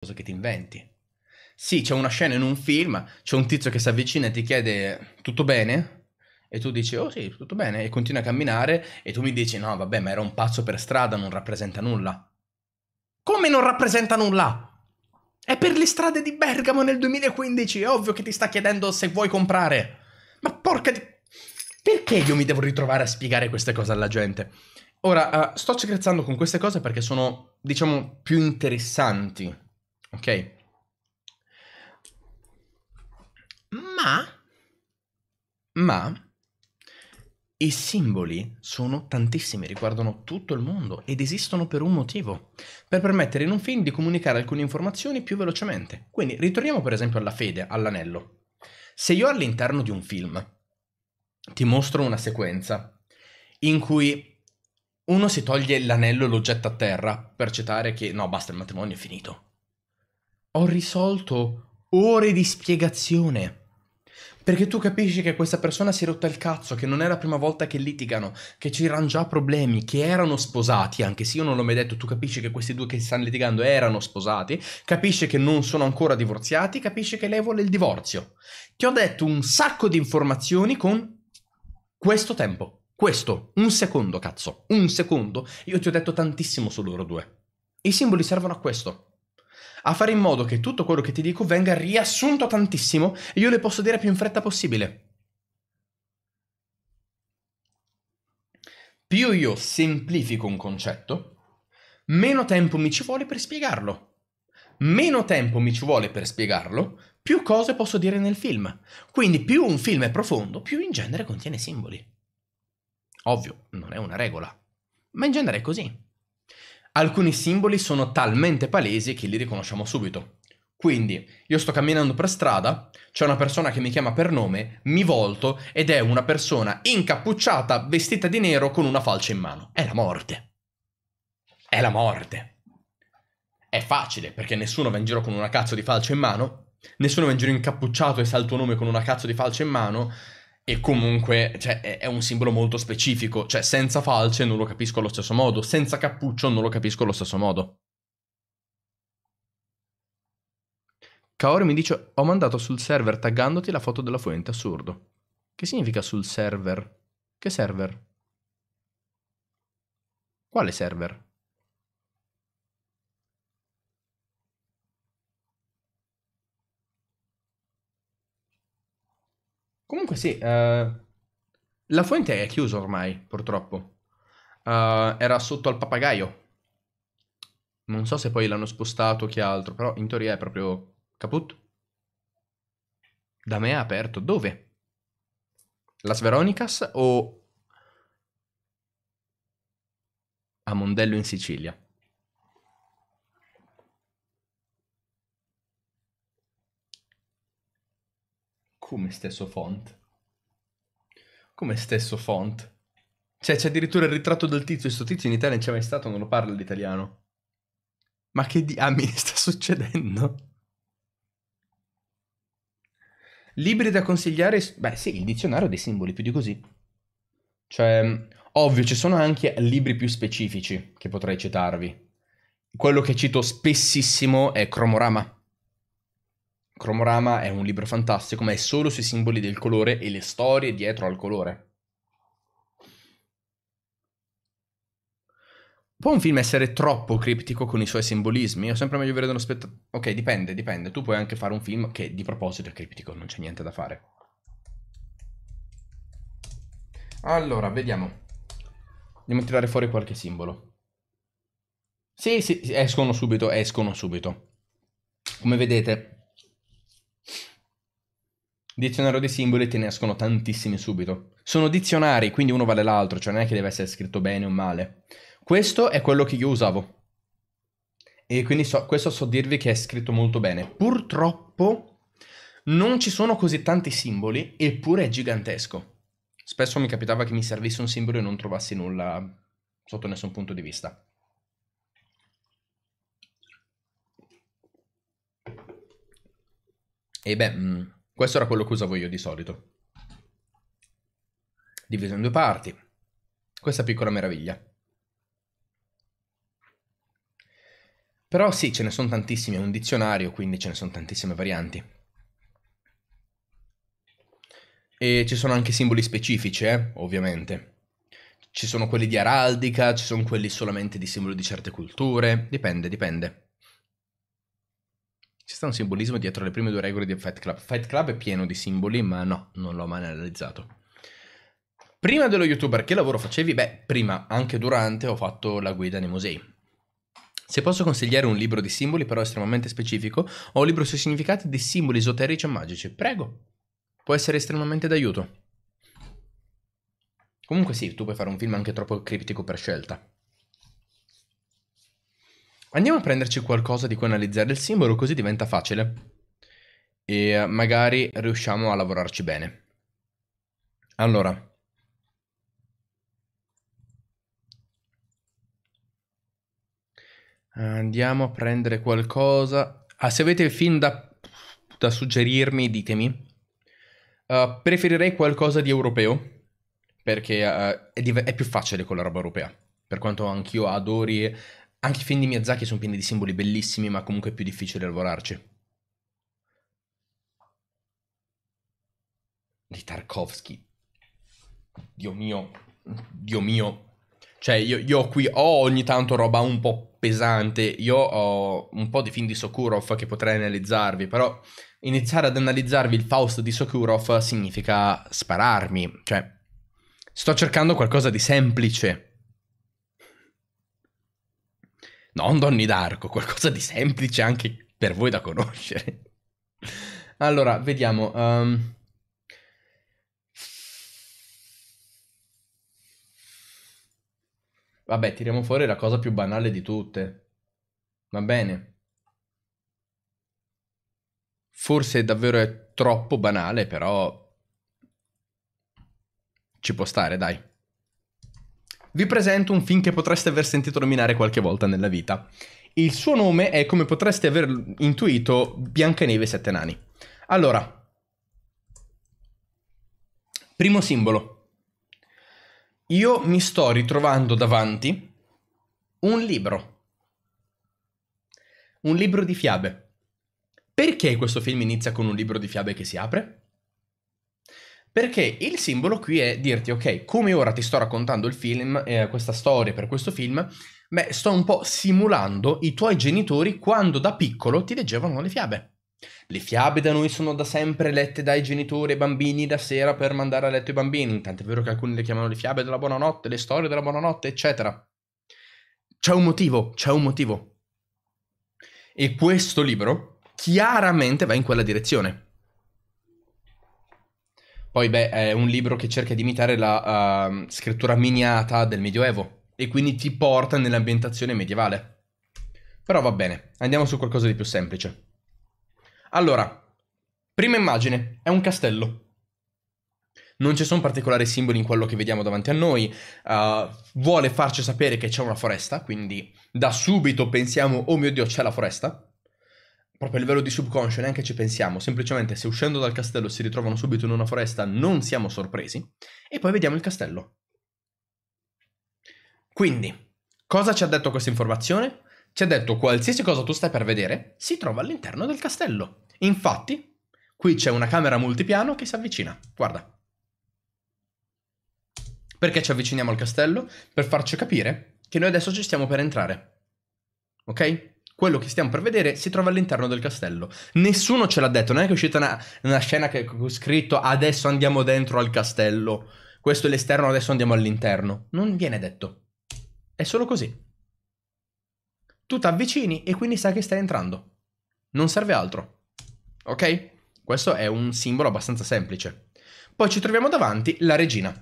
cosa che ti inventi. Sì, c'è una scena in un film, c'è un tizio che si avvicina e ti chiede tutto bene? E tu dici, oh sì, tutto bene, e continui a camminare, e tu mi dici, no, vabbè, ma era un pazzo per strada, non rappresenta nulla. Come non rappresenta nulla? È per le strade di Bergamo nel 2015, è ovvio che ti sta chiedendo se vuoi comprare. Ma porca di... Perché io mi devo ritrovare a spiegare queste cose alla gente? Ora, uh, sto scherzando con queste cose perché sono, diciamo, più interessanti Ok? Ma, ma, i simboli sono tantissimi, riguardano tutto il mondo ed esistono per un motivo, per permettere in un film di comunicare alcune informazioni più velocemente. Quindi ritorniamo per esempio alla fede, all'anello. Se io all'interno di un film ti mostro una sequenza in cui uno si toglie l'anello e lo getta a terra per citare che no, basta, il matrimonio è finito ho risolto ore di spiegazione. Perché tu capisci che questa persona si è rotta il cazzo, che non è la prima volta che litigano, che c'erano già problemi, che erano sposati, anche se io non l'ho mai detto, tu capisci che questi due che stanno litigando erano sposati, capisci che non sono ancora divorziati, capisci che lei vuole il divorzio. Ti ho detto un sacco di informazioni con questo tempo, questo, un secondo cazzo, un secondo, io ti ho detto tantissimo su loro due. I simboli servono a questo a fare in modo che tutto quello che ti dico venga riassunto tantissimo e io le posso dire più in fretta possibile. Più io semplifico un concetto, meno tempo mi ci vuole per spiegarlo. Meno tempo mi ci vuole per spiegarlo, più cose posso dire nel film. Quindi più un film è profondo, più in genere contiene simboli. Ovvio, non è una regola, ma in genere è così alcuni simboli sono talmente palesi che li riconosciamo subito. Quindi io sto camminando per strada, c'è una persona che mi chiama per nome, mi volto ed è una persona incappucciata, vestita di nero con una falce in mano. È la morte. È la morte. È facile perché nessuno va in giro con una cazzo di falce in mano, nessuno va in giro incappucciato e sa il tuo nome con una cazzo di falce in mano, e comunque cioè, è, un simbolo molto specifico, cioè senza falce non lo capisco allo stesso modo, senza cappuccio non lo capisco allo stesso modo. Kaori mi dice ho mandato sul server taggandoti la foto della fuente, assurdo. Che significa sul server? Che server? Quale server? Comunque sì, eh, la fonte è chiusa ormai, purtroppo. Eh, era sotto al papagaio. Non so se poi l'hanno spostato o che altro, però in teoria è proprio caput. Da me è aperto. Dove? Las Veronicas o a Mondello in Sicilia? Come stesso font? Come stesso font? Cioè, c'è addirittura il ritratto del tizio, questo tizio in Italia non c'è mai stato, non lo parla l'italiano. Ma che diamine ah, sta succedendo? Libri da consigliare? Beh sì, il dizionario dei simboli, più di così. Cioè, ovvio, ci sono anche libri più specifici che potrei citarvi. Quello che cito spessissimo è Cromorama Cromorama è un libro fantastico, ma è solo sui simboli del colore e le storie dietro al colore. Può un film essere troppo criptico con i suoi simbolismi? O sempre meglio vedere uno spettacolo? Ok, dipende, dipende. Tu puoi anche fare un film che di proposito è criptico, non c'è niente da fare. Allora, vediamo. Andiamo a tirare fuori qualche simbolo. Sì, sì, escono subito, escono subito. Come vedete, dizionario dei simboli te ne escono tantissimi subito. Sono dizionari, quindi uno vale l'altro, cioè non è che deve essere scritto bene o male. Questo è quello che io usavo. E quindi so, questo so dirvi che è scritto molto bene. Purtroppo non ci sono così tanti simboli, eppure è gigantesco. Spesso mi capitava che mi servisse un simbolo e non trovassi nulla sotto nessun punto di vista. E beh, mm, questo era quello che usavo io di solito. Diviso in due parti. Questa piccola meraviglia. Però sì, ce ne sono tantissimi, è un dizionario, quindi ce ne sono tantissime varianti. E ci sono anche simboli specifici, eh, ovviamente. Ci sono quelli di araldica, ci sono quelli solamente di simboli di certe culture, dipende, dipende. Ci sta un simbolismo dietro le prime due regole di Fight Club. Fight Club è pieno di simboli, ma no, non l'ho mai analizzato. Prima dello youtuber, che lavoro facevi? Beh, prima, anche durante, ho fatto la guida nei musei. Se posso consigliare un libro di simboli, però estremamente specifico, ho un libro sui significati di simboli esoterici e magici. Prego, può essere estremamente d'aiuto. Comunque sì, tu puoi fare un film anche troppo criptico per scelta. Andiamo a prenderci qualcosa di cui analizzare il simbolo così diventa facile e magari riusciamo a lavorarci bene. Allora. Andiamo a prendere qualcosa. Ah, se avete fin da, da suggerirmi, ditemi. Uh, preferirei qualcosa di europeo perché uh, è, div- è, più facile con la roba europea. Per quanto anch'io adori anche i film di Miyazaki sono pieni di simboli bellissimi, ma comunque è più difficile lavorarci. Di Tarkovsky. Dio mio. Dio mio. Cioè, io, io qui ho ogni tanto roba un po' pesante. Io ho un po' di film di Sokurov che potrei analizzarvi, però iniziare ad analizzarvi il Faust di Sokurov significa spararmi. Cioè, sto cercando qualcosa di semplice non Donnie Darko, qualcosa di semplice anche per voi da conoscere. Allora, vediamo. Um... Vabbè, tiriamo fuori la cosa più banale di tutte. Va bene. Forse davvero è troppo banale, però ci può stare, dai vi presento un film che potreste aver sentito nominare qualche volta nella vita. Il suo nome è, come potreste aver intuito, Biancaneve e Sette Nani. Allora, primo simbolo. Io mi sto ritrovando davanti un libro. Un libro di fiabe. Perché questo film inizia con un libro di fiabe che si apre? Perché il simbolo qui è dirti, ok, come ora ti sto raccontando il film, eh, questa storia per questo film, beh, sto un po' simulando i tuoi genitori quando da piccolo ti leggevano le fiabe. Le fiabe da noi sono da sempre lette dai genitori ai bambini da sera per mandare a letto i bambini, è vero che alcuni le chiamano le fiabe della buonanotte, le storie della buonanotte, eccetera. C'è un motivo, c'è un motivo. E questo libro chiaramente va in quella direzione. Poi, beh, è un libro che cerca di imitare la uh, scrittura miniata del Medioevo e quindi ti porta nell'ambientazione medievale. Però va bene, andiamo su qualcosa di più semplice. Allora, prima immagine, è un castello. Non ci sono particolari simboli in quello che vediamo davanti a noi, uh, vuole farci sapere che c'è una foresta, quindi da subito pensiamo, oh mio Dio, c'è la foresta proprio a livello di subconscio neanche ci pensiamo, semplicemente se uscendo dal castello si ritrovano subito in una foresta non siamo sorpresi e poi vediamo il castello. Quindi, cosa ci ha detto questa informazione? Ci ha detto qualsiasi cosa tu stai per vedere si trova all'interno del castello. Infatti, qui c'è una camera multipiano che si avvicina. Guarda. Perché ci avviciniamo al castello? Per farci capire che noi adesso ci stiamo per entrare. Ok? quello che stiamo per vedere si trova all'interno del castello. Nessuno ce l'ha detto, non è che è uscita una, una scena che ho scritto adesso andiamo dentro al castello, questo è l'esterno, adesso andiamo all'interno. Non viene detto. È solo così. Tu ti avvicini e quindi sai che stai entrando. Non serve altro. Ok? Questo è un simbolo abbastanza semplice. Poi ci troviamo davanti la regina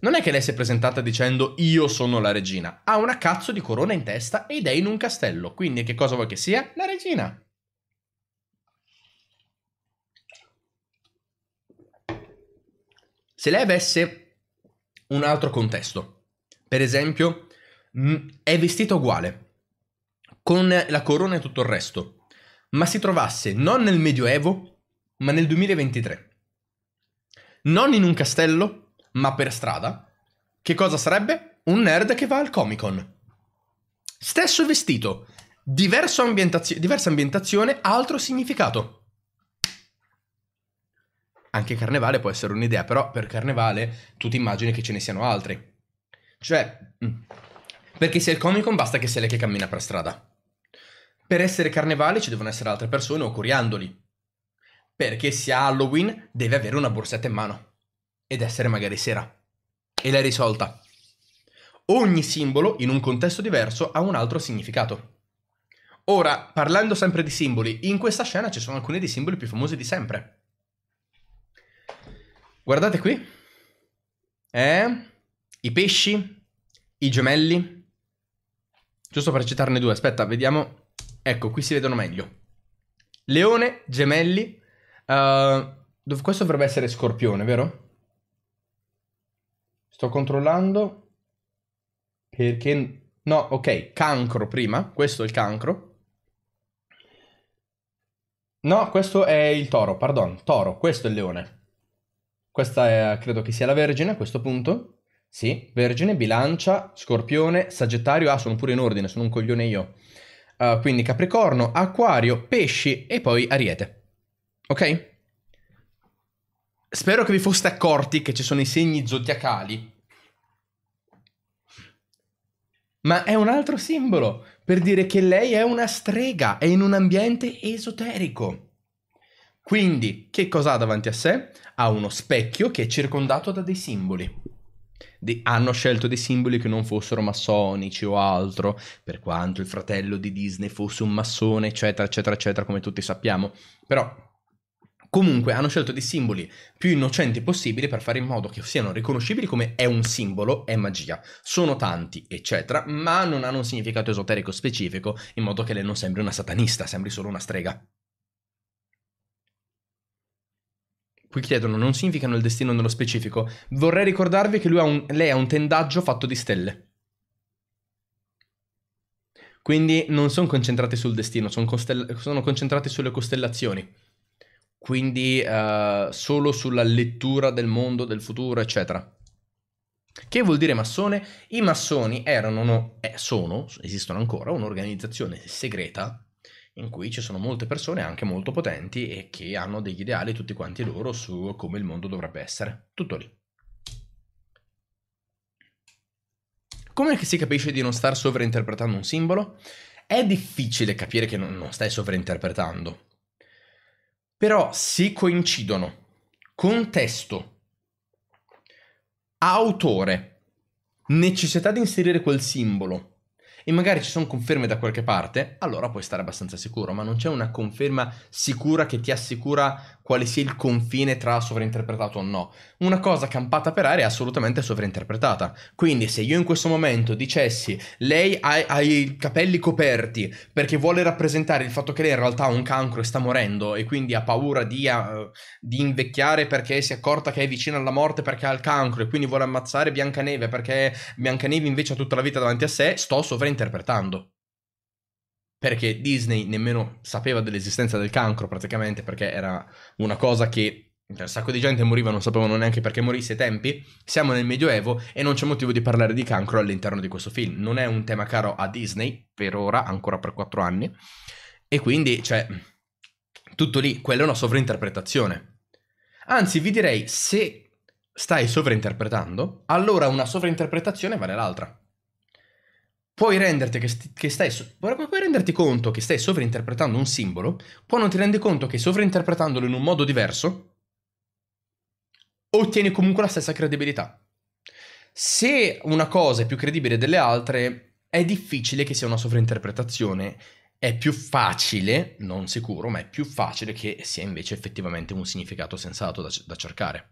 non è che lei si è presentata dicendo io sono la regina, ha una cazzo di corona in testa ed è in un castello, quindi che cosa vuoi che sia? La regina. Se lei avesse un altro contesto, per esempio, mm, è vestita uguale, con la corona e tutto il resto, ma si trovasse non nel Medioevo, ma nel 2023. Non in un castello, ma per strada, che cosa sarebbe? Un nerd che va al Comic Con. Stesso vestito, ambientazio- diversa ambientazione, altro significato. Anche Carnevale può essere un'idea, però per Carnevale tu ti immagini che ce ne siano altri. Cioè, mm. perché se è il Comic Con basta che sia lei che cammina per strada. Per essere Carnevale ci devono essere altre persone o curiandoli. Perché sia Halloween deve avere una borsetta in mano ed essere magari sera. E l'hai risolta. Ogni simbolo, in un contesto diverso, ha un altro significato. Ora, parlando sempre di simboli, in questa scena ci sono alcuni dei simboli più famosi di sempre. Guardate qui. Eh? I pesci, i gemelli. Giusto per citarne due, aspetta, vediamo. Ecco, qui si vedono meglio. Leone, gemelli. Uh, questo dovrebbe essere scorpione, vero? Sto controllando perché... No, ok, cancro prima, questo è il cancro. No, questo è il toro, pardon, toro, questo è il leone. Questa è, credo che sia la Vergine a questo punto. Sì, Vergine, Bilancia, Scorpione, Sagittario, ah, sono pure in ordine, sono un coglione io. Uh, quindi Capricorno, Acquario, Pesci e poi Ariete. Ok? Spero che vi foste accorti che ci sono i segni zodiacali. Ma è un altro simbolo per dire che lei è una strega, è in un ambiente esoterico. Quindi, che cosa ha davanti a sé? Ha uno specchio che è circondato da dei simboli. De- hanno scelto dei simboli che non fossero massonici o altro, per quanto il fratello di Disney fosse un massone, eccetera, eccetera, eccetera, come tutti sappiamo. Però Comunque hanno scelto dei simboli più innocenti possibili per fare in modo che siano riconoscibili come è un simbolo, è magia. Sono tanti, eccetera, ma non hanno un significato esoterico specifico, in modo che lei non sembri una satanista, sembri solo una strega. Qui chiedono, non significano il destino nello specifico. Vorrei ricordarvi che ha un, lei ha un tendaggio fatto di stelle. Quindi non sono concentrati sul destino, sono, sono concentrati sulle costellazioni quindi uh, solo sulla lettura del mondo, del futuro, eccetera. Che vuol dire massone? I massoni erano, no, eh, sono, esistono ancora, un'organizzazione segreta in cui ci sono molte persone anche molto potenti e che hanno degli ideali tutti quanti loro su come il mondo dovrebbe essere. Tutto lì. Come si capisce di non star sovrainterpretando un simbolo? È difficile capire che non stai sovrainterpretando. Però se coincidono contesto, autore, necessità di inserire quel simbolo e magari ci sono conferme da qualche parte, allora puoi stare abbastanza sicuro, ma non c'è una conferma sicura che ti assicura quale sia il confine tra sovrainterpretato o no. Una cosa campata per aria è assolutamente sovrainterpretata. Quindi se io in questo momento dicessi lei ha, ha, i capelli coperti perché vuole rappresentare il fatto che lei in realtà ha un cancro e sta morendo e quindi ha paura di, uh, di invecchiare perché si è accorta che è vicina alla morte perché ha il cancro e quindi vuole ammazzare Biancaneve perché Biancaneve invece ha tutta la vita davanti a sé, sto sovrainterpretando perché Disney nemmeno sapeva dell'esistenza del cancro praticamente, perché era una cosa che un sacco di gente moriva, non sapevano neanche perché morisse ai tempi. Siamo nel Medioevo e non c'è motivo di parlare di cancro all'interno di questo film. Non è un tema caro a Disney, per ora, ancora per quattro anni. E quindi, cioè, tutto lì, quella è una sovrainterpretazione. Anzi, vi direi, se stai sovrainterpretando, allora una sovrainterpretazione vale l'altra puoi renderti, che st- che stai so- puoi renderti conto che stai sovrainterpretando un simbolo, poi non ti rendi conto che sovrainterpretandolo in un modo diverso, ottieni comunque la stessa credibilità. Se una cosa è più credibile delle altre, è difficile che sia una sovrainterpretazione, è più facile, non sicuro, ma è più facile che sia invece effettivamente un significato sensato da, da cercare.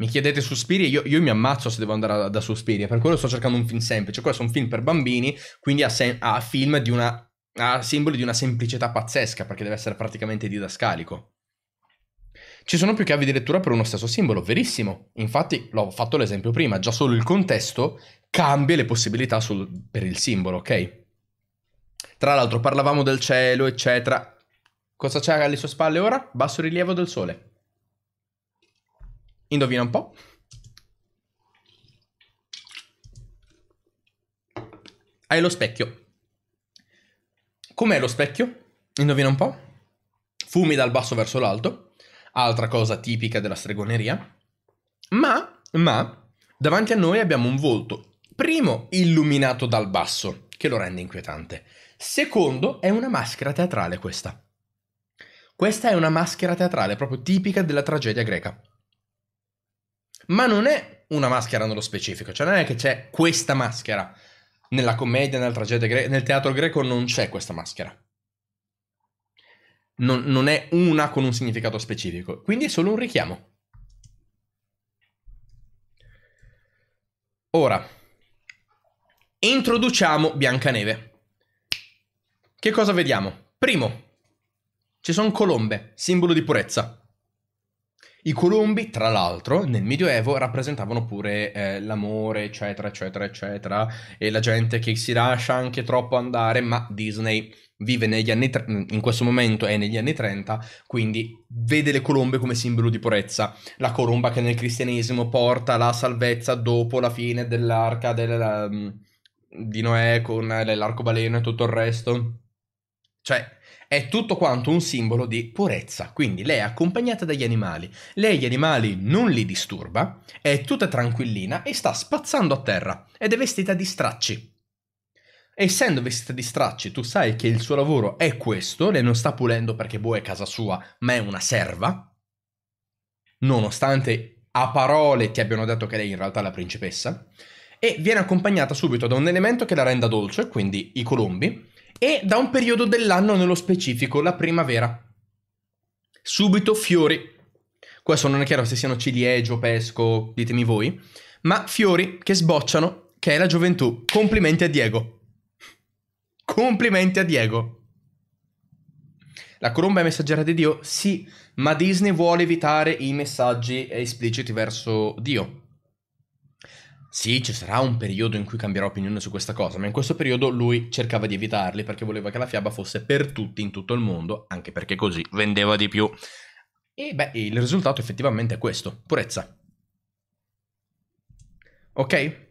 Mi chiedete Suspiria, io, io mi ammazzo se devo andare da, da Suspiria, per quello sto cercando un film semplice. Questo è un film per bambini, quindi ha, sen- ha film di una ha simboli di una semplicità pazzesca perché deve essere praticamente didascalico. Ci sono più chiavi di lettura per uno stesso simbolo, verissimo. Infatti, l'ho fatto l'esempio prima, già solo il contesto cambia le possibilità sul, per il simbolo, ok? Tra l'altro parlavamo del cielo, eccetera. Cosa c'è alle sue spalle ora? Basso rilievo del sole. Indovina un po'. Hai lo specchio. Com'è lo specchio? Indovina un po'. Fumi dal basso verso l'alto, altra cosa tipica della stregoneria. Ma, ma, davanti a noi abbiamo un volto, primo, illuminato dal basso, che lo rende inquietante. Secondo, è una maschera teatrale questa. Questa è una maschera teatrale proprio tipica della tragedia greca ma non è una maschera nello specifico, cioè non è che c'è questa maschera. Nella commedia, nella tragedia greca, nel teatro greco non c'è questa maschera. Non, non, è una con un significato specifico, quindi è solo un richiamo. Ora, introduciamo Biancaneve. Che cosa vediamo? Primo, ci sono colombe, simbolo di purezza. I colombi, tra l'altro, nel Medioevo rappresentavano pure eh, l'amore, eccetera, eccetera, eccetera, e la gente che si lascia anche troppo andare, ma Disney vive negli anni, tre- in questo momento è negli anni 30, quindi vede le colombe come simbolo di purezza. La colomba che nel cristianesimo porta la salvezza dopo la fine dell'arca della, ehm, di Noè con eh, l'arcobaleno e tutto il resto. Cioè, è tutto quanto un simbolo di purezza, quindi lei è accompagnata dagli animali, lei gli animali non li disturba, è tutta tranquillina e sta spazzando a terra ed è vestita di stracci. Essendo vestita di stracci, tu sai che il suo lavoro è questo, lei non sta pulendo perché boh è casa sua, ma è una serva, nonostante a parole ti abbiano detto che lei in realtà è la principessa, e viene accompagnata subito da un elemento che la renda dolce, quindi i colombi, e da un periodo dell'anno nello specifico, la primavera. Subito fiori. Questo non è chiaro se siano ciliegio, pesco, ditemi voi, ma fiori che sbocciano, che è la gioventù. Complimenti a Diego. Complimenti a Diego. La colomba è messaggera di Dio? Sì, ma Disney vuole evitare i messaggi espliciti verso Dio. Sì, ci sarà un periodo in cui cambierà opinione su questa cosa, ma in questo periodo lui cercava di evitarli perché voleva che la fiaba fosse per tutti in tutto il mondo, anche perché così vendeva di più. E beh, il risultato effettivamente è questo, purezza. Ok?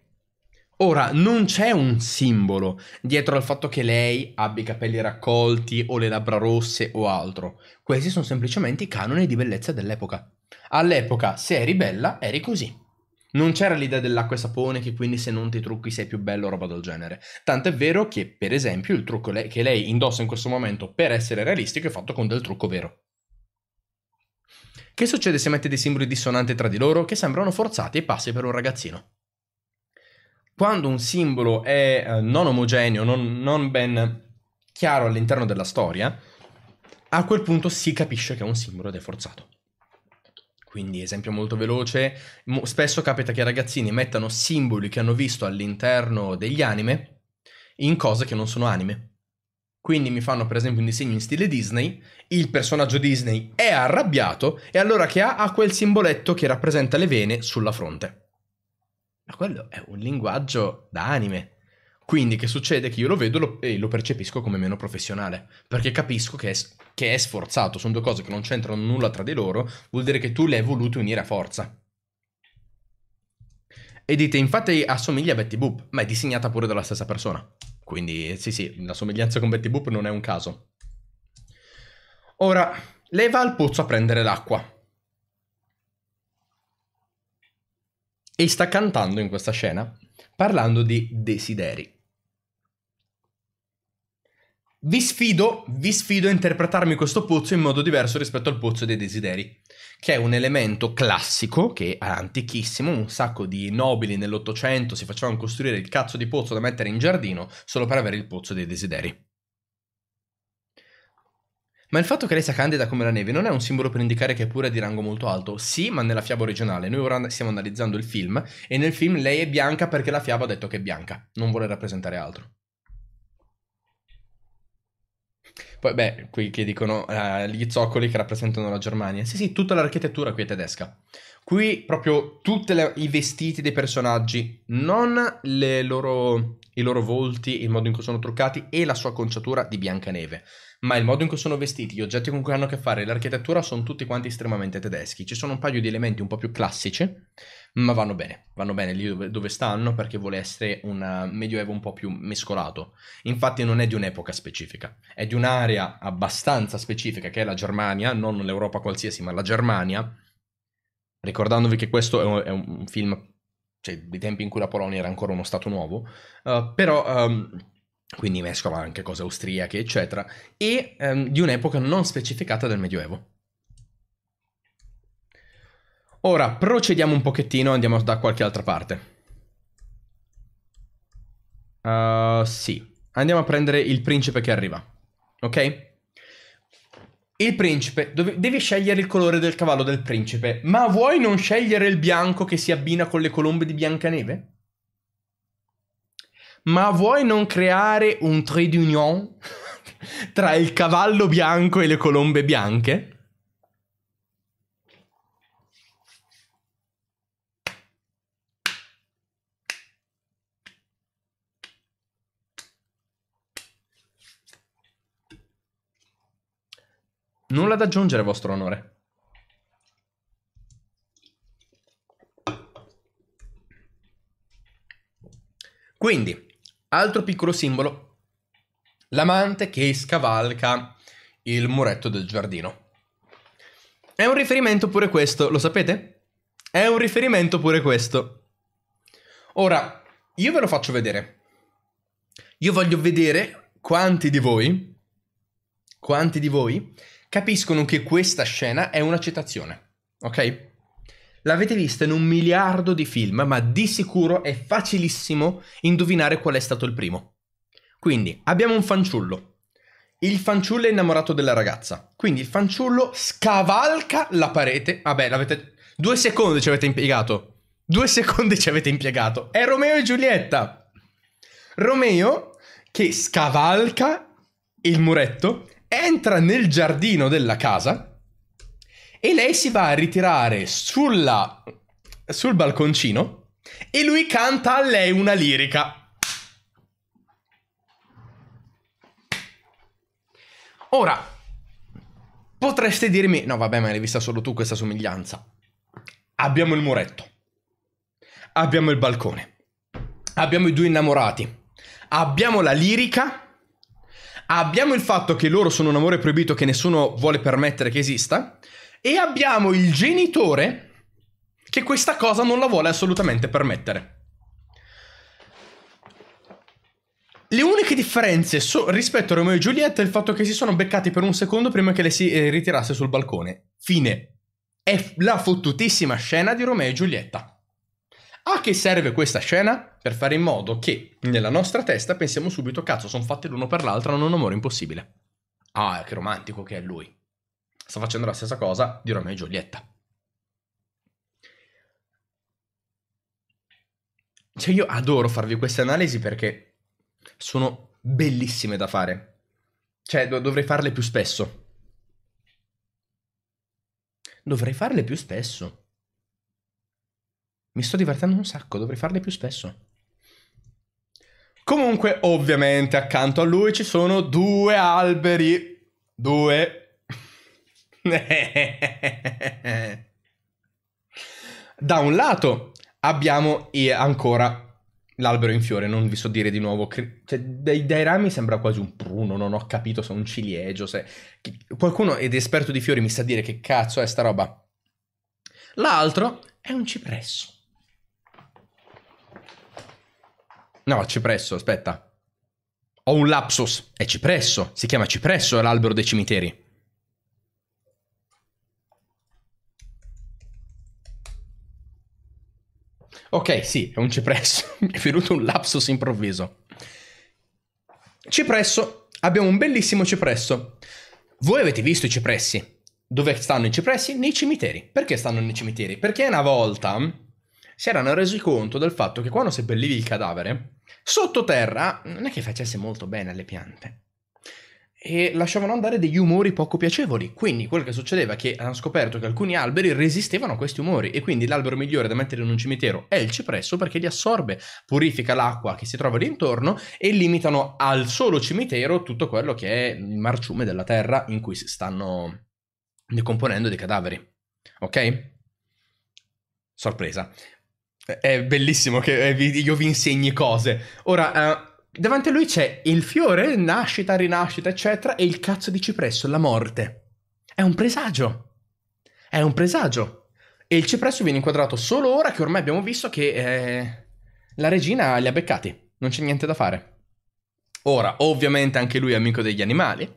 Ora, non c'è un simbolo dietro al fatto che lei abbia i capelli raccolti o le labbra rosse o altro. Questi sono semplicemente i canoni di bellezza dell'epoca. All'epoca, se eri bella, eri così. Non c'era l'idea dell'acqua e sapone che quindi se non ti trucchi sei più bello o roba del genere. Tant'è vero che per esempio il trucco le- che lei indossa in questo momento per essere realistico è fatto con del trucco vero. Che succede se mette dei simboli dissonanti tra di loro che sembrano forzati e passi per un ragazzino? Quando un simbolo è eh, non omogeneo, non, non ben chiaro all'interno della storia, a quel punto si capisce che è un simbolo ed è forzato. Quindi, esempio molto veloce, spesso capita che i ragazzini mettano simboli che hanno visto all'interno degli anime in cose che non sono anime. Quindi mi fanno per esempio un disegno in stile Disney, il personaggio Disney è arrabbiato e allora che ha? Ha quel simboletto che rappresenta le vene sulla fronte. Ma quello è un linguaggio da anime. Quindi che succede? Che io lo vedo lo, e lo percepisco come meno professionale, perché capisco che è, che è sforzato, sono due cose che non c'entrano nulla tra di loro, vuol dire che tu le hai volute unire a forza. E dite, infatti assomiglia a Betty Boop, ma è disegnata pure dalla stessa persona. Quindi sì sì, la somiglianza con Betty Boop non è un caso. Ora, lei va al pozzo a prendere l'acqua. E sta cantando in questa scena parlando di desideri. Vi sfido, vi sfido a interpretarmi questo pozzo in modo diverso rispetto al pozzo dei desideri, che è un elemento classico, che è antichissimo, un sacco di nobili nell'Ottocento si facevano costruire il cazzo di pozzo da mettere in giardino solo per avere il pozzo dei desideri. Ma il fatto che lei sia candida come la neve non è un simbolo per indicare che è pure di rango molto alto? Sì, ma nella fiaba originale. Noi ora stiamo analizzando il film e nel film lei è bianca perché la fiaba ha detto che è bianca, non vuole rappresentare altro. Poi, beh, qui che dicono uh, gli zoccoli che rappresentano la Germania. Sì, sì, tutta l'architettura qui è tedesca. Qui proprio tutti i vestiti dei personaggi, non loro, i loro volti, il modo in cui sono truccati e la sua conciatura di Biancaneve, ma il modo in cui sono vestiti, gli oggetti con cui hanno a che fare, l'architettura sono tutti quanti estremamente tedeschi. Ci sono un paio di elementi un po' più classici ma vanno bene, vanno bene lì dove, dove stanno perché vuole essere un eh, medioevo un po' più mescolato. Infatti non è di un'epoca specifica, è di un'area abbastanza specifica che è la Germania, non l'Europa qualsiasi, ma la Germania. Ricordandovi che questo è un, è un film cioè, dei tempi in cui la Polonia era ancora uno stato nuovo, uh, però um, quindi mescola anche cose austriache, eccetera, e um, di un'epoca non specificata del Medioevo. Ora procediamo un pochettino, andiamo da qualche altra parte. Uh, sì, andiamo a prendere il principe che arriva, ok? Il principe, dove, devi scegliere il colore del cavallo del principe, ma vuoi non scegliere il bianco che si abbina con le colombe di Biancaneve? Ma vuoi non creare un trait d'union tra il cavallo bianco e le colombe bianche? Nulla da aggiungere, vostro onore. Quindi, altro piccolo simbolo, l'amante che scavalca il muretto del giardino. È un riferimento pure questo, lo sapete? È un riferimento pure questo. Ora, io ve lo faccio vedere. Io voglio vedere quanti di voi, quanti di voi capiscono che questa scena è una citazione, ok? L'avete vista in un miliardo di film, ma di sicuro è facilissimo indovinare qual è stato il primo. Quindi, abbiamo un fanciullo. Il fanciullo è innamorato della ragazza. Quindi il fanciullo scavalca la parete. Vabbè, l'avete... Due secondi ci avete impiegato. Due secondi ci avete impiegato. È Romeo e Giulietta. Romeo che scavalca il muretto entra nel giardino della casa e lei si va a ritirare sulla, sul balconcino e lui canta a lei una lirica. Ora, potreste dirmi, no vabbè ma l'hai vista solo tu questa somiglianza. Abbiamo il muretto, abbiamo il balcone, abbiamo i due innamorati, abbiamo la lirica Abbiamo il fatto che loro sono un amore proibito che nessuno vuole permettere che esista. E abbiamo il genitore che questa cosa non la vuole assolutamente permettere. Le uniche differenze so- rispetto a Romeo e Giulietta è il fatto che si sono beccati per un secondo prima che le si eh, ritirasse sul balcone. Fine. È la fottutissima scena di Romeo e Giulietta. A che serve questa scena? Per fare in modo che mm. nella nostra testa pensiamo subito, cazzo, sono fatte l'uno per l'altro, hanno un amore impossibile. Ah, che romantico che è lui. Sta facendo la stessa cosa di Romeo e Giulietta. Cioè io adoro farvi queste analisi perché sono bellissime da fare. Cioè dov- dovrei farle più spesso. Dovrei farle più spesso. Mi sto divertendo un sacco, dovrei farle più spesso. Comunque, ovviamente, accanto a lui ci sono due alberi. Due. da un lato abbiamo ancora l'albero in fiore, non vi so dire di nuovo. Cioè, dai, dai, rami sembra quasi un pruno, non ho capito se è un ciliegio. Se... Qualcuno ed esperto di fiori mi sa dire che cazzo è sta roba. L'altro è un cipresso. No, cipresso, aspetta. Ho un lapsus. È cipresso. Si chiama cipresso l'albero dei cimiteri. Ok, sì, è un cipresso. Mi è venuto un lapsus improvviso. Cipresso. Abbiamo un bellissimo cipresso. Voi avete visto i cipressi? Dove stanno i cipressi? Nei cimiteri. Perché stanno nei cimiteri? Perché una volta si erano resi conto del fatto che quando seppellivi il cadavere, Sottoterra non è che facesse molto bene alle piante e lasciavano andare degli umori poco piacevoli. Quindi quello che succedeva è che hanno scoperto che alcuni alberi resistevano a questi umori e quindi l'albero migliore da mettere in un cimitero è il cipresso perché li assorbe, purifica l'acqua che si trova lì intorno e limitano al solo cimitero tutto quello che è il marciume della terra in cui si stanno decomponendo dei cadaveri. Ok? Sorpresa. È bellissimo che eh, io vi insegni cose. Ora, uh, davanti a lui c'è il fiore, nascita, rinascita, eccetera, e il cazzo di cipresso, la morte. È un presagio. È un presagio. E il cipresso viene inquadrato solo ora che ormai abbiamo visto che eh, la regina li ha beccati. Non c'è niente da fare. Ora, ovviamente anche lui è amico degli animali.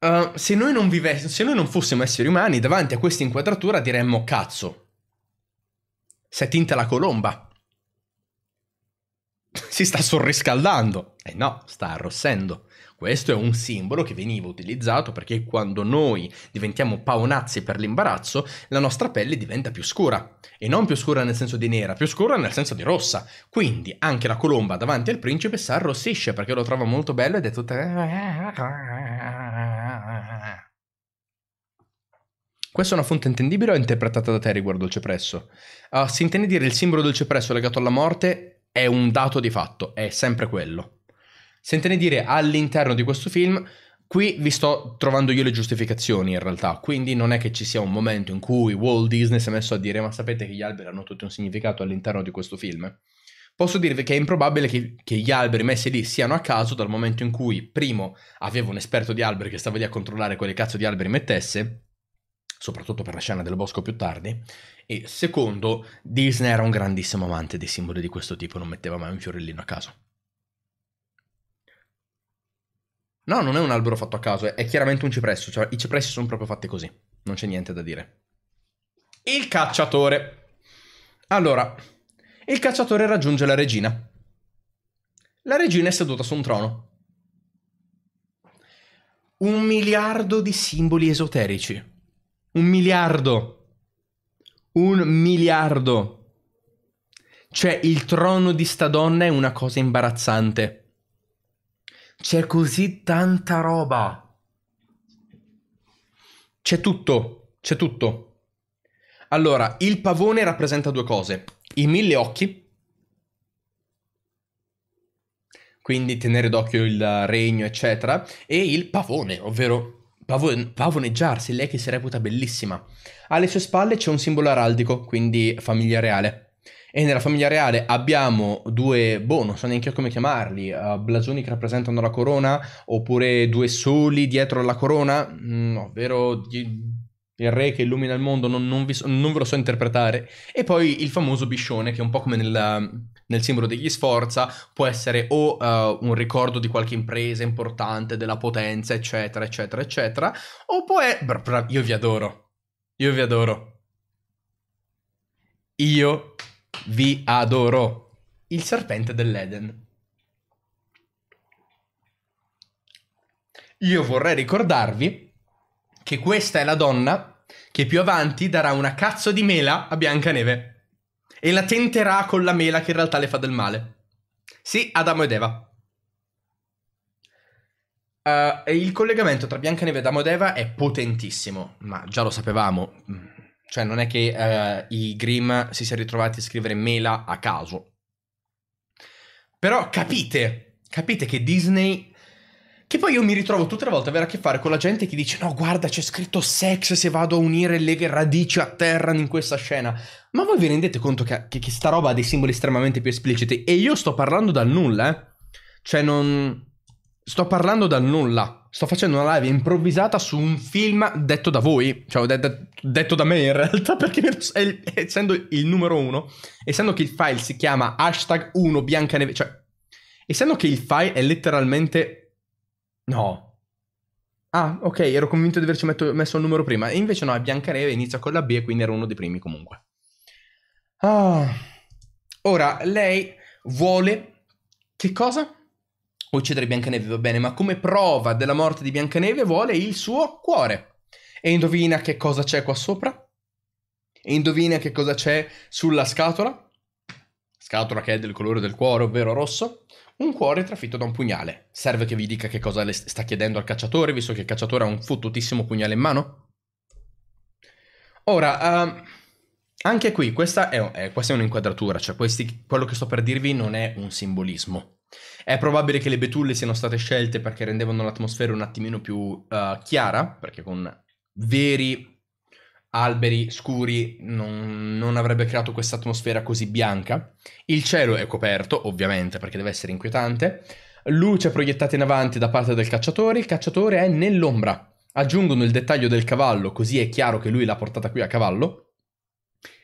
Uh, se, noi vive- se noi non fossimo esseri umani, davanti a questa inquadratura diremmo cazzo, si è tinta la colomba. si sta sorriscaldando. Eh no, sta arrossendo. Questo è un simbolo che veniva utilizzato perché quando noi diventiamo paonazzi per l'imbarazzo, la nostra pelle diventa più scura. E non più scura nel senso di nera, più scura nel senso di rossa. Quindi anche la colomba davanti al principe si arrossisce perché lo trova molto bello ed è tutta... Questa è una fonte intendibile o interpretata da te riguardo al cepresso? Uh, ah, se intendi dire il simbolo del cepresso legato alla morte è un dato di fatto, è sempre quello. Se intendi dire all'interno di questo film, qui vi sto trovando io le giustificazioni in realtà, quindi non è che ci sia un momento in cui Walt Disney si è messo a dire ma sapete che gli alberi hanno tutto un significato all'interno di questo film? Posso dirvi che è improbabile che, che, gli alberi messi lì siano a caso dal momento in cui, primo, avevo un esperto di alberi che stava lì a controllare quale cazzo di alberi mettesse, soprattutto per la scena del bosco più tardi. E secondo, Disney era un grandissimo amante dei simboli di questo tipo, non metteva mai un fiorellino a caso. No, non è un albero fatto a caso, è chiaramente un cipresso, cioè i cipressi sono proprio fatti così, non c'è niente da dire. Il cacciatore. Allora, il cacciatore raggiunge la regina. La regina è seduta su un trono. Un miliardo di simboli esoterici. Un miliardo. Un miliardo. Cioè, il trono di sta donna è una cosa imbarazzante. C'è così tanta roba. C'è tutto, c'è tutto. Allora, il pavone rappresenta due cose. I mille occhi. Quindi tenere d'occhio il regno, eccetera. E il pavone, ovvero pavon- pavoneggiarsi, lei che si reputa bellissima. Alle sue spalle c'è un simbolo araldico, quindi famiglia reale. E nella famiglia reale abbiamo due, boh, non so neanche io come chiamarli, uh, blasoni che rappresentano la corona, oppure due soli dietro alla corona, mm, ovvero di- il re che illumina il mondo, non, non, vi so, non ve lo so interpretare. E poi il famoso biscione, che è un po' come nella, nel, simbolo degli Sforza, può essere o uh, un ricordo di qualche impresa importante, della potenza, eccetera, eccetera, eccetera, o può è... io vi adoro. Io vi adoro. Io vi adoro. Il serpente dell'Eden. Io vorrei ricordarvi che questa è la donna che più avanti darà una cazzo di mela a Biancaneve e la tenterà con la mela che in realtà le fa del male. Sì, Adamo ed Eva. Uh, il collegamento tra Biancaneve e Adamo ed Eva è potentissimo, ma già lo sapevamo. Cioè, non è che uh, i Grimm si siano ritrovati a scrivere mela a caso. Però capite, capite che Disney che poi io mi ritrovo tutte le volte a avere a che fare con la gente che dice: No, guarda, c'è scritto sex se vado a unire le radici a terra in questa scena. Ma voi vi rendete conto che, che, che sta roba ha dei simboli estremamente più espliciti? E io sto parlando dal nulla, eh? Cioè, non. Sto parlando dal nulla. Sto facendo una live improvvisata su un film detto da voi. Cioè, de- de- detto da me in realtà, perché il, essendo il numero uno, essendo che il file si chiama hashtag 1 Biancaneve. Cioè, essendo che il file è letteralmente No. Ah, ok, ero convinto di averci metto- messo il numero prima. E invece no, è Biancaneve, inizia con la B e quindi era uno dei primi comunque. Ah. Ora, lei vuole... Che cosa? Uccidere oh, Biancaneve, va bene, ma come prova della morte di Biancaneve vuole il suo cuore. E indovina che cosa c'è qua sopra? E indovina che cosa c'è sulla scatola? Scatola che è del colore del cuore, ovvero rosso. Un cuore trafitto da un pugnale. Serve che vi dica che cosa le sta chiedendo al cacciatore, visto che il cacciatore ha un fottutissimo pugnale in mano? Ora, uh, anche qui, questa è, eh, questa è un'inquadratura, cioè questi, quello che sto per dirvi non è un simbolismo. È probabile che le betulle siano state scelte perché rendevano l'atmosfera un attimino più uh, chiara, perché con veri alberi scuri non, non avrebbe creato questa atmosfera così bianca. Il cielo è coperto, ovviamente, perché deve essere inquietante. Luce proiettata in avanti da parte del cacciatore, il cacciatore è nell'ombra. Aggiungono il dettaglio del cavallo, così è chiaro che lui l'ha portata qui a cavallo.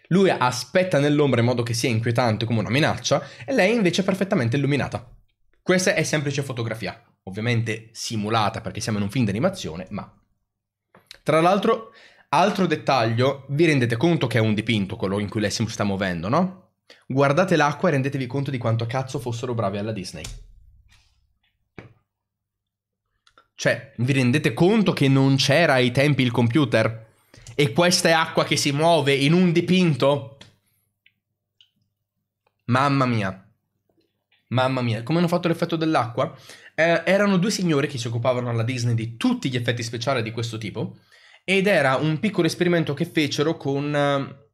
Lui aspetta nell'ombra in modo che sia inquietante come una minaccia, e lei invece è perfettamente illuminata. Questa è semplice fotografia, ovviamente simulata perché siamo in un film d'animazione, ma... Tra l'altro Altro dettaglio, vi rendete conto che è un dipinto quello in cui lei si sta muovendo, no? Guardate l'acqua e rendetevi conto di quanto cazzo fossero bravi alla Disney. Cioè, vi rendete conto che non c'era ai tempi il computer? E questa è acqua che si muove in un dipinto? Mamma mia. Mamma mia, come hanno fatto l'effetto dell'acqua? Eh, erano due signore che si occupavano alla Disney di tutti gli effetti speciali di questo tipo ed era un piccolo esperimento che fecero con... Eh,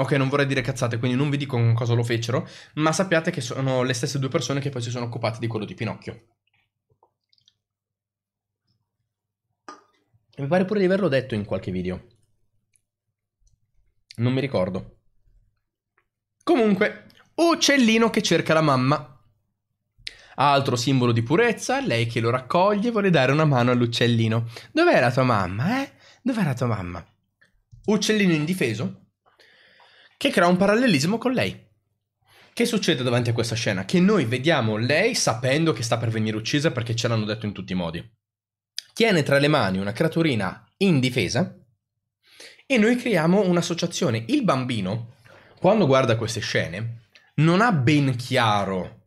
ok, non vorrei dire cazzate, quindi non vi dico con cosa lo fecero, ma sappiate che sono le stesse due persone che poi si sono occupate di quello di Pinocchio. Mi pare pure di averlo detto in qualche video. Non mi ricordo. Comunque, uccellino che cerca la mamma altro simbolo di purezza, lei che lo raccoglie vuole dare una mano all'uccellino. Dov'è la tua mamma, eh? Dov'è la tua mamma? Uccellino indifeso che crea un parallelismo con lei. Che succede davanti a questa scena? Che noi vediamo lei sapendo che sta per venire uccisa perché ce l'hanno detto in tutti i modi. Tiene tra le mani una creaturina indifesa e noi creiamo un'associazione. Il bambino, quando guarda queste scene, non ha ben chiaro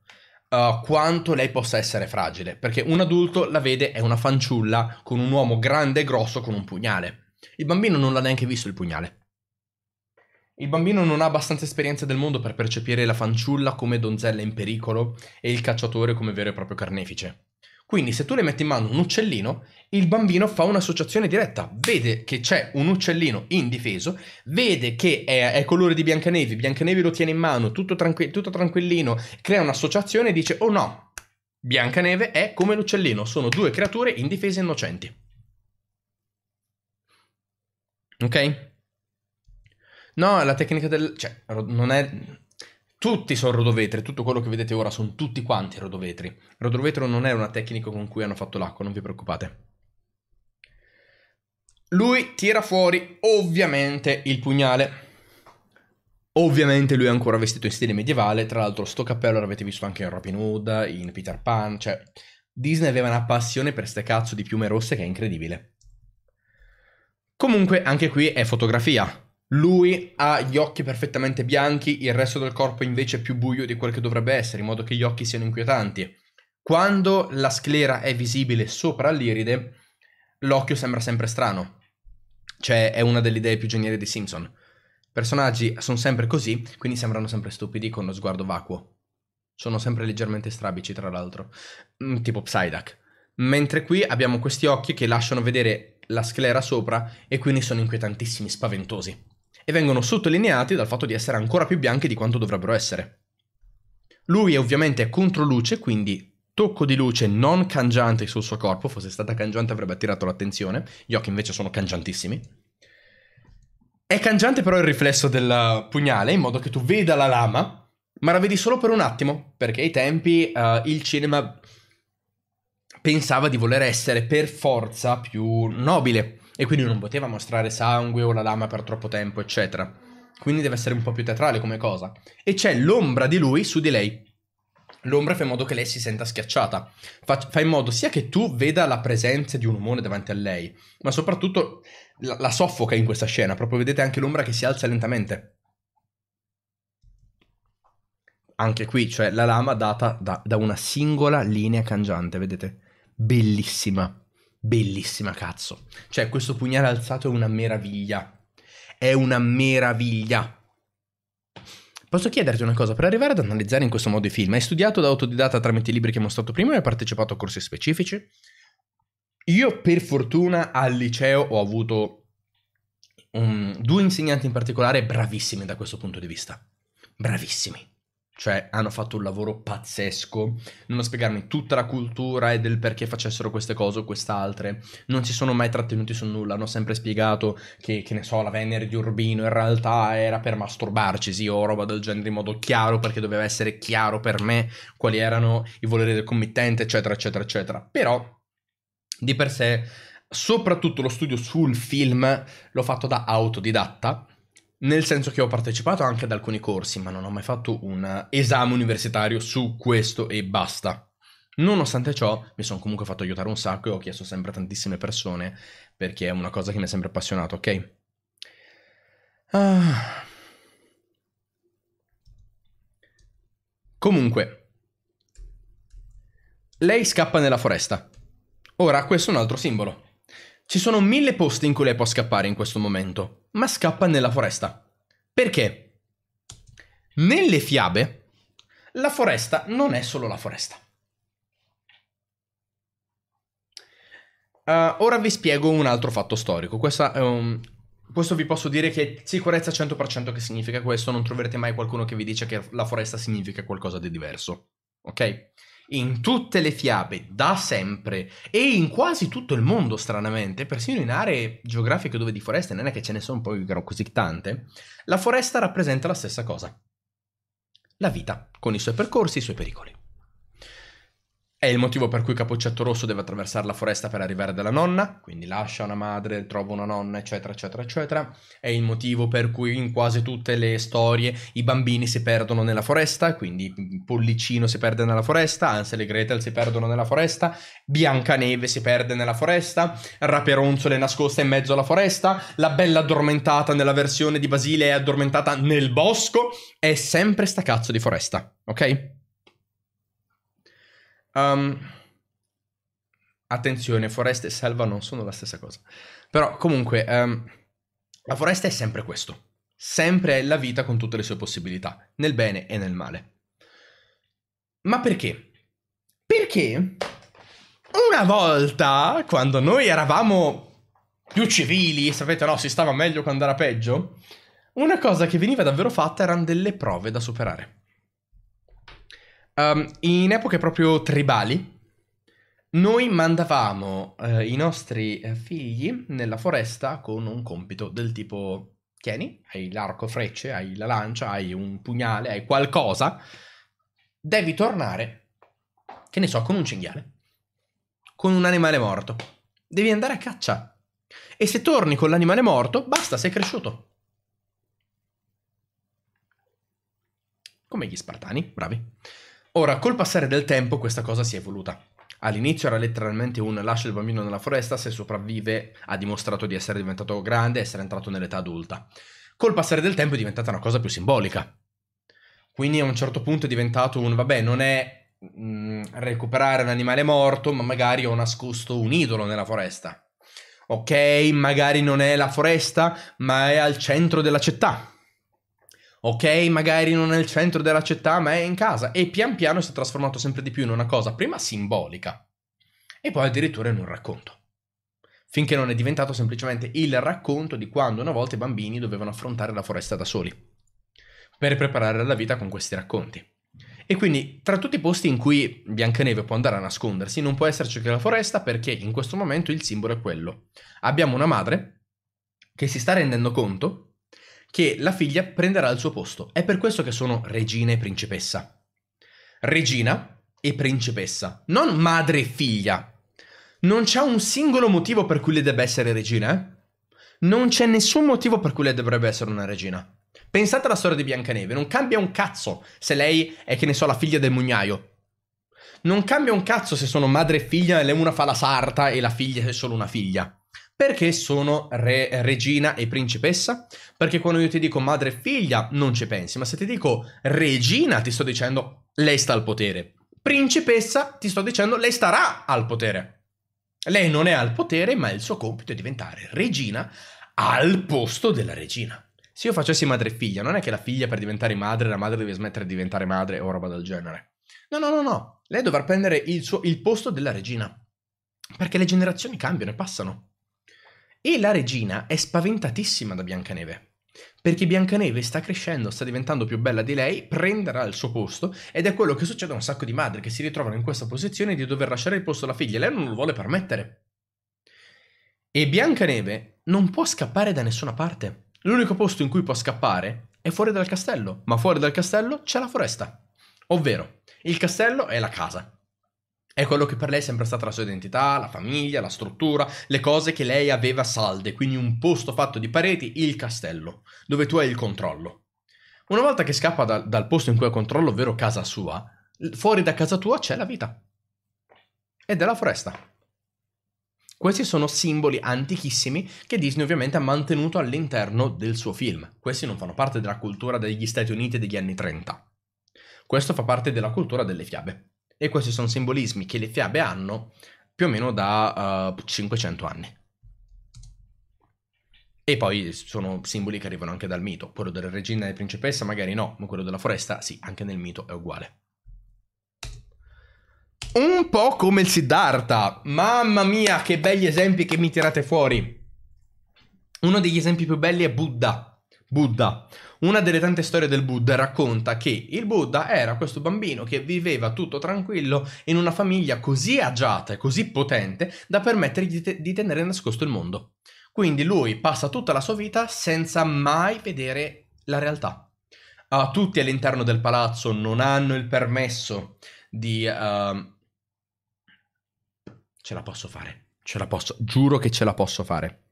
eh, quanto lei possa essere fragile, perché un adulto la vede è una fanciulla con un uomo grande e grosso con un pugnale. Il bambino non l'ha neanche visto il pugnale. Il bambino non ha abbastanza esperienza del mondo per percepire la fanciulla come donzella in pericolo e il cacciatore come vero e proprio carnefice. Quindi se tu le metti in mano un uccellino, il bambino fa un'associazione diretta, vede che c'è un uccellino indifeso, vede che è, è colore di Biancanevi, Biancanevi lo tiene in mano, tutto, tranqui- tutto tranquillino, crea un'associazione e dice, oh no, Biancaneve è come l'uccellino, sono due creature indifese e innocenti. Ok? No, la tecnica del... cioè, non è... Tutti sono rodovetri, tutto quello che vedete ora sono tutti quanti rodovetri. Rodovetro non è una tecnica con cui hanno fatto l'acqua, non vi preoccupate. Lui tira fuori ovviamente il pugnale. Ovviamente lui è ancora vestito in stile medievale, tra l'altro sto cappello l'avete visto anche in Robin Hood, in Peter Pan, cioè Disney aveva una passione per ste cazzo di piume rosse che è incredibile. Comunque anche qui è fotografia. Lui ha gli occhi perfettamente bianchi, il resto del corpo invece è più buio di quel che dovrebbe essere, in modo che gli occhi siano inquietanti. Quando la sclera è visibile sopra l'iride, l'occhio sembra sempre strano. Cioè, è una delle idee più geniali dei Simpson. I personaggi sono sempre così, quindi sembrano sempre stupidi con lo sguardo vacuo. Sono sempre leggermente strabici, tra l'altro. Mm, tipo Psyduck. Mentre qui abbiamo questi occhi che lasciano vedere la sclera sopra e quindi sono inquietantissimi, spaventosi. E vengono sottolineati dal fatto di essere ancora più bianchi di quanto dovrebbero essere. Lui ovviamente è controluce, quindi tocco di luce non cangiante sul suo corpo, fosse stata cangiante avrebbe attirato l'attenzione, gli occhi invece sono cangiantissimi. È cangiante però il riflesso del pugnale, in modo che tu veda la lama, ma la vedi solo per un attimo, perché ai tempi uh, il cinema pensava di voler essere per forza più nobile, e quindi non poteva mostrare sangue o la lama per troppo tempo, eccetera. Quindi deve essere un po' più teatrale come cosa. E c'è l'ombra di lui su di lei. L'ombra fa in modo che lei si senta schiacciata, fa, fa, in modo sia che tu veda la presenza di un umone davanti a lei, ma soprattutto la, la soffoca in questa scena, proprio vedete anche l'ombra che si alza lentamente. Anche qui, cioè la lama data da, da una singola linea cangiante, vedete? Bellissima, bellissima cazzo. Cioè questo pugnale alzato è una meraviglia, è una meraviglia. Posso chiederti una cosa, per arrivare ad analizzare in questo modo i film, hai studiato da autodidatta tramite i libri che hai mostrato prima o hai partecipato a corsi specifici? Io per fortuna al liceo ho avuto um, due insegnanti in particolare bravissimi da questo punto di vista. Bravissimi. Cioè, hanno fatto un lavoro pazzesco. Non a spiegarmi tutta la cultura e del perché facessero queste cose o quest'altre. Non si sono mai trattenuti su nulla. Hanno sempre spiegato che, che ne so, la Venere di Urbino in realtà era per masturbarci, sì, o roba del genere in modo chiaro, perché doveva essere chiaro per me quali erano i voleri del committente, eccetera, eccetera, eccetera. Però, di per sé, soprattutto lo studio sul film l'ho fatto da autodidatta nel senso che ho partecipato anche ad alcuni corsi, ma non ho mai fatto un esame universitario su questo e basta. Nonostante ciò, mi sono comunque fatto aiutare un sacco e ho chiesto sempre a tantissime persone perché è una cosa che mi ha sempre appassionato, ok? Ah. Comunque, lei scappa nella foresta. Ora, questo è un altro simbolo. Ci sono mille posti in cui lei può scappare in questo momento, ma scappa nella foresta. Perché? Nelle fiabe, la foresta non è solo la foresta. Uh, ora vi spiego un altro fatto storico. Questa, um, questo vi posso dire che sicurezza 100% che significa questo, non troverete mai qualcuno che vi dice che la foresta significa qualcosa di diverso. Ok? in tutte le fiabe, da sempre, e in quasi tutto il mondo, stranamente, persino in aree geografiche dove di foreste non è che ce ne sono poi così tante, la foresta rappresenta la stessa cosa. La vita, con i suoi percorsi, i suoi pericoli. È il motivo per cui Capocciato Rosso deve attraversare la foresta per arrivare dalla nonna, quindi lascia una madre, trova una nonna, eccetera, eccetera, eccetera. È il motivo per cui in quasi tutte le storie i bambini si perdono nella foresta, quindi Pollicino si perde nella foresta, Ansel e Gretel si perdono nella foresta, Biancaneve si perde nella foresta, Raperonzole è nascosta in mezzo alla foresta, la bella addormentata nella versione di Basile è addormentata nel bosco, è sempre sta cazzo di foresta, ok? Um, attenzione, foresta e selva non sono la stessa cosa. Però comunque, um, la foresta è sempre questo. Sempre è la vita con tutte le sue possibilità, nel bene e nel male. Ma perché? Perché una volta, quando noi eravamo più civili, sapete no, si stava meglio quando era peggio, una cosa che veniva davvero fatta erano delle prove da superare. Um, in epoche proprio tribali, noi mandavamo eh, i nostri eh, figli nella foresta con un compito del tipo tieni, hai l'arco frecce, hai la lancia, hai un pugnale, hai qualcosa, devi tornare, che ne so, con un cinghiale, con un animale morto. Devi andare a caccia. E se torni con l'animale morto, basta, sei cresciuto. Come gli spartani, bravi. Ora, col passare del tempo questa cosa si è evoluta. All'inizio era letteralmente un lascia il bambino nella foresta, se sopravvive ha dimostrato di essere diventato grande, essere entrato nell'età adulta. Col passare del tempo è diventata una cosa più simbolica. Quindi a un certo punto è diventato un, vabbè, non è mh, mm, recuperare un animale morto, ma magari ho nascosto un idolo nella foresta. Ok, magari non è la foresta, ma è al centro della città. Ok, magari non nel centro della città, ma è in casa. E pian piano si è trasformato sempre di più in una cosa prima simbolica e poi addirittura in un racconto. Finché non è diventato semplicemente il racconto di quando una volta i bambini dovevano affrontare la foresta da soli per preparare la vita con questi racconti. E quindi tra tutti i posti in cui Biancaneve può andare a nascondersi non può esserci che la foresta perché in questo momento il simbolo è quello. Abbiamo una madre che si sta rendendo conto che la figlia prenderà il suo posto. È per questo che sono regina e principessa. Regina e principessa, non madre e figlia. Non c'è un singolo motivo per cui lei debba essere regina, eh? Non c'è nessun motivo per cui lei dovrebbe essere una regina. Pensate alla storia di Biancaneve, non cambia un cazzo se lei è, che ne so, la figlia del mugnaio. Non cambia un cazzo se sono madre e figlia e una fa la sarta e la figlia è solo una figlia. Perché sono re, regina e principessa? Perché quando io ti dico madre e figlia non ci pensi, ma se ti dico regina ti sto dicendo lei sta al potere. Principessa ti sto dicendo lei starà al potere. Lei non è al potere, ma il suo compito è diventare regina al posto della regina. Se io facessi madre e figlia, non è che la figlia per diventare madre, la madre deve smettere di diventare madre o roba del genere. No, no, no, no. Lei dovrà prendere il, suo, il posto della regina. Perché le generazioni cambiano e passano. E la regina è spaventatissima da Biancaneve. Perché Biancaneve sta crescendo, sta diventando più bella di lei, prenderà il suo posto ed è quello che succede a un sacco di madri che si ritrovano in questa posizione di dover lasciare il posto alla figlia lei non lo vuole permettere. E Biancaneve non può scappare da nessuna parte. L'unico posto in cui può scappare è fuori dal castello, ma fuori dal castello c'è la foresta. Ovvero, il castello è la casa, è quello che per lei è sempre stata la sua identità, la famiglia, la struttura, le cose che lei aveva salde, quindi un posto fatto di pareti, il castello, dove tu hai il controllo. Una volta che scappa da, dal posto in cui ha controllo, ovvero casa sua, fuori da casa tua c'è la vita. Ed è la foresta. Questi sono simboli antichissimi che Disney ovviamente ha mantenuto all'interno del suo film. Questi non fanno parte della cultura degli Stati Uniti degli anni 30. Questo fa parte della cultura delle fiabe. E questi sono simbolismi che le fiabe hanno più o meno da uh, eh, 500 anni. E poi sono simboli che arrivano anche dal mito. Quello della regina e della principessa magari no, ma quello della foresta sì, anche nel mito è uguale. Un po' come il Siddhartha. Mamma mia, che belli esempi che mi tirate fuori. Uno degli esempi più belli è Buddha. Buddha. Una delle tante storie del Buddha racconta che il Buddha era questo bambino che viveva tutto tranquillo in una famiglia così agiata e così potente da permettergli di, te- di tenere nascosto il mondo. Quindi lui passa tutta la sua vita senza mai vedere la realtà. Uh, tutti all'interno del palazzo non hanno il permesso di... Uh... Ce la posso fare, ce la posso, giuro che ce la posso fare.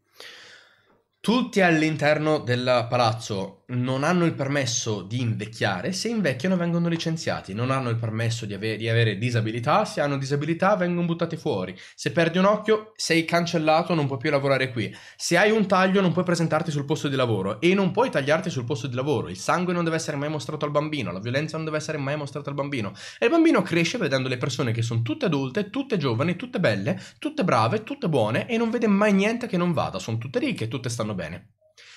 Tutti all'interno del palazzo non hanno il permesso di invecchiare, se invecchiano vengono licenziati, non hanno il permesso di, ave- di, avere disabilità, se hanno disabilità vengono buttati fuori, se perdi un occhio sei cancellato, non puoi più lavorare qui, se hai un taglio non puoi presentarti sul posto di lavoro e non puoi tagliarti sul posto di lavoro, il sangue non deve essere mai mostrato al bambino, la violenza non deve essere mai mostrata al bambino e il bambino cresce vedendo le persone che sono tutte adulte, tutte giovani, tutte belle, tutte brave, tutte buone e non vede mai niente che non vada, sono tutte ricche, tutte stanno stanno bene.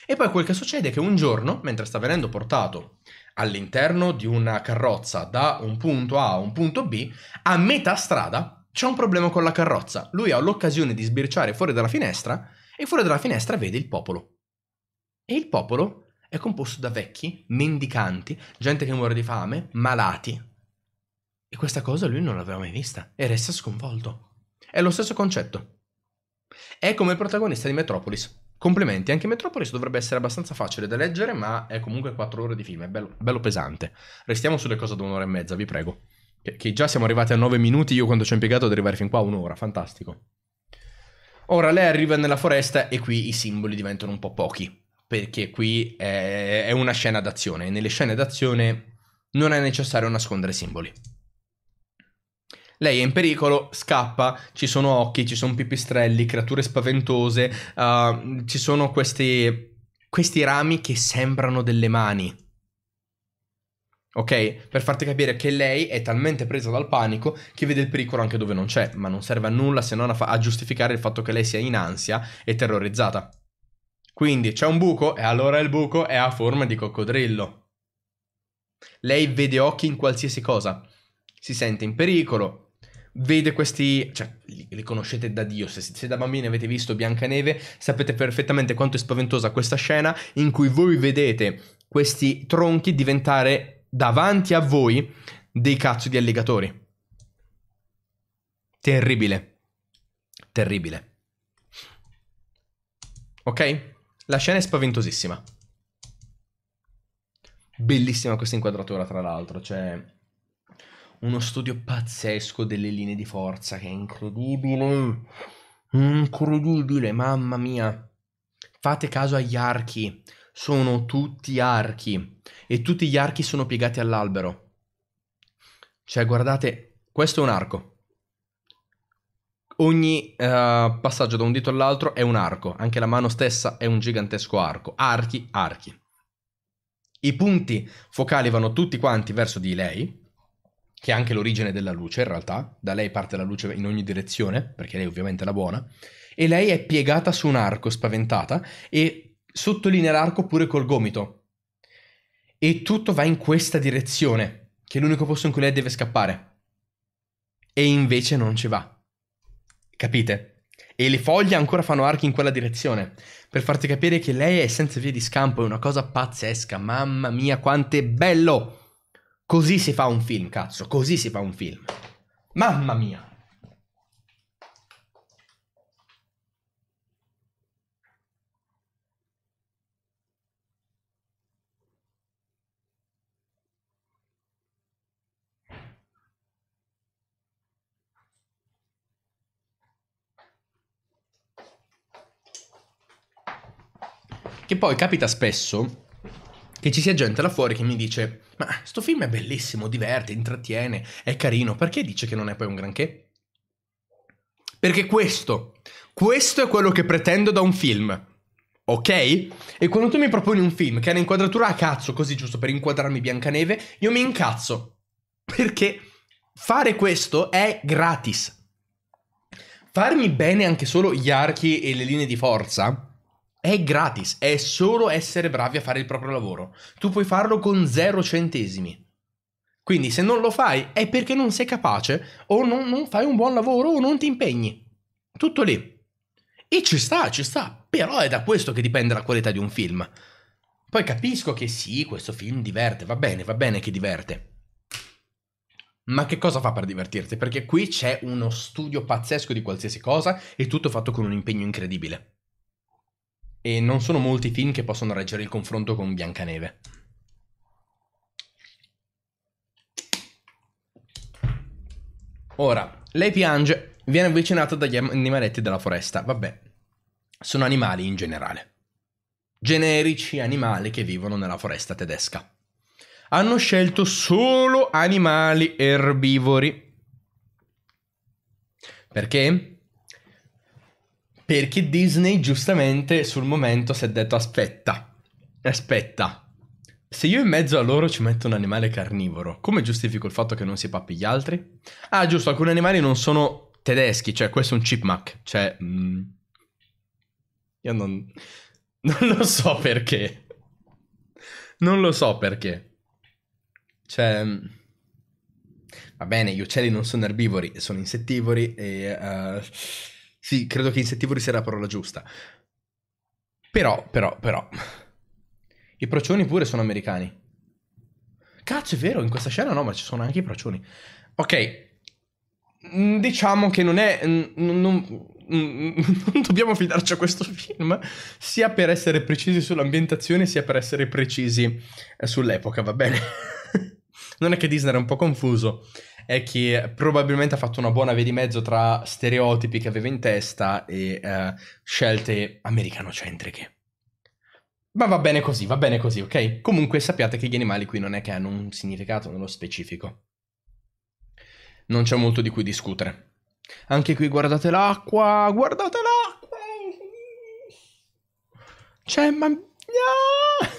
E poi quel che succede è che un giorno, mentre sta venendo portato all'interno di una carrozza da un punto A a un punto B, a metà strada c'è un problema con la carrozza. Lui ha l'occasione di sbirciare fuori dalla finestra e fuori dalla finestra vede il popolo. E il popolo è composto da vecchi, mendicanti, gente che muore di fame, malati. E questa cosa lui non l'aveva mai vista e resta sconvolto. È lo stesso concetto. È come il protagonista di Metropolis. Complimenti, anche Metropolis dovrebbe essere abbastanza facile da leggere, ma è comunque 4 ore di film, è bello, bello pesante. Restiamo sulle cose da un'ora e mezza, vi prego. Che, che già siamo arrivati a 9 minuti, io quando ci ho impiegato ad arrivare fin qua un'ora, fantastico. Ora lei arriva nella foresta e qui i simboli diventano un po' pochi, perché qui è, è una scena d'azione e nelle scene d'azione non è necessario nascondere simboli. Lei è in pericolo, scappa, ci sono occhi, ci sono pipistrelli, creature spaventose, uh, ci sono questi, questi rami che sembrano delle mani. Ok? Per farti capire che lei è talmente presa dal panico che vede il pericolo anche dove non c'è, ma non serve a nulla se non a, fa- a giustificare il fatto che lei sia in ansia e terrorizzata. Quindi c'è un buco e allora il buco è a forma di coccodrillo. Lei vede occhi in qualsiasi cosa, si sente in pericolo, vede questi, cioè li, li conoscete da Dio, se, se, da bambini avete visto Biancaneve sapete perfettamente quanto è spaventosa questa scena in cui voi vedete questi tronchi diventare davanti a voi dei cazzo di alligatori. Terribile. Terribile. Ok? La scena è spaventosissima. Bellissima questa inquadratura, tra l'altro, cioè uno studio pazzesco delle linee di forza che è incredibile. Incredibile, mamma mia. Fate caso agli archi. Sono tutti archi. E tutti gli archi sono piegati all'albero. Cioè, guardate, questo è un arco. Ogni uh, passaggio da un dito all'altro è un arco. Anche la mano stessa è un gigantesco arco. Archi, archi. I punti focali vanno tutti quanti verso di lei che è anche l'origine della luce in realtà, da lei parte la luce in ogni direzione, perché lei ovviamente è la buona, e lei è piegata su un arco spaventata e sottolinea l'arco pure col gomito. E tutto va in questa direzione, che è l'unico posto in cui lei deve scappare. E invece non ci va. Capite? E le foglie ancora fanno archi in quella direzione, per farti capire che lei è senza via di scampo, è una cosa pazzesca, mamma mia quanto è bello! Così si fa un film, cazzo, così si fa un film. Mamma mia. Che poi capita spesso che ci sia gente là fuori che mi dice ma sto film è bellissimo, diverte, intrattiene, è carino, perché dice che non è poi un granché? Perché questo, questo è quello che pretendo da un film. Ok? E quando tu mi proponi un film che ha un'inquadratura a cazzo, così giusto per inquadrarmi Biancaneve, io mi incazzo. Perché fare questo è gratis. Farmi bene anche solo gli archi e le linee di forza è gratis, è solo essere bravi a fare il proprio lavoro. Tu puoi farlo con zero centesimi. Quindi se non lo fai è perché non sei capace o non, non fai un buon lavoro o non ti impegni. Tutto lì. E ci sta, ci sta, però è da questo che dipende la qualità di un film. Poi capisco che sì, questo film diverte, va bene, va bene che diverte. Ma che cosa fa per divertirti? Perché qui c'è uno studio pazzesco di qualsiasi cosa e tutto fatto con un impegno incredibile e non sono molti film che possono reggere il confronto con Biancaneve. Ora, lei piange, viene avvicinata dagli animaletti della foresta. Vabbè, sono animali in generale. Generici animali che vivono nella foresta tedesca. Hanno scelto solo animali erbivori. Perché? Perché Disney giustamente sul momento si è detto aspetta, aspetta, se io in mezzo a loro ci metto un animale carnivoro, come giustifico il fatto che non si pappi gli altri? Ah giusto, alcuni animali non sono tedeschi, cioè questo è un chipmunk, cioè... Mm, io non... Non lo so perché. Non lo so perché. Cioè... Mm, va bene, gli uccelli non sono erbivori, sono insettivori e... Uh sì, credo che insettivori sia la parola giusta. Però, però, però. I procioni pure sono americani. Cazzo, è vero, in questa scena no, ma ci sono anche i procioni. Ok, mm, diciamo che non è. Mm, non, non, mm, non, dobbiamo fidarci a questo film, sia per essere precisi sull'ambientazione, sia per essere precisi eh, sull'epoca, va bene? non è che Disney era un po' confuso è che probabilmente ha fatto una buona via di mezzo tra stereotipi che aveva in testa e eh, scelte americanocentriche. Ma va bene così, va bene così, ok? Comunque sappiate che gli animali qui non è che hanno un significato nello specifico. Non c'è molto di cui discutere. Anche qui guardate l'acqua, guardate l'acqua! C'è, ma... Ah!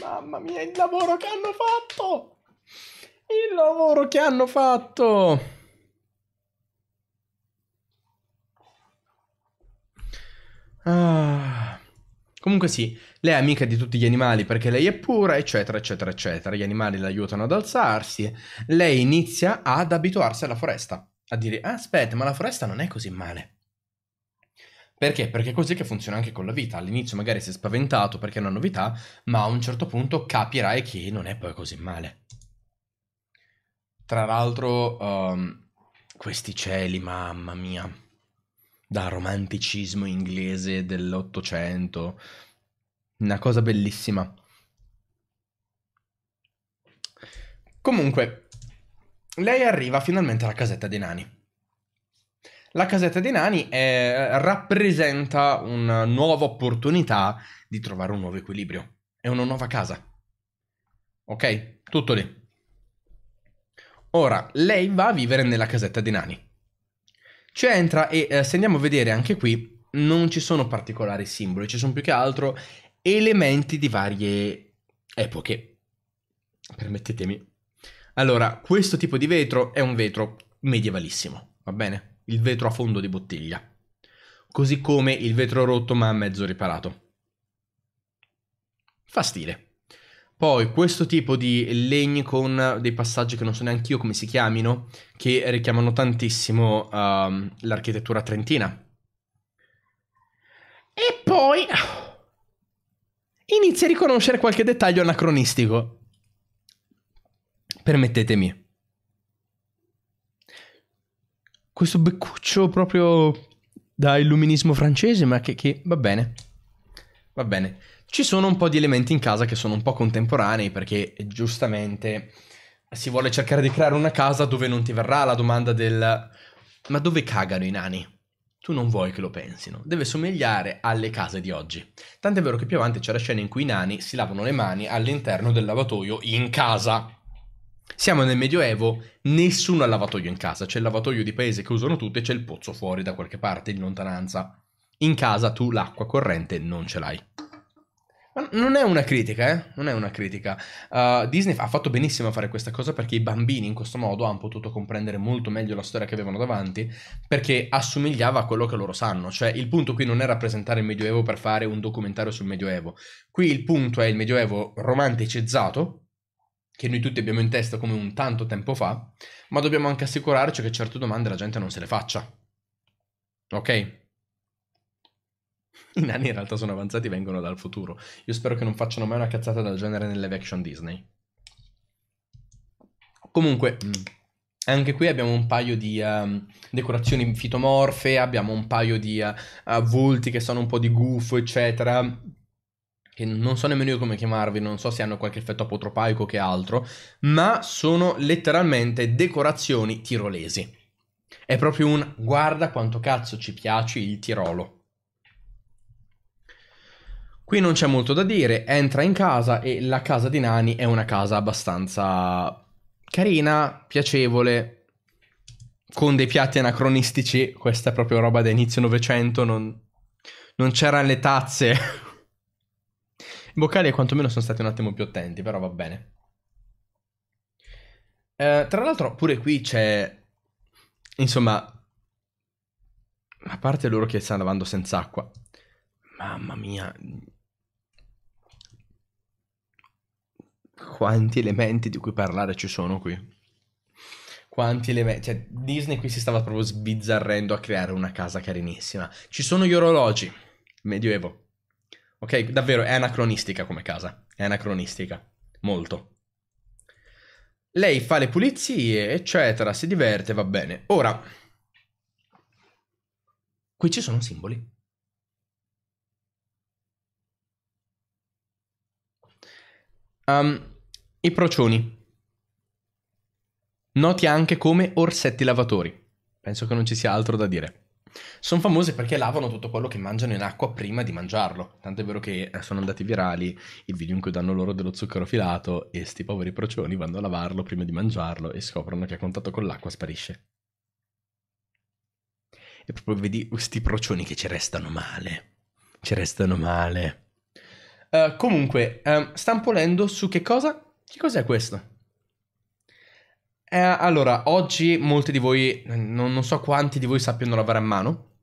Mamma mia, il lavoro che hanno fatto! Il lavoro che hanno fatto! Ah. Comunque sì, lei è amica di tutti gli animali perché lei è pura, eccetera, eccetera, eccetera. Gli animali l'aiutano ad alzarsi. Lei inizia ad abituarsi alla foresta, a dire, aspetta, ma la foresta non è così male. Perché? Perché è così che funziona anche con la vita. All'inizio magari sei spaventato perché è una novità, ma a un certo punto capirai che non è poi così male. Tra l'altro, um, questi cieli, mamma mia, da romanticismo inglese dell'Ottocento, una cosa bellissima. Comunque, lei arriva finalmente alla casetta dei nani. La casetta dei nani è, eh, rappresenta una nuova opportunità di trovare un nuovo equilibrio. È una nuova casa. Ok? Tutto lì. Ora, lei va a vivere nella casetta di Nani. Ci entra e eh, se andiamo a vedere anche qui, non ci sono particolari simboli, ci sono più che altro elementi di varie epoche. Permettetemi. Allora, questo tipo di vetro è un vetro medievalissimo, va bene? Il vetro a fondo di bottiglia. Così come il vetro rotto ma mezzo riparato. Fa stile. Poi questo tipo di legni con dei passaggi che non so neanche io come si chiamino, che richiamano tantissimo um, l'architettura trentina. E poi inizia a riconoscere qualche dettaglio anacronistico. Permettetemi. Questo beccuccio proprio da illuminismo francese, ma che, che va bene. Va bene. Ci sono un po' di elementi in casa che sono un po' contemporanei perché giustamente si vuole cercare di creare una casa dove non ti verrà la domanda del ma dove cagano i nani? Tu non vuoi che lo pensino, deve somigliare alle case di oggi. Tant'è vero che più avanti c'è la scena in cui i nani si lavano le mani all'interno del lavatoio in casa. Siamo nel Medioevo, nessuno ha lavatoio in casa, c'è il lavatoio di paese che usano tutti e c'è il pozzo fuori da qualche parte in lontananza. In casa tu l'acqua corrente non ce l'hai. Non è una critica, eh? Non è una critica. Uh, Disney ha fatto benissimo a fare questa cosa perché i bambini in questo modo hanno potuto comprendere molto meglio la storia che avevano davanti perché assomigliava a quello che loro sanno. Cioè, il punto qui non è rappresentare il Medioevo per fare un documentario sul Medioevo. Qui il punto è il Medioevo romanticizzato, che noi tutti abbiamo in testa come un tanto tempo fa, ma dobbiamo anche assicurarci che certe domande la gente non se le faccia. Ok? I nani in realtà sono avanzati e vengono dal futuro. Io spero che non facciano mai una cazzata del genere nelle action Disney. Comunque, mm. anche qui abbiamo un paio di uh, decorazioni fitomorfe, abbiamo un paio di uh, eh, volti che sono un po' di gufo, eccetera. Che non so nemmeno io come chiamarvi, non so se hanno qualche effetto apotropaico che altro, ma sono letteralmente decorazioni tirolesi. È proprio un guarda quanto cazzo ci piace il Tirolo. Qui non c'è molto da dire, entra in casa e la casa di Nani è una casa abbastanza carina, piacevole, con dei piatti anacronistici, questa è proprio roba da inizio Novecento, non, non c'erano le tazze. I boccali quantomeno sono stati un attimo più attenti, però va bene. Eh, tra l'altro pure qui c'è... Insomma... A parte loro che stanno lavando senza acqua. Mamma mia, quanti elementi di cui parlare ci sono qui. Quanti elementi, cioè Disney qui si stava proprio sbizzarrendo a creare una casa carinissima. Ci sono gli orologi, medioevo. Ok, davvero è anacronistica come casa, è anacronistica, molto. Lei fa le pulizie, eccetera, si diverte, va bene. Ora, qui ci sono simboli. Um, i procioni. Noti anche come orsetti lavatori. Penso che non ci sia altro da dire. Sono famose perché lavano tutto quello che mangiano in acqua prima di mangiarlo. Tanto è vero che eh, sono andati virali il video in cui danno loro dello zucchero filato e sti poveri procioni vanno a lavarlo prima di mangiarlo e scoprono che a contatto con l'acqua sparisce. E proprio vedi questi procioni che ci restano male. Ci restano male. Uh, comunque, um, ehm, stanno su che cosa? Che cos'è questo? Eh, allora, oggi molti di voi, non, non, so quanti di voi sappiano lavare a mano.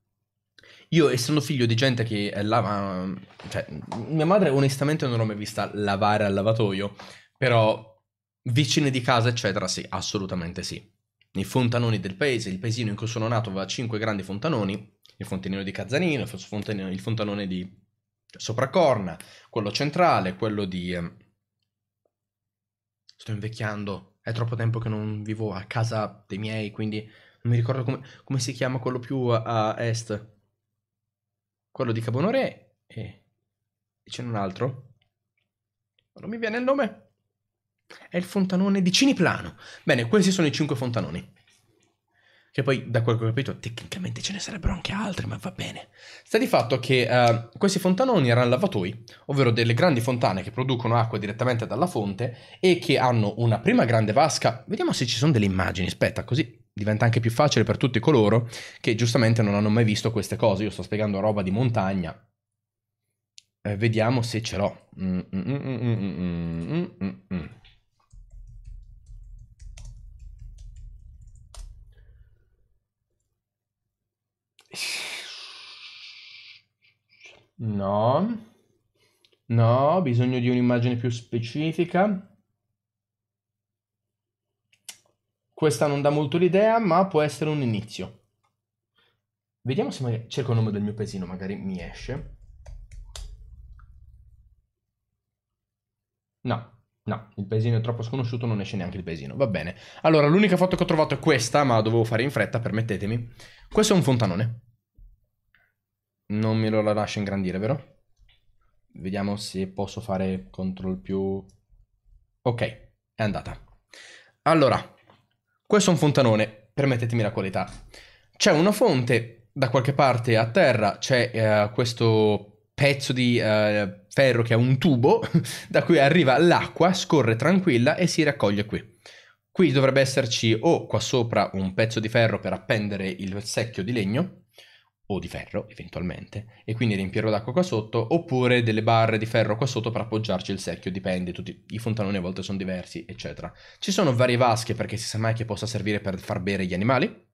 Io, essendo figlio di gente che lava... Cioè, mia madre onestamente non l'ho mai vista lavare al lavatoio, però vicine di casa, eccetera, sì, assolutamente sì. I fontanoni del paese, il paesino in cui sono nato aveva cinque grandi fontanoni, il fontanino di Cazzanino, il fontanone di Sopracorna, quello centrale, quello di... Ehm, sto invecchiando, è troppo tempo che non vivo a casa dei miei, quindi non mi ricordo come, come si chiama quello più a, a est. Quello di Cabonore e, e c'è un altro. Ma Non mi viene il nome. È il fontanone di Ciniplano. Bene, questi sono i cinque fontanoni. Che poi, da quel che ho capito, tecnicamente ce ne sarebbero anche altri, ma va bene. Sta di fatto che eh, questi fontanoni erano lavatoi, ovvero delle grandi fontane che producono acqua direttamente dalla fonte e che hanno una prima grande vasca. Vediamo se ci sono delle immagini, aspetta, così diventa anche più facile per tutti coloro che giustamente non hanno mai visto queste cose. Io sto spiegando roba di montagna. Eh, vediamo se ce l'ho. Mm, mm, mm, No. No, ho bisogno di un'immagine più specifica. Questa non dà molto l'idea, ma può essere un inizio. Vediamo se magari... cerco il nome del mio paesino, magari mi esce. No, no, il paesino è troppo sconosciuto, non esce neanche il paesino. Va bene. Allora, l'unica foto che ho trovato è questa, ma dovevo fare in fretta, permettetemi. Questo è un fontanone. Non me lo lascio ingrandire, vero? Vediamo se posso fare CTRL più... Ok, è andata. Allora, questo è un fontanone, permettetemi la qualità. C'è una fonte da qualche parte a terra, c'è uh, questo pezzo di uh, ferro che è un tubo da cui arriva l'acqua, scorre tranquilla e si raccoglie qui. Qui dovrebbe esserci o qua sopra un pezzo di ferro per appendere il secchio di legno, o di ferro eventualmente, e quindi riempirlo d'acqua qua sotto, oppure delle barre di ferro qua sotto per appoggiarci il secchio, dipende, tutti, i fontanoni a volte sono diversi, eccetera. Ci sono varie vasche perché si sa mai che possa servire per far bere gli animali,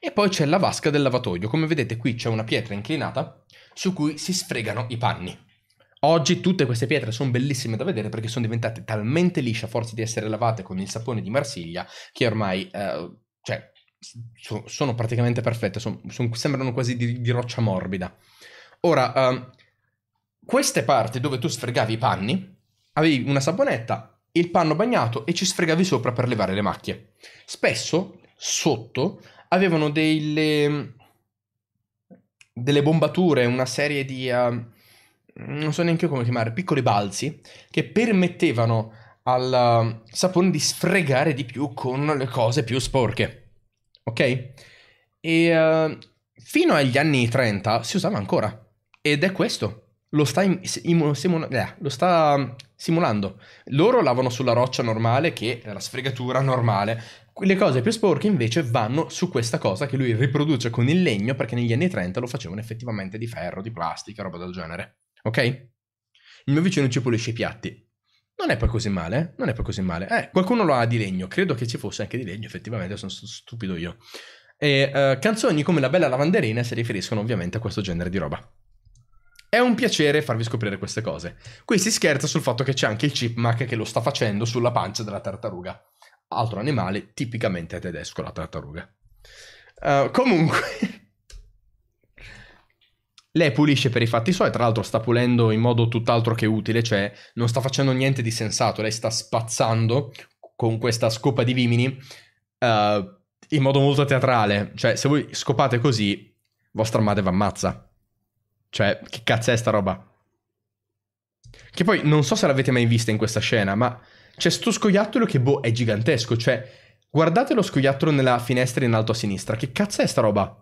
e poi c'è la vasca del lavatoio, come vedete qui c'è una pietra inclinata su cui si sfregano i panni. Oggi tutte queste pietre sono bellissime da vedere perché sono diventate talmente lisce a forza di essere lavate con il sapone di Marsiglia che ormai, eh, cioè, so, sono praticamente perfette, son, son, sembrano quasi di, di, roccia morbida. Ora, um, queste parti dove tu sfregavi i panni, avevi una saponetta, il panno bagnato e ci sfregavi sopra per levare le macchie. Spesso, sotto, avevano delle, delle bombature, una serie di... Uh, non so neanche come chiamare, piccoli balzi che permettevano al ehm, sapone di sfregare di più con le cose più sporche ok? E uh, fino agli anni 30 si usava ancora. Ed è questo. Lo sta, im- simula- eh, lo sta mm, simulando. Loro lavano sulla roccia normale, che è la sfregatura normale. Le cose più sporche invece vanno su questa cosa che lui riproduce con il legno, perché negli anni 30 lo facevano effettivamente di ferro, di plastica, roba del genere. Ok? Il mio vicino ci pulisce i piatti. Non è poi così male, non è poi così male. Eh, qualcuno lo ha di legno, credo che ci fosse anche di legno, effettivamente, sono stupido io. E uh, canzoni come La bella lavanderina si riferiscono ovviamente a questo genere di roba. È un piacere farvi scoprire queste cose. Qui si scherza sul fatto che c'è anche il chipmunk che lo sta facendo sulla pancia della tartaruga. Altro animale tipicamente tedesco, la tartaruga. Uh, comunque, lei pulisce per i fatti suoi, tra l'altro sta pulendo in modo tutt'altro che utile, cioè non sta facendo niente di sensato, lei sta spazzando con questa scopa di vimini uh, in modo molto teatrale, cioè se voi scopate così, vostra madre vi ammazza. Cioè, che cazzo è sta roba? Che poi non so se l'avete mai vista in questa scena, ma c'è sto scoiattolo che boh è gigantesco, cioè guardate lo scoiattolo nella finestra in alto a sinistra, che cazzo è sta roba?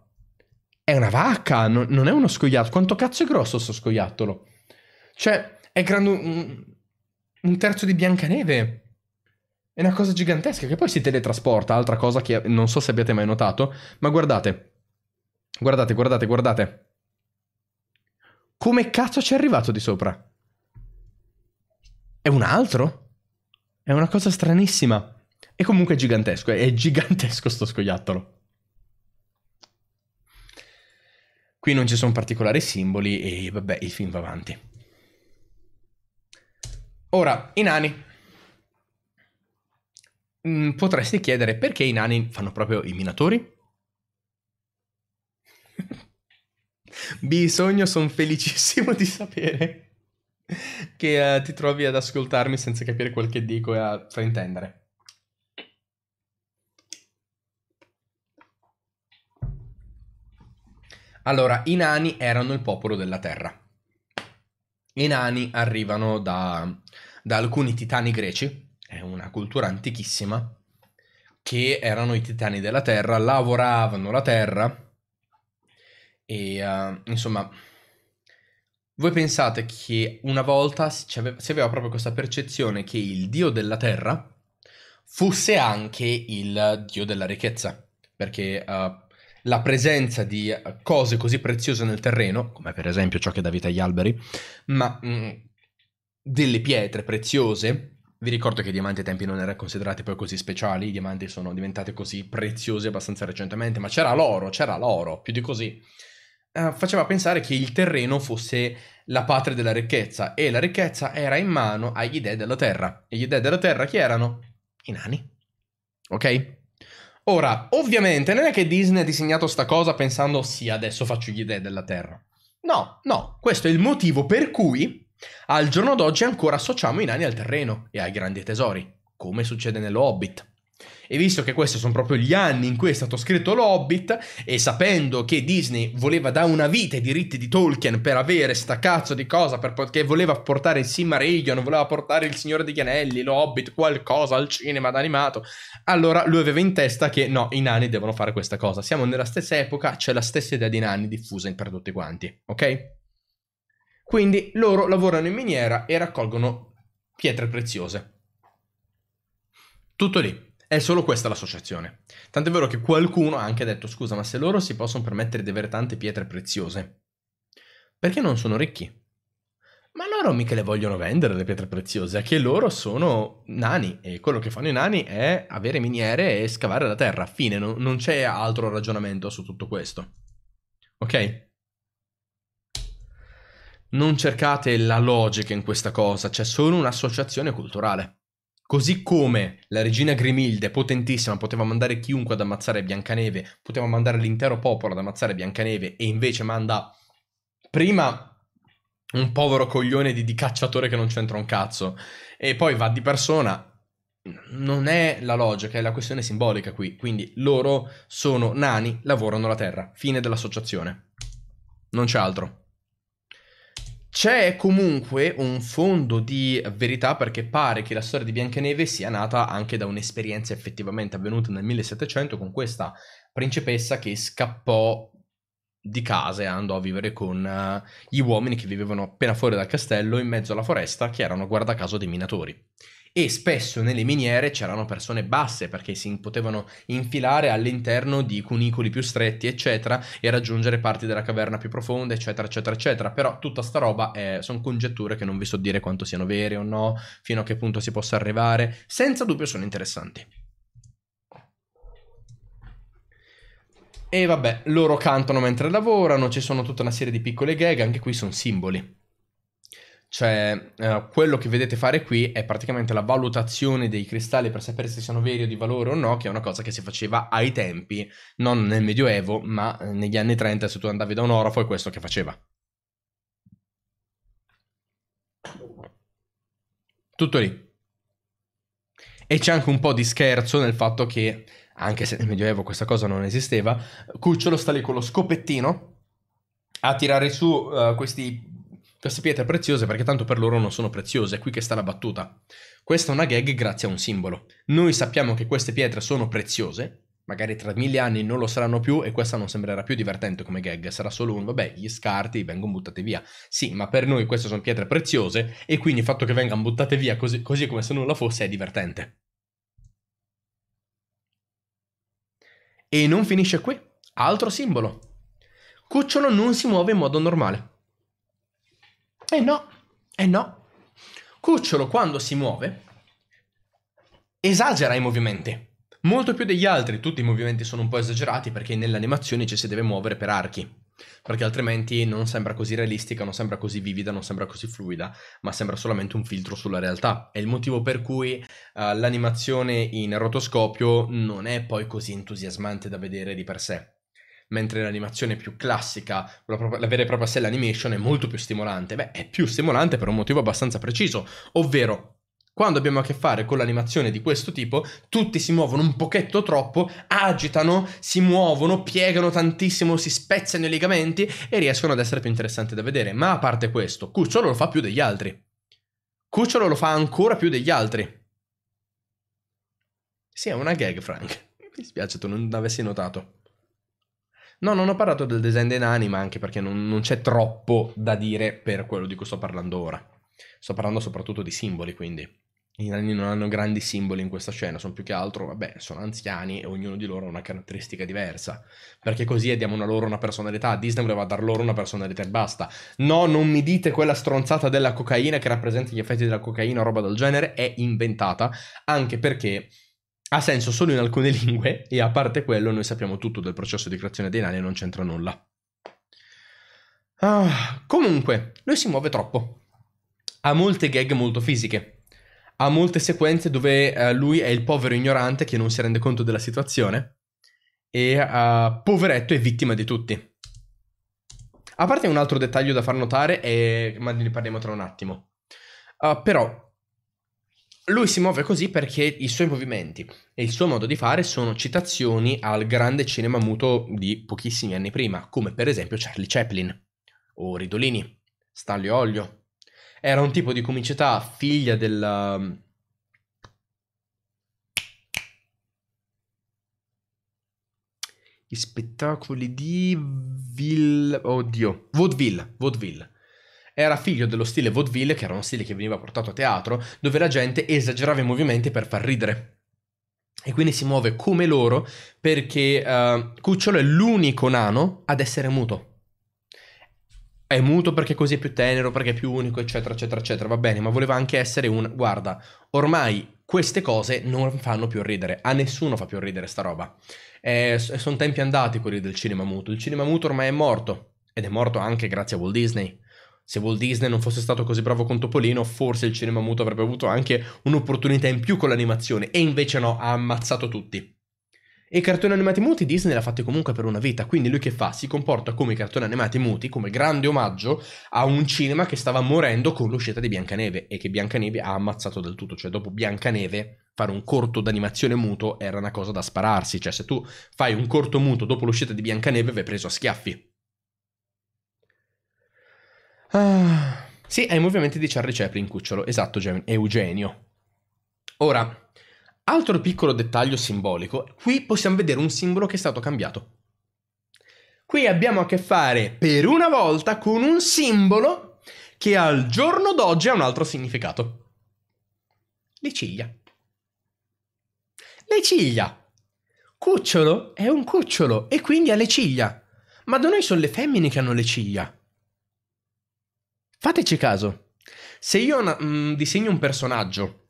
è una vacca, no, non è uno scoiattolo. Quanto cazzo è grosso sto scoiattolo? Cioè, è grande un, un terzo di Biancaneve. È una cosa gigantesca che poi si teletrasporta, altra cosa che non so se abbiate mai notato, ma guardate. Guardate, guardate, guardate. Come cazzo ci è arrivato di sopra? È un altro? È una cosa stranissima. E comunque è gigantesco, è gigantesco sto scoiattolo. Qui non ci sono particolari simboli e vabbè, il film va avanti. Ora, i nani. Mm, potresti chiedere perché i nani fanno proprio i minatori? Bisogno, sono felicissimo di sapere che uh, ti trovi ad ascoltarmi senza capire quel che dico e a fraintendere. Allora, i nani erano il popolo della Terra. I nani arrivano da, da alcuni titani greci, è una cultura antichissima, che erano i titani della Terra, lavoravano la Terra e uh, insomma voi pensate che una volta si aveva, si aveva, proprio questa percezione che il dio della terra fosse anche il dio della ricchezza, perché uh, la presenza di cose così preziose nel terreno, come per esempio ciò che dà vita agli alberi, ma mh, mm, delle pietre preziose. Vi ricordo che i diamanti ai tempi non erano considerati poi così speciali, i diamanti sono diventati così preziosi abbastanza recentemente, ma c'era l'oro, c'era l'oro, più di così. Uh, faceva pensare che il terreno fosse la patria della ricchezza e la ricchezza era in mano agli dei della terra. E gli dei della terra chi erano? I nani. Ok? Ora, ovviamente non è che Disney ha disegnato sta cosa pensando sì, adesso faccio gli idee della Terra. No, no, questo è il motivo per cui al giorno d'oggi ancora associamo i nani al terreno e ai grandi tesori, come succede nello Hobbit. E visto che questi sono proprio gli anni in cui è stato scritto l'Hobbit, e sapendo che Disney voleva da una vita i diritti di Tolkien per avere sta cazzo di cosa, perché voleva portare il Simmarillion, voleva portare il Signore degli Anelli, l'Hobbit, qualcosa al cinema d'animato, allora lui aveva in testa che no, i nani devono fare questa cosa. Siamo nella stessa epoca, c'è la stessa idea di nani diffusa per tutti quanti, ok? Quindi loro lavorano in miniera e raccolgono pietre preziose. Tutto lì. È solo questa l'associazione. Tant'è vero che qualcuno ha anche detto scusa, ma se loro si possono permettere di avere tante pietre preziose, perché non sono ricchi? Ma loro mica le vogliono vendere le pietre preziose, è che loro sono nani e quello che fanno i nani è avere miniere e scavare la terra. Fine, non, non c'è altro ragionamento su tutto questo. Ok? Non cercate la logica in questa cosa, c'è solo un'associazione culturale. Così come la regina Grimilde, potentissima, poteva mandare chiunque ad ammazzare Biancaneve, poteva mandare l'intero popolo ad ammazzare Biancaneve, e invece manda prima un povero coglione di, di cacciatore che non c'entra un cazzo, e poi va di persona. Non è la logica, è la questione simbolica qui. Quindi loro sono nani, lavorano la terra. Fine dell'associazione. Non c'è altro. C'è comunque un fondo di verità perché pare che la storia di Biancaneve sia nata anche da un'esperienza effettivamente avvenuta nel 1700 con questa principessa che scappò di casa e andò a vivere con uh, gli uomini che vivevano appena fuori dal castello in mezzo alla foresta che erano guarda caso dei minatori e spesso nelle miniere c'erano persone basse perché si potevano infilare all'interno di cunicoli più stretti eccetera e raggiungere parti della caverna più profonde eccetera eccetera eccetera però tutta sta roba eh, sono congetture che non vi so dire quanto siano vere o no fino a che punto si possa arrivare senza dubbio sono interessanti E vabbè, loro cantano mentre lavorano, ci sono tutta una serie di piccole gag, anche qui sono simboli. Cioè, eh, quello che vedete fare qui è praticamente la valutazione dei cristalli per sapere se sono veri o di valore o no, che è una cosa che si faceva ai tempi, non nel Medioevo, ma eh, negli anni 30, se tu andavi da un orafo è questo che faceva. Tutto lì. E c'è anche un po' di scherzo nel fatto che, anche se nel Medioevo questa cosa non esisteva, Cucciolo sta lì con lo scopettino a tirare su uh, questi queste pietre preziose perché tanto per loro non sono preziose, è qui che sta la battuta. Questa è una gag grazie a un simbolo. Noi sappiamo che queste pietre sono preziose, magari tra mille anni non lo saranno più e questa non sembrerà più divertente come gag, sarà solo un vabbè, gli scarti vengono buttati via. Sì, ma per noi queste sono pietre preziose e quindi il fatto che vengano buttate via così, così come se nulla fosse è divertente. E non finisce qui, altro simbolo. Cucciolo non si muove in modo normale. Eh no, eh no. Cucciolo quando si muove esagera i movimenti. Molto più degli altri, tutti i movimenti sono un po' esagerati perché nell'animazione ci si deve muovere per archi. Perché altrimenti non sembra così realistica, non sembra così vivida, non sembra così fluida, ma sembra solamente un filtro sulla realtà. È il motivo per cui uh, l'animazione in rotoscopio non è poi così entusiasmante da vedere di per sé mentre l'animazione più classica, la, pro- la vera e propria cell animation è molto più stimolante. Beh, è più stimolante per un motivo abbastanza preciso, ovvero quando abbiamo a che fare con l'animazione di questo tipo, tutti si muovono un pochetto troppo, agitano, si muovono, piegano tantissimo, si spezzano i legamenti e riescono ad essere più interessanti da vedere. Ma a parte questo, Cucciolo lo fa più degli altri. Cucciolo lo fa ancora più degli altri. Sì, è una gag, Frank. Mi dispiace tu non l'avessi notato. No, non ho parlato del design dei nani, ma anche perché non, non c'è troppo da dire per quello di cui sto parlando ora. Sto parlando soprattutto di simboli, quindi. I nani non hanno grandi simboli in questa scena, sono più che altro, vabbè, sono anziani e ognuno di loro ha una caratteristica diversa. Perché così diamo a loro una personalità. Disney voleva dar loro una personalità e basta. No, non mi dite quella stronzata della cocaina che rappresenta gli effetti della cocaina o roba del genere, è inventata. Anche perché ha senso solo in alcune lingue e a parte quello noi sappiamo tutto del processo di creazione dei nani e non c'entra nulla. Ah, comunque, lui si muove troppo. Ha molte gag molto fisiche. Ha molte sequenze dove uh, lui è il povero ignorante che non si rende conto della situazione e uh, poveretto è vittima di tutti. A parte un altro dettaglio da far notare, e... Eh, ma ne parliamo tra un attimo. Uh, però lui si muove così perché i suoi movimenti e il suo modo di fare sono citazioni al grande cinema muto di pochissimi anni prima, come per esempio Charlie Chaplin o Ridolini, Stanley Olio. Era un tipo di comicità figlia della, mm, spettacoli di Ville... Oddio, Vaudeville, Vaudeville era figlio dello stile vaudeville, che era uno stile che veniva portato a teatro, dove la gente esagerava i movimenti per far ridere. E quindi si muove come loro perché uh, Cucciolo è l'unico nano ad essere muto. È muto perché così è più tenero, perché è più unico, eccetera, eccetera, eccetera. Va bene, ma voleva anche essere un... Guarda, ormai queste cose non fanno più ridere. A nessuno fa più ridere sta roba. Eh, sono tempi andati quelli del cinema muto. Il cinema muto ormai è morto. Ed è morto anche grazie a Walt Disney se Walt Disney non fosse stato così bravo con Topolino, forse il cinema muto avrebbe avuto anche un'opportunità in più con l'animazione, e invece no, ha ammazzato tutti. E i cartoni animati muti Disney li ha fatti comunque per una vita, quindi lui che fa? Si comporta come i cartoni animati muti, come grande omaggio a un cinema che stava morendo con l'uscita di Biancaneve e che Biancaneve ha ammazzato del tutto, cioè dopo Biancaneve fare un corto d'animazione muto era una cosa da spararsi, cioè se tu fai un corto muto dopo l'uscita di Biancaneve vai preso a schiaffi. Ah. Sì, è ovviamente di Charlie Chaplin, cucciolo. Esatto, Eugenio. Ora, altro piccolo dettaglio simbolico. Qui possiamo vedere un simbolo che è stato cambiato. Qui abbiamo a che fare, per una volta, con un simbolo che al giorno d'oggi ha un altro significato. Le ciglia. Le ciglia. Cucciolo è un cucciolo e quindi ha le ciglia. Ma da noi sono le femmine che hanno le ciglia. Fateci caso, se io mh, mm, disegno un personaggio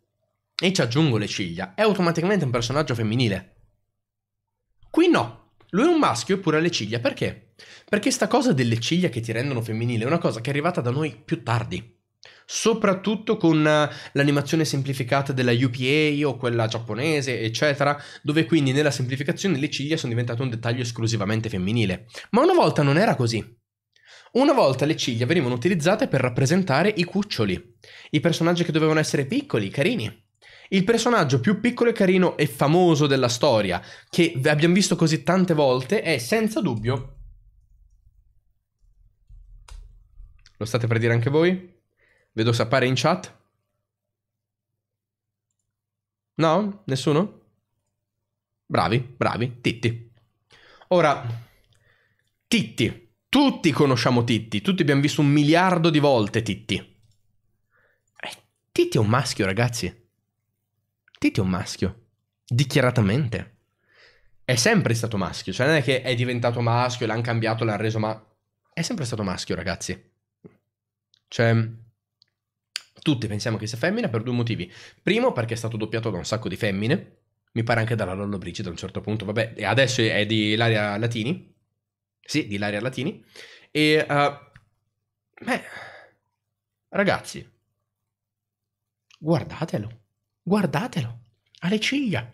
e ci aggiungo le ciglia, è automaticamente un personaggio femminile. Qui no, lui è un maschio eppure ha le ciglia, perché? Perché sta cosa delle ciglia che ti rendono femminile è una cosa che è arrivata da noi più tardi soprattutto con eh, l'animazione semplificata della UPA o quella giapponese, eccetera, dove quindi nella semplificazione le ciglia sono diventate un dettaglio esclusivamente femminile. Ma una volta non era così. Una volta le ciglia venivano utilizzate per rappresentare i cuccioli, i personaggi che dovevano essere piccoli, carini. Il personaggio più piccolo e carino e famoso della storia, che abbiamo visto così tante volte, è senza dubbio... Lo state per dire anche voi? Vedo sapare in chat. No? Nessuno? Bravi, bravi, Titti. Ora, Titti tutti conosciamo Titti, tutti abbiamo visto un miliardo di volte Titti. Eh, Titti è un maschio, ragazzi. Titti è un maschio. Dichiaratamente. È sempre stato maschio, cioè non è che è diventato maschio, l'hanno cambiato, l'hanno reso ma... È sempre stato maschio, ragazzi. Cioè... Tutti pensiamo che sia femmina per due motivi. Primo, perché è stato doppiato da un sacco di femmine. Mi pare anche dalla Lollobrigida a un certo punto. Vabbè, adesso è di Laria Latini sì, di Laria Latini. E, uh, beh, ragazzi, guardatelo, guardatelo, ha le ciglia.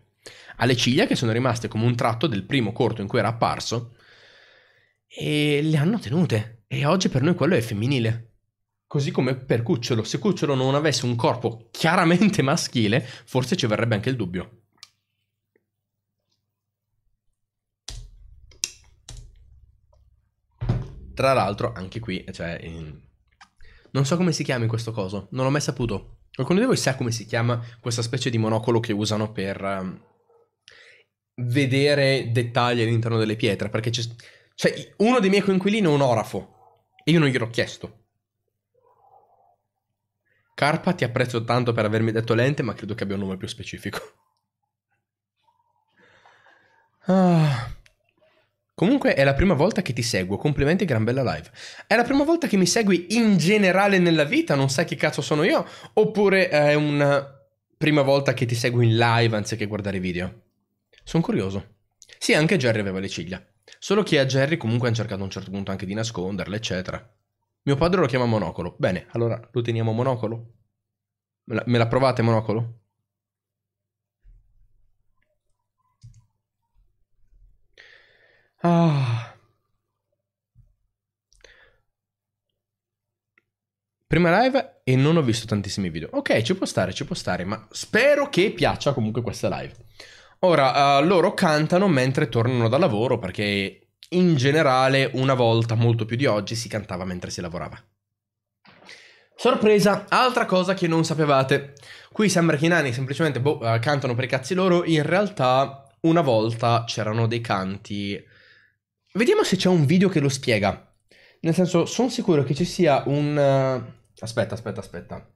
Ha le ciglia che sono rimaste come un tratto del primo corto in cui era apparso e le hanno tenute. E oggi per noi quello è femminile. Così come per Cucciolo, se Cucciolo non avesse un corpo chiaramente maschile, forse ci verrebbe anche il dubbio. Tra l'altro, anche qui, eh, cioè, in... non so come si chiami questo coso, non l'ho mai saputo. Qualcuno di voi sa come si chiama questa specie di monocolo che usano per um, vedere dettagli all'interno delle pietre? Perché c'è... Cioè, uno dei miei coinquilini è un orafo e io non gliel'ho chiesto. Carpa, ti apprezzo tanto per avermi detto lente, ma credo che abbia un nome più specifico. Ah... Comunque è la prima volta che ti seguo, complimenti gran bella live. È la prima volta che mi segui in generale nella vita, non sai che cazzo sono io? Oppure è una prima volta che ti seguo in live anziché guardare video? Sono curioso. Sì, anche Jerry aveva le ciglia. Solo che a Jerry comunque hanno cercato a un certo punto anche di nasconderle, eccetera. Mio padre lo chiama monocolo. Bene, allora lo teniamo monocolo? Me la, me la provate monocolo? Ah. Prima live e non ho visto tantissimi video. Ok, ci può stare, ci può stare, ma spero che piaccia comunque questa live. Ora, uh, loro cantano mentre tornano da lavoro perché in generale una volta, molto più di oggi, si cantava mentre si lavorava. Sorpresa, altra cosa che non sapevate. Qui sembra che i nani semplicemente boh, uh, cantano per i cazzi loro, in realtà una volta c'erano dei canti Vediamo se c'è un video che lo spiega. Nel senso, sono sicuro che ci sia un... Eh, aspetta, aspetta, aspetta.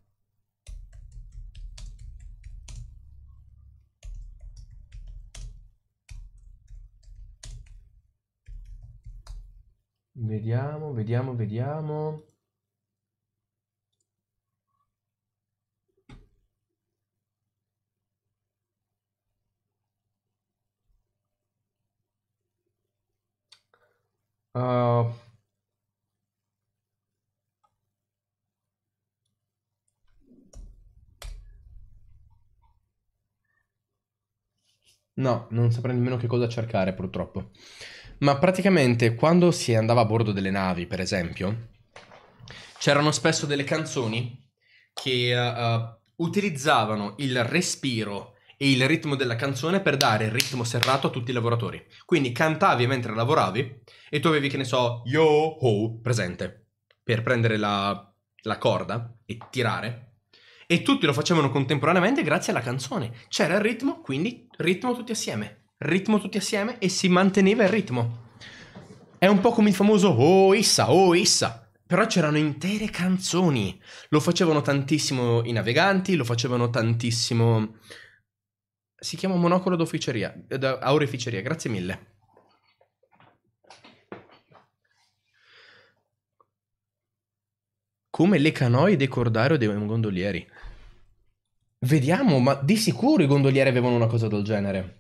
Vediamo, vediamo, vediamo. Ehm, no, non saprei nemmeno che cosa cercare purtroppo. Ma praticamente quando si andava a bordo delle navi, per esempio, c'erano spesso delle canzoni che uh, utilizzavano il respiro e il ritmo della canzone per dare il ritmo serrato a tutti i lavoratori. Quindi cantavi mentre lavoravi e tu avevi, che ne so, yo ho presente per prendere la, la corda e tirare. E tutti lo facevano contemporaneamente grazie alla canzone. C'era il ritmo, quindi ritmo tutti assieme. Ritmo tutti assieme e si manteneva il ritmo. È un po' come il famoso Oh Issa, Oh Issa. Però c'erano intere canzoni. Lo facevano tantissimo i naveganti, lo facevano tantissimo si chiama monocolo d'aurificeria. Eh, grazie mille. Come le canoie dei cordario dei gondolieri. Vediamo, ma di sicuro i gondolieri avevano una cosa del genere.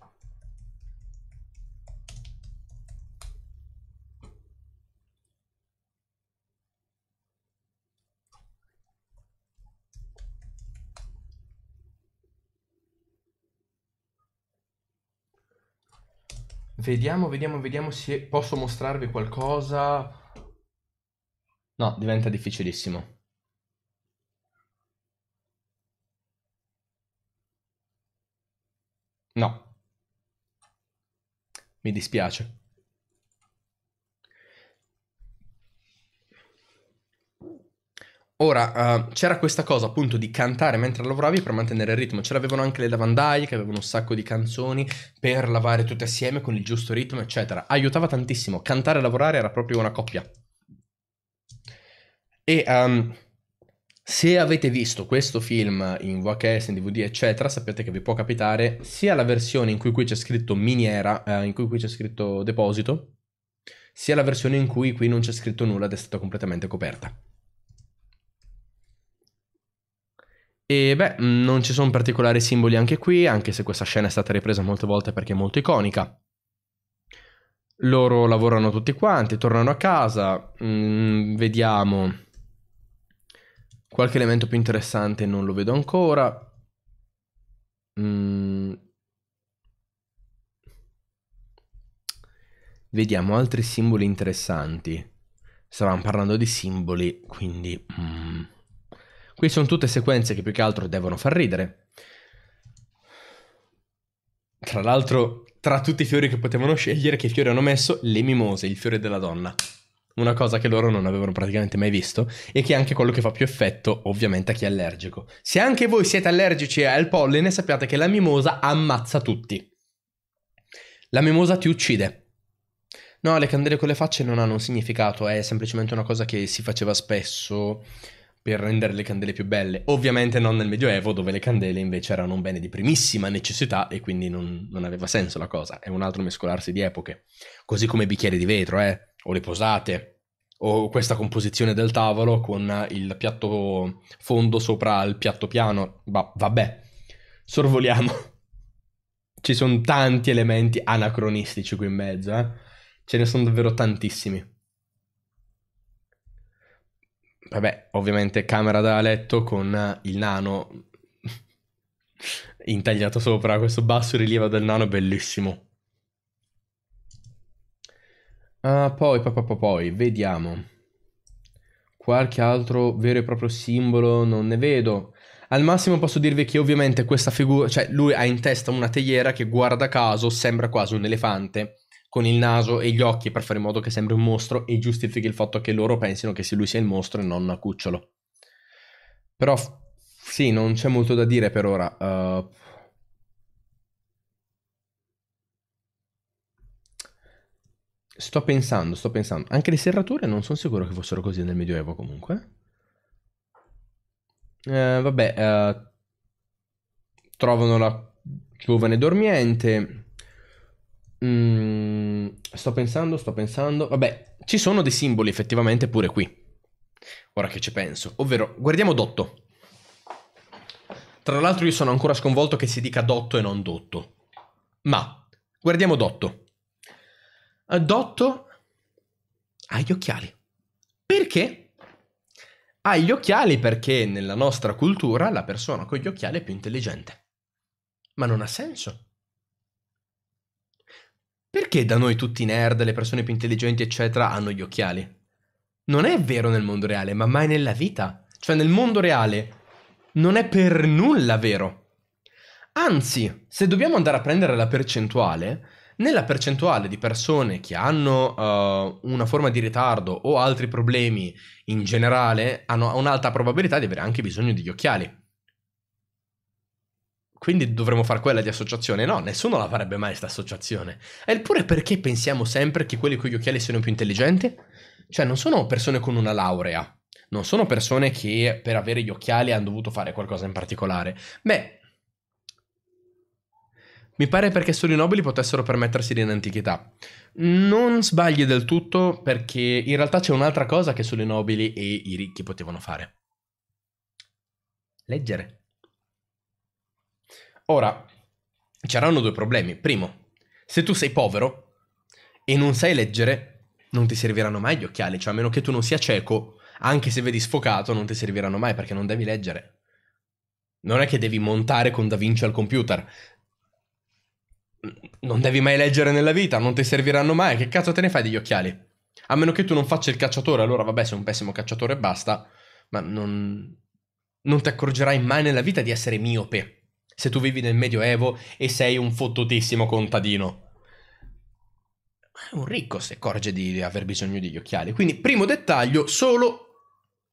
Vediamo, vediamo, vediamo se posso mostrarvi qualcosa. No, diventa difficilissimo. No. Mi dispiace. Ora, uh, c'era questa cosa appunto di cantare mentre lavoravi per mantenere il ritmo. Ce l'avevano anche le lavandaie che avevano un sacco di canzoni per lavare tutte assieme con il giusto ritmo, eccetera. Aiutava tantissimo. Cantare e lavorare era proprio una coppia. E um, se avete visto questo film in VHS, in DVD, eccetera, sapete che vi può capitare sia la versione in cui qui c'è scritto miniera, eh, in cui qui c'è scritto deposito, sia la versione in cui qui non c'è scritto nulla ed è stata completamente coperta. E beh, non ci sono particolari simboli anche qui, anche se questa scena è stata ripresa molte volte perché è molto iconica. Loro lavorano tutti quanti, tornano a casa, mm, vediamo qualche elemento più interessante, non lo vedo ancora. Mm. Vediamo altri simboli interessanti. Stavamo parlando di simboli, quindi... Mm. Qui sono tutte sequenze che più che altro devono far ridere. Tra l'altro, tra tutti i fiori che potevano scegliere, che fiori hanno messo? Le mimose, il fiore della donna. Una cosa che loro non avevano praticamente mai visto e che è anche quello che fa più effetto, ovviamente, a chi è allergico. Se anche voi siete allergici al polline, sappiate che la mimosa ammazza tutti. La mimosa ti uccide. No, le candele con le facce non hanno un significato, è semplicemente una cosa che si faceva spesso per rendere le candele più belle. Ovviamente non nel Medioevo, dove le candele invece erano un bene di primissima necessità e quindi non, non aveva senso la cosa. È un altro mescolarsi di epoche. Così come i bicchieri di vetro, eh? o le posate, o questa composizione del tavolo con il piatto fondo sopra il piatto piano. Va- vabbè, sorvoliamo. Ci sono tanti elementi anacronistici qui in mezzo, eh? ce ne sono davvero tantissimi vabbè, ovviamente camera da letto con eh, il nano intagliato sopra, questo basso rilievo del nano bellissimo. Ah, poi, poi, poi, poi, vediamo. Qualche altro vero e proprio simbolo non ne vedo. Al massimo posso dirvi che ovviamente questa figura, cioè lui ha in testa una teiera che guarda caso sembra quasi un elefante con il naso e gli occhi per fare in modo che sembri un mostro e giustifichi il fatto che loro pensino che lui sia il mostro e non a cucciolo. Però sì, non c'è molto da dire per ora. Uh... Sto pensando, sto pensando. Anche le serrature non sono sicuro che fossero così nel Medioevo comunque. Uh, vabbè, uh... trovano la giovane dormiente Mm, sto pensando, sto pensando. Vabbè, ci sono dei simboli effettivamente pure qui. Ora che ci penso. Ovvero, guardiamo Dotto. Tra l'altro io sono ancora sconvolto che si dica Dotto e non Dotto. Ma, guardiamo Dotto. Eh, Dotto ha gli occhiali. Perché? Ha gli occhiali perché nella nostra cultura la persona con gli occhiali è più intelligente. Ma non ha senso. Perché da noi tutti i nerd, le persone più intelligenti, eccetera, hanno gli occhiali? Non è vero nel mondo reale, ma mai nella vita. Cioè nel mondo reale non è per nulla vero. Anzi, se dobbiamo andare a prendere la percentuale, nella percentuale di persone che hanno uh, una forma di ritardo o altri problemi in generale, hanno un'alta probabilità di avere anche bisogno degli occhiali quindi dovremmo fare quella di associazione. No, nessuno la farebbe mai questa associazione. Eppure perché pensiamo sempre che quelli con gli occhiali siano più intelligenti? Cioè, non sono persone con una laurea, non sono persone che per avere gli occhiali hanno dovuto fare qualcosa in particolare. Beh, mi pare perché solo i nobili potessero permettersi in antichità. Non sbagli del tutto perché in realtà c'è un'altra cosa che solo i nobili e i ricchi potevano fare. Leggere. Ora, c'erano due problemi. Primo, se tu sei povero e non sai leggere, non ti serviranno mai gli occhiali, cioè a meno che tu non sia cieco, anche se vedi sfocato, non ti serviranno mai perché non devi leggere. Non è che devi montare con Da Vinci al computer. Non devi mai leggere nella vita, non ti serviranno mai. Che cazzo te ne fai degli occhiali? A meno che tu non faccia il cacciatore, allora vabbè, sei un pessimo cacciatore e basta. Ma non, non ti accorgerai mai nella vita di essere miope se tu vivi nel Medioevo e sei un fottutissimo contadino. Un ricco si accorge di aver bisogno degli occhiali. Quindi, primo dettaglio, solo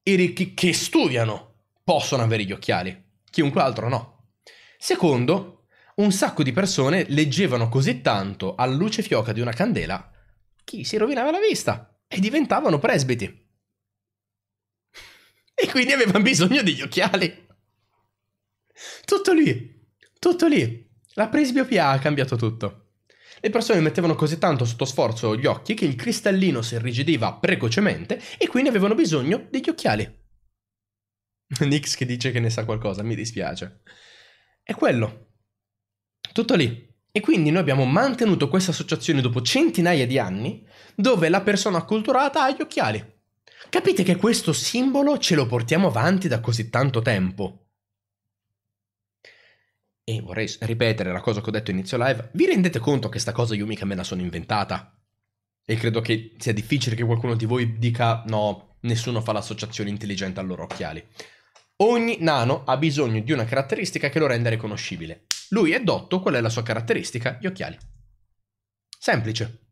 i ricchi che studiano possono avere gli occhiali, chiunque altro no. Secondo, un sacco di persone leggevano così tanto alla luce fioca di una candela che si rovinava la vista e diventavano presbiti. E quindi avevano bisogno degli occhiali. Tutto lì, tutto lì. La presbiopia ha cambiato tutto. Le persone mettevano così tanto sotto sforzo gli occhi che il cristallino si irrigidiva precocemente e quindi avevano bisogno degli occhiali. Nix che dice che ne sa qualcosa, mi dispiace. È quello. Tutto lì. E quindi noi abbiamo mantenuto questa associazione dopo centinaia di anni dove la persona acculturata ha gli occhiali. Capite che questo simbolo ce lo portiamo avanti da così tanto tempo. E vorrei ripetere la cosa che ho detto inizio live. Vi rendete conto che sta cosa io mica me la sono inventata? E credo che sia difficile che qualcuno di voi dica no, nessuno fa l'associazione intelligente ai loro occhiali. Ogni nano ha bisogno di una caratteristica che lo renda riconoscibile. Lui è dotto, qual è la sua caratteristica? Gli occhiali. Semplice.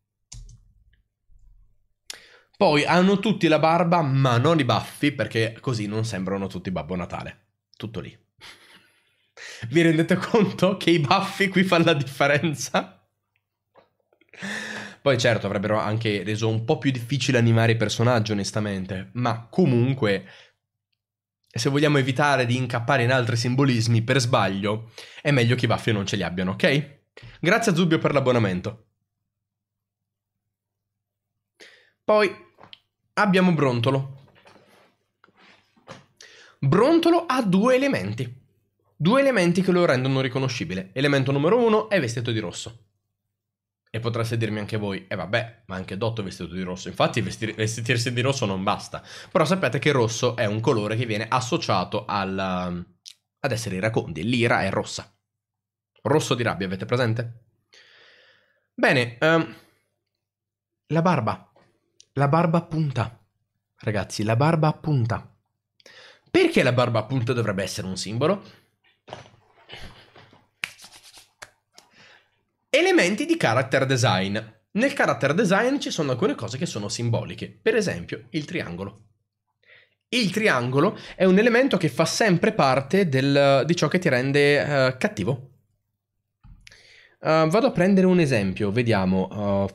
Poi hanno tutti la barba, ma non i baffi, perché così non sembrano tutti Babbo Natale. Tutto lì vi rendete conto che i baffi qui fanno la differenza? Poi certo avrebbero anche reso un po' più difficile animare i personaggi onestamente, ma comunque se vogliamo evitare di incappare in altri simbolismi per sbaglio, è meglio che i baffi non ce li abbiano, ok? Grazie a Zubbio per l'abbonamento. Poi abbiamo Brontolo. Brontolo ha due elementi. Due elementi che lo rendono riconoscibile. Elemento numero uno è vestito di rosso. E potreste dirmi anche voi, e eh vabbè, ma anche Dotto è vestito di rosso. Infatti vestir- vestirsi di rosso non basta. Però sapete che rosso è un colore che viene associato al, ehm, ad essere i racconti. L'ira è rossa. Rosso di rabbia, avete presente? Bene, um, la barba. La barba punta. Ragazzi, la barba punta. Perché la barba punta dovrebbe essere un simbolo? Elementi di character design. Nel character design ci sono alcune cose che sono simboliche, per esempio il triangolo. Il triangolo è un elemento che fa sempre parte del, di ciò che ti rende uh, cattivo. Uh, vado a prendere un esempio, vediamo. Uh, eh,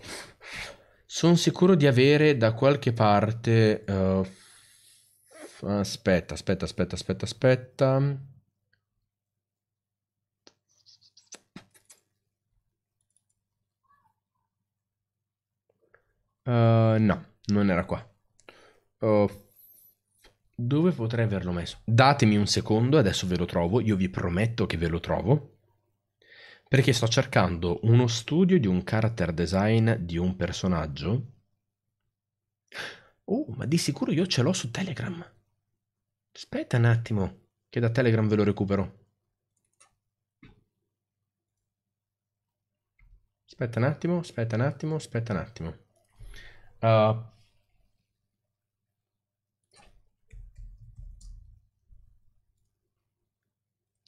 sono sicuro di avere da qualche parte... aspetta, aspetta, aspetta, aspetta, aspetta. Uh, no, non era qua. Uh, dove potrei averlo messo? Datemi un secondo, adesso ve lo trovo. Io vi prometto che ve lo trovo. Perché sto cercando uno studio di un character design di un personaggio. Oh, ma di sicuro io ce l'ho su Telegram. Aspetta un attimo, che da Telegram ve lo recupero. Aspetta un attimo, aspetta un attimo, aspetta un attimo. Uh,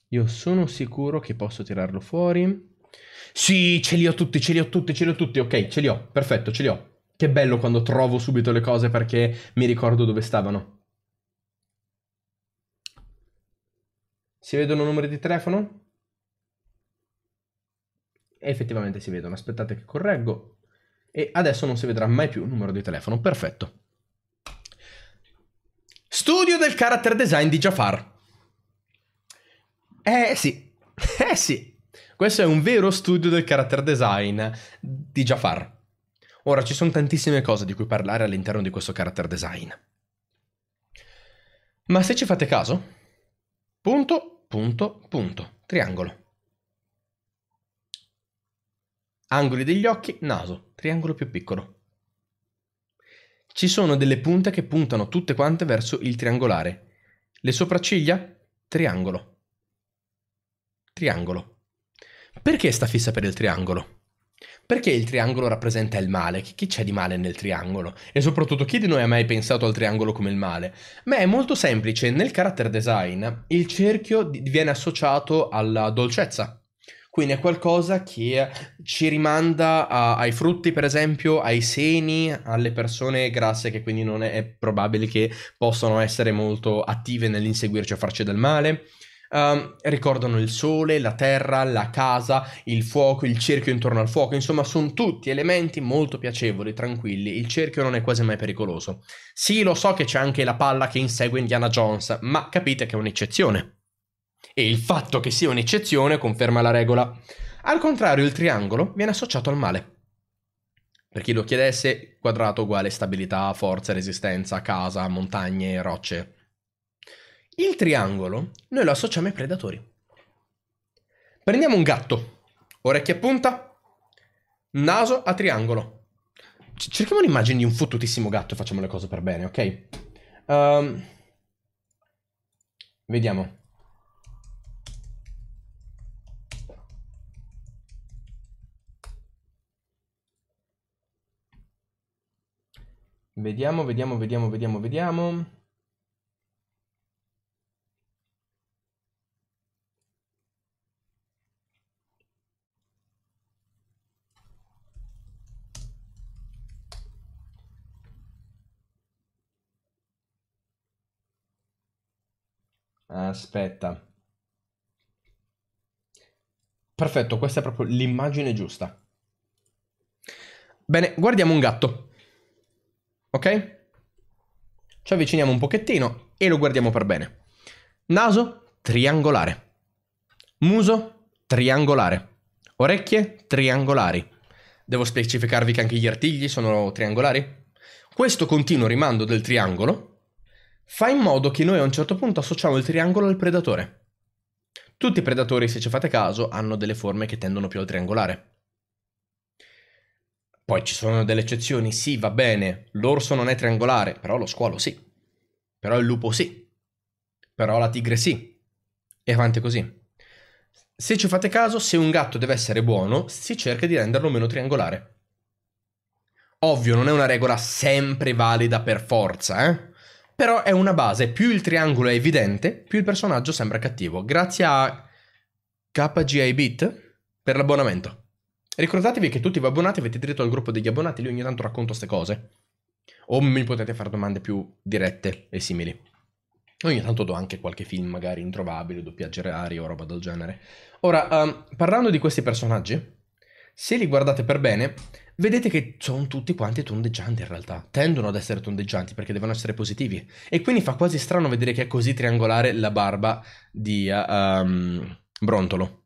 io sono sicuro che posso tirarlo fuori. Sì, ce li ho tutti, ce li ho tutti, ce li ho tutti. Ok, ce li ho. Perfetto, ce li ho. Che bello quando trovo subito le cose perché mi ricordo dove stavano. Si vedono numeri di telefono? E effettivamente si vedono. Aspettate che correggo e adesso non si vedrà mai più il numero di telefono. Perfetto. Studio del character design di Jafar. Eh sì, eh sì. Questo è un vero studio del character design di Jafar. Ora, ci sono tantissime cose di cui parlare all'interno di questo character design. Ma se ci fate caso, punto, punto, punto, triangolo. Angoli degli occhi, naso, triangolo più piccolo. Ci sono delle punte che puntano tutte quante verso il triangolare. Le sopracciglia? Triangolo. Triangolo. Perché sta fissa per il triangolo? Perché il triangolo rappresenta il male? Chi c'è di male nel triangolo? E soprattutto chi di noi ha mai pensato al triangolo come il male? Ma è molto semplice, nel character design il cerchio viene associato alla dolcezza, quindi è qualcosa che ci rimanda a, ai frutti, per esempio, ai seni, alle persone grasse che quindi non è probabile che possano essere molto attive nell'inseguirci o farci del male. Um, ricordano il sole, la terra, la casa, il fuoco, il cerchio intorno al fuoco, insomma sono tutti elementi molto piacevoli, tranquilli, il cerchio non è quasi mai pericoloso. Sì, lo so che c'è anche la palla che insegue Indiana Jones, ma capite che è un'eccezione. E il fatto che sia un'eccezione conferma la regola. Al contrario, il triangolo viene associato al male. Per chi lo chiedesse, quadrato uguale stabilità, forza, resistenza, casa, montagne, rocce. Il triangolo noi lo associamo ai predatori. Prendiamo un gatto, orecchie a punta, naso a triangolo. Cerchiamo un'immagine di un fottutissimo gatto e facciamo le cose per bene, ok? Um, vediamo. Vediamo, vediamo, vediamo, vediamo, vediamo. Aspetta. Perfetto, questa è proprio l'immagine giusta. Bene, guardiamo un gatto. Ok? Ci avviciniamo un pochettino e lo guardiamo per bene. Naso triangolare. Muso triangolare. Orecchie triangolari. Devo specificarvi che anche gli artigli sono triangolari? Questo continuo rimando del triangolo fa in modo che noi a un certo punto associamo il triangolo al predatore. Tutti i predatori, se ci fate caso, hanno delle forme che tendono più al triangolare. Poi ci sono delle eccezioni, sì, va bene, l'orso non è triangolare, però lo squalo sì, però il lupo sì, però la tigre sì, e avanti così. Se ci fate caso, se un gatto deve essere buono, si cerca di renderlo meno triangolare. Ovvio, non è una regola sempre valida per forza, eh? Però è una base, più il triangolo è evidente, più il personaggio sembra cattivo. Grazie a KGI Beat per l'abbonamento. Ricordatevi che tutti voi abbonati avete diritto al gruppo degli abbonati, lì ogni tanto racconto queste cose. O mi potete fare domande più dirette e simili. Ogni tanto do anche qualche film magari introvabile, doppiaggi rari o roba del genere. Ora, um, parlando di questi personaggi, se li guardate per bene, vedete che sono tutti quanti tondeggianti in realtà. Tendono ad essere tondeggianti perché devono essere positivi. E quindi fa quasi strano vedere che è così triangolare la barba di uh, um, Brontolo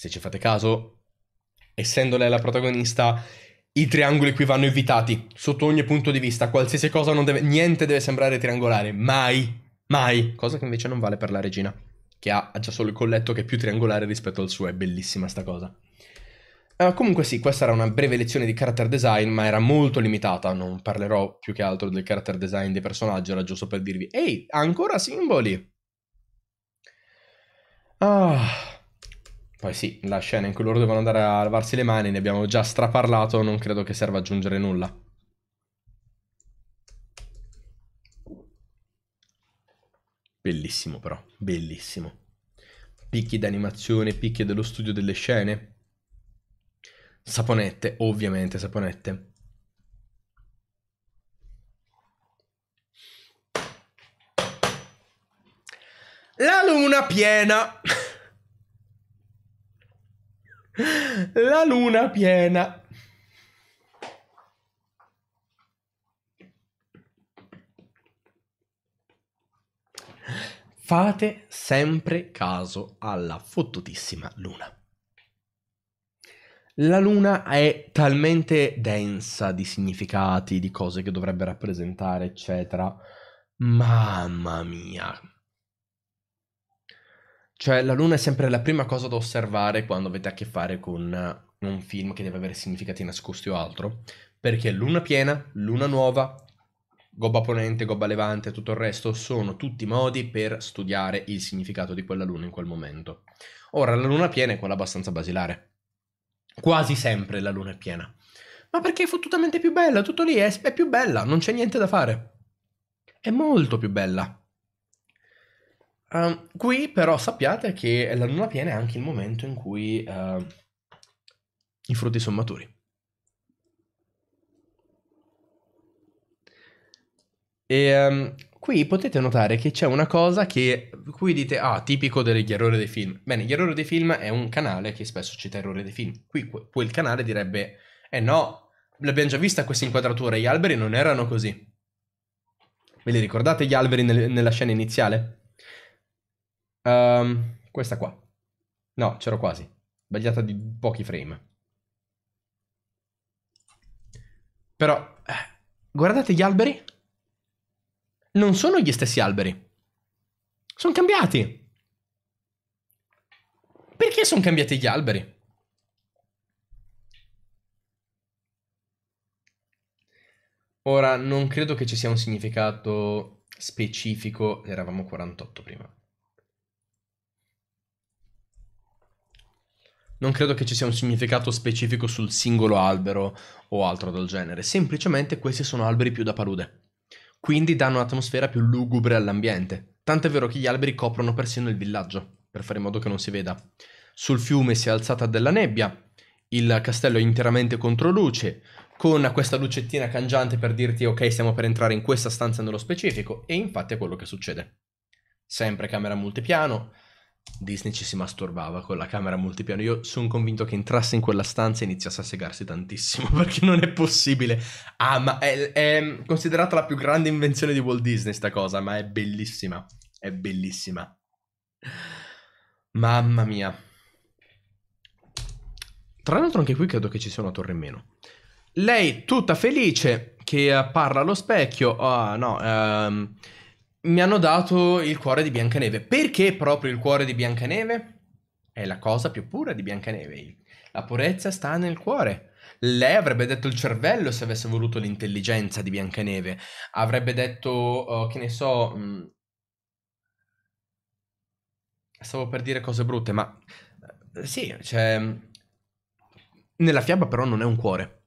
se ci fate caso, essendo lei la protagonista, i triangoli qui vanno evitati sotto ogni punto di vista, qualsiasi cosa non deve, niente deve sembrare triangolare, mai, mai, cosa che invece non vale per la regina, che ha già solo il colletto che è più triangolare rispetto al suo, è bellissima sta cosa. Uh, comunque sì, questa era una breve lezione di character design, ma era molto limitata, non parlerò più che altro del character design dei personaggi, era giusto per dirvi, ehi, ancora simboli! Ah... Poi sì, la scena in cui loro devono andare a lavarsi le mani, ne abbiamo già straparlato, non credo che serva aggiungere nulla. Bellissimo però, bellissimo. Picchi d'animazione, picchi dello studio delle scene. Saponette, ovviamente saponette. La luna piena! La luna piena. Fate sempre caso alla fottutissima luna. La luna è talmente densa di significati, di cose che dovrebbe rappresentare, eccetera. Mamma mia, cioè, la luna è sempre la prima cosa da osservare quando avete a che fare con eh, un film che deve avere significati nascosti o altro, perché luna piena, luna nuova, gobba ponente, gobba levante, e tutto il resto sono tutti modi per studiare il significato di quella luna in quel momento. Ora, la luna piena è quella abbastanza basilare. Quasi sempre la luna è piena. Ma perché è fottutamente più bella, tutto lì è, è più bella, non c'è niente da fare. È molto più bella. Um, qui però sappiate che la luna piena è anche il momento in cui uh, i frutti sono maturi. E um, qui potete notare che c'è una cosa che qui dite, ah, tipico degli errori dei film. Bene, gli errori dei film è un canale che spesso cita errori dei film. Qui quel canale direbbe, eh no, l'abbiamo già vista questa inquadratura, gli alberi non erano così. Ve li ricordate gli alberi nel, nella scena iniziale? Um, questa qua. No, c'ero quasi. Sbagliata di pochi frame. Però, eh, guardate gli alberi. Non sono gli stessi alberi. Sono cambiati. Perché sono cambiati gli alberi? Ora, non credo che ci sia un significato specifico. Eravamo 48 prima. non credo che ci sia un significato specifico sul singolo albero o altro del genere, semplicemente questi sono alberi più da palude, quindi danno un'atmosfera più lugubre all'ambiente, tant'è vero che gli alberi coprono persino il villaggio, per fare in modo che non si veda. Sul fiume si è alzata della nebbia, il castello è interamente contro luce, con questa lucettina cangiante per dirti ok stiamo per entrare in questa stanza nello specifico, e infatti è quello che succede. Sempre camera multipiano, Disney ci si masturbava con la camera multipiano. Io sono convinto che entrasse in quella stanza e iniziasse a segarsi tantissimo perché non è possibile. Ah, ma è, è considerata la più grande invenzione di Walt Disney, sta cosa, ma è bellissima. È bellissima. Mamma mia. Tra l'altro anche qui credo che ci sia una torre in meno. Lei tutta felice che parla allo specchio. Ah, oh, no. Ehm... Um mi hanno dato il cuore di Biancaneve. Perché proprio il cuore di Biancaneve? È la cosa più pura di Biancaneve. La purezza sta nel cuore. Lei avrebbe detto il cervello se avesse voluto l'intelligenza di Biancaneve. Avrebbe detto, oh, che ne so... Mh... Mm, stavo per dire cose brutte, ma... Eh, sì, cioè... Nella fiaba però non è un cuore.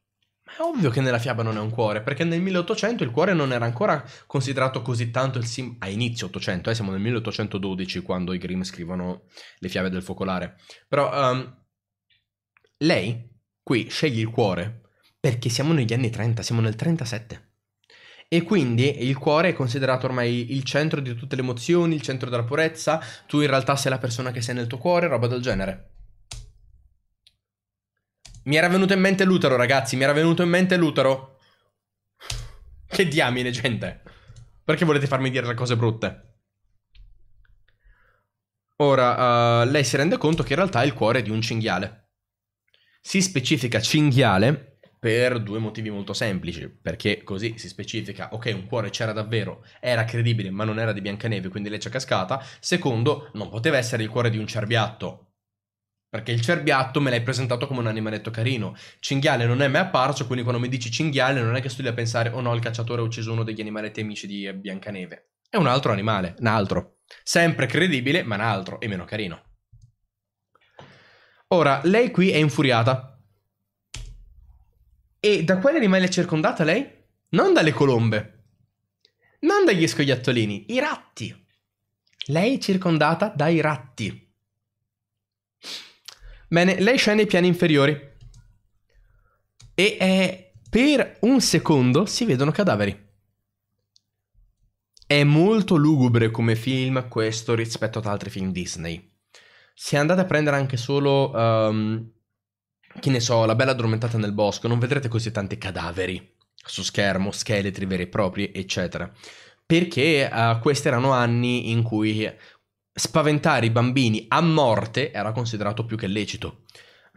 Ma è ovvio che nella fiaba non è un cuore, perché nel 1800 il cuore non era ancora considerato così tanto il sim... A inizio 800, eh, siamo nel 1812 quando i Grimm scrivono le fiabe del focolare. Però um, lei qui sceglie il cuore perché siamo negli anni 30, siamo nel 37. E quindi il cuore è considerato ormai il centro di tutte le emozioni, il centro della purezza. Tu in realtà sei la persona che sei nel tuo cuore, roba del genere. Mi era venuto in mente l'utero, ragazzi. Mi era venuto in mente l'utero. Che diamine, gente. Perché volete farmi dire le cose brutte? Ora, uh, lei si rende conto che in realtà è il cuore di un cinghiale. Si specifica cinghiale per due motivi molto semplici, perché così si specifica, ok, un cuore c'era davvero, era credibile, ma non era di Biancaneve, quindi lei c'è cascata. Secondo, non poteva essere il cuore di un cerbiatto, perché il cerbiatto me l'hai presentato come un animaletto carino. Cinghiale non è mai apparso, quindi quando mi dici cinghiale non è che sto lì a pensare, oh no, il cacciatore ha ucciso uno degli animaletti amici di eh, Biancaneve. È un altro animale, un altro. Sempre credibile, ma un altro e meno carino. Ora, lei qui è infuriata. E da quale animale è circondata lei? Non dalle colombe. Non dagli scoiattolini, i ratti. Lei è circondata dai ratti. Bene, lei scende ai piani inferiori. E eh, per un secondo si vedono cadaveri. È molto lugubre come film questo rispetto ad altri film Disney. Se andate a prendere anche solo, um, che ne so, La bella addormentata nel bosco, non vedrete così tanti cadaveri su schermo, scheletri veri e propri, eccetera. Perché uh, questi erano anni in cui spaventare i bambini a morte era considerato più che lecito.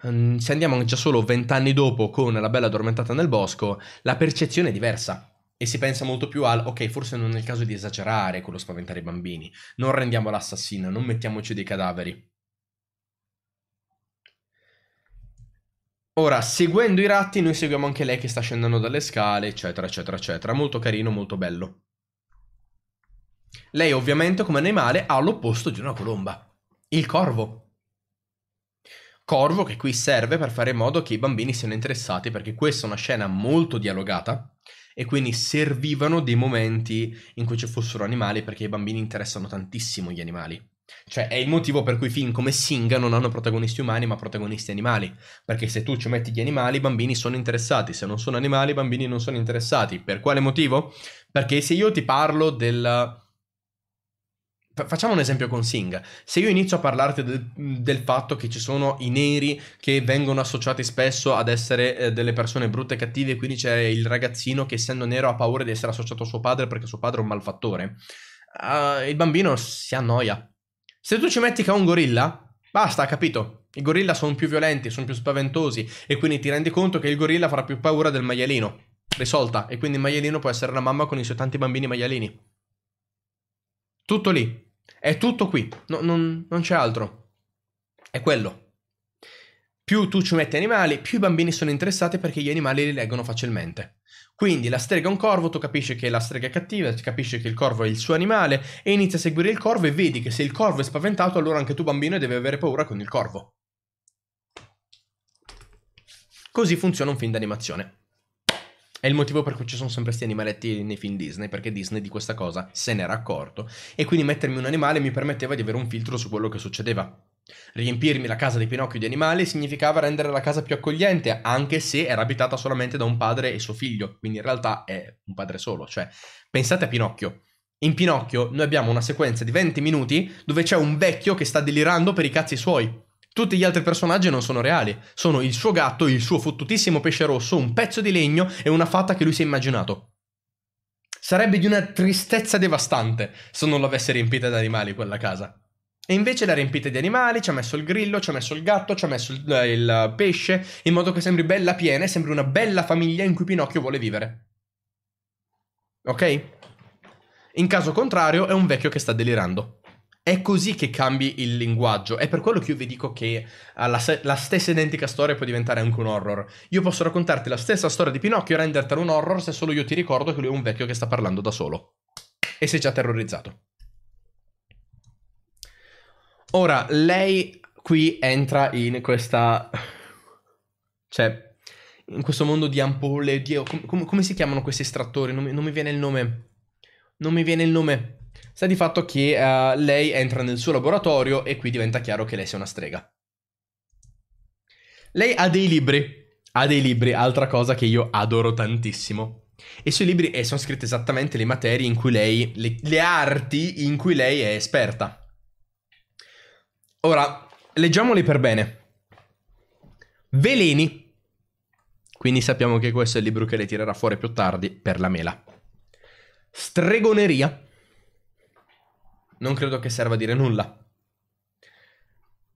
Ehm, se andiamo già solo vent'anni dopo con La bella addormentata nel bosco, la percezione è diversa e si pensa molto più al ok, forse non è il caso di esagerare con lo spaventare i bambini, non rendiamo l'assassina, non mettiamoci dei cadaveri. Ora, seguendo i ratti, noi seguiamo anche lei che sta scendendo dalle scale, eccetera, eccetera, eccetera. Molto carino, molto bello. Lei ovviamente come animale ha l'opposto di una colomba, il corvo. Corvo che qui serve per fare in modo che i bambini siano interessati perché questa è una scena molto dialogata e quindi servivano dei momenti in cui ci fossero animali perché i bambini interessano tantissimo gli animali. Cioè è il motivo per cui film come Singa non hanno protagonisti umani ma protagonisti animali, perché se tu ci metti gli animali i bambini sono interessati, se non sono animali i bambini non sono interessati. Per quale motivo? Perché se io ti parlo del Facciamo un esempio con Singh. Se io inizio a parlarti del, del, fatto che ci sono i neri che vengono associati spesso ad essere eh, delle persone brutte e cattive, quindi c'è il ragazzino che essendo nero ha paura di essere associato a suo padre perché suo padre è un malfattore, uh, il bambino si annoia. Se tu ci metti che è un gorilla, basta, ha capito. I gorilla sono più violenti, sono più spaventosi e quindi ti rendi conto che il gorilla farà più paura del maialino. Risolta. E quindi il maialino può essere la mamma con i suoi tanti bambini maialini. Tutto lì. È tutto qui. No, non, non c'è altro. È quello. Più tu ci metti animali, più i bambini sono interessati perché gli animali li leggono facilmente. Quindi la strega è un corvo, tu capisci che la strega è cattiva, capisci che il corvo è il suo animale e inizi a seguire il corvo e vedi che se il corvo è spaventato allora anche tu bambino devi avere paura con il corvo. Così funziona un film d'animazione. È il motivo per cui ci sono sempre questi animaletti nei film Disney, perché Disney di questa cosa se n'era accorto e quindi mettermi un animale mi permetteva di avere un filtro su quello che succedeva. Riempirmi la casa di Pinocchio di animali significava rendere la casa più accogliente, anche se era abitata solamente da un padre e suo figlio, quindi in realtà è un padre solo, cioè pensate a Pinocchio. In Pinocchio noi abbiamo una sequenza di 20 minuti dove c'è un vecchio che sta delirando per i cazzi suoi. Tutti gli altri personaggi non sono reali, sono il suo gatto, il suo fottutissimo pesce rosso, un pezzo di legno e una fata che lui si è immaginato. Sarebbe di una tristezza devastante se non l'avesse riempita di animali quella casa. E invece l'ha riempita di animali, ci ha messo il grillo, ci ha messo il gatto, ci ha messo il, eh, il eh, pesce, in modo che sembri bella piena e sembri una bella famiglia in cui Pinocchio vuole vivere. Ok? In caso contrario è un vecchio che sta delirando. È così che cambi il linguaggio. È per quello che io vi dico che eh, la, se- la, stessa identica storia può diventare anche un horror. Io posso raccontarti la stessa storia di Pinocchio e rendertela un horror se solo io ti ricordo che lui è un vecchio che sta parlando da solo. E sei già terrorizzato. Ora, lei qui entra in questa... cioè, in questo mondo di ampolle, di... Com- com- come si chiamano questi estrattori? Non mi-, non mi viene il nome. Non mi viene il nome. Sta di fatto che uh, lei entra nel suo laboratorio e qui diventa chiaro che lei sia una strega. Lei ha dei libri, ha dei libri, altra cosa che io adoro tantissimo. E sui libri eh, sono scritte esattamente le materie in cui lei, le, le arti in cui lei è esperta. Ora, leggiamoli per bene. Veleni. Quindi sappiamo che questo è il libro che le tirerà fuori più tardi per la mela. Stregoneria non credo che serva a dire nulla.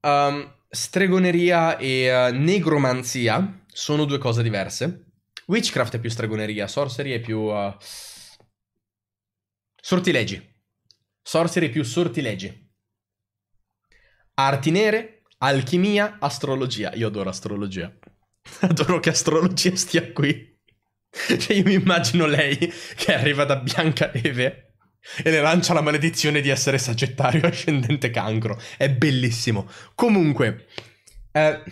Um, stregoneria e uh, negromanzia sono due cose diverse. Witchcraft è più stregoneria, sorcery è più... Uh... Sortilegi. Sorcery più sortilegi. Arti nere, alchimia, astrologia. Io adoro astrologia. Adoro che astrologia stia qui. cioè io mi immagino lei che arriva da Bianca Eve e le lancia la maledizione di essere Sagittario ascendente cancro. È bellissimo. Comunque, eh,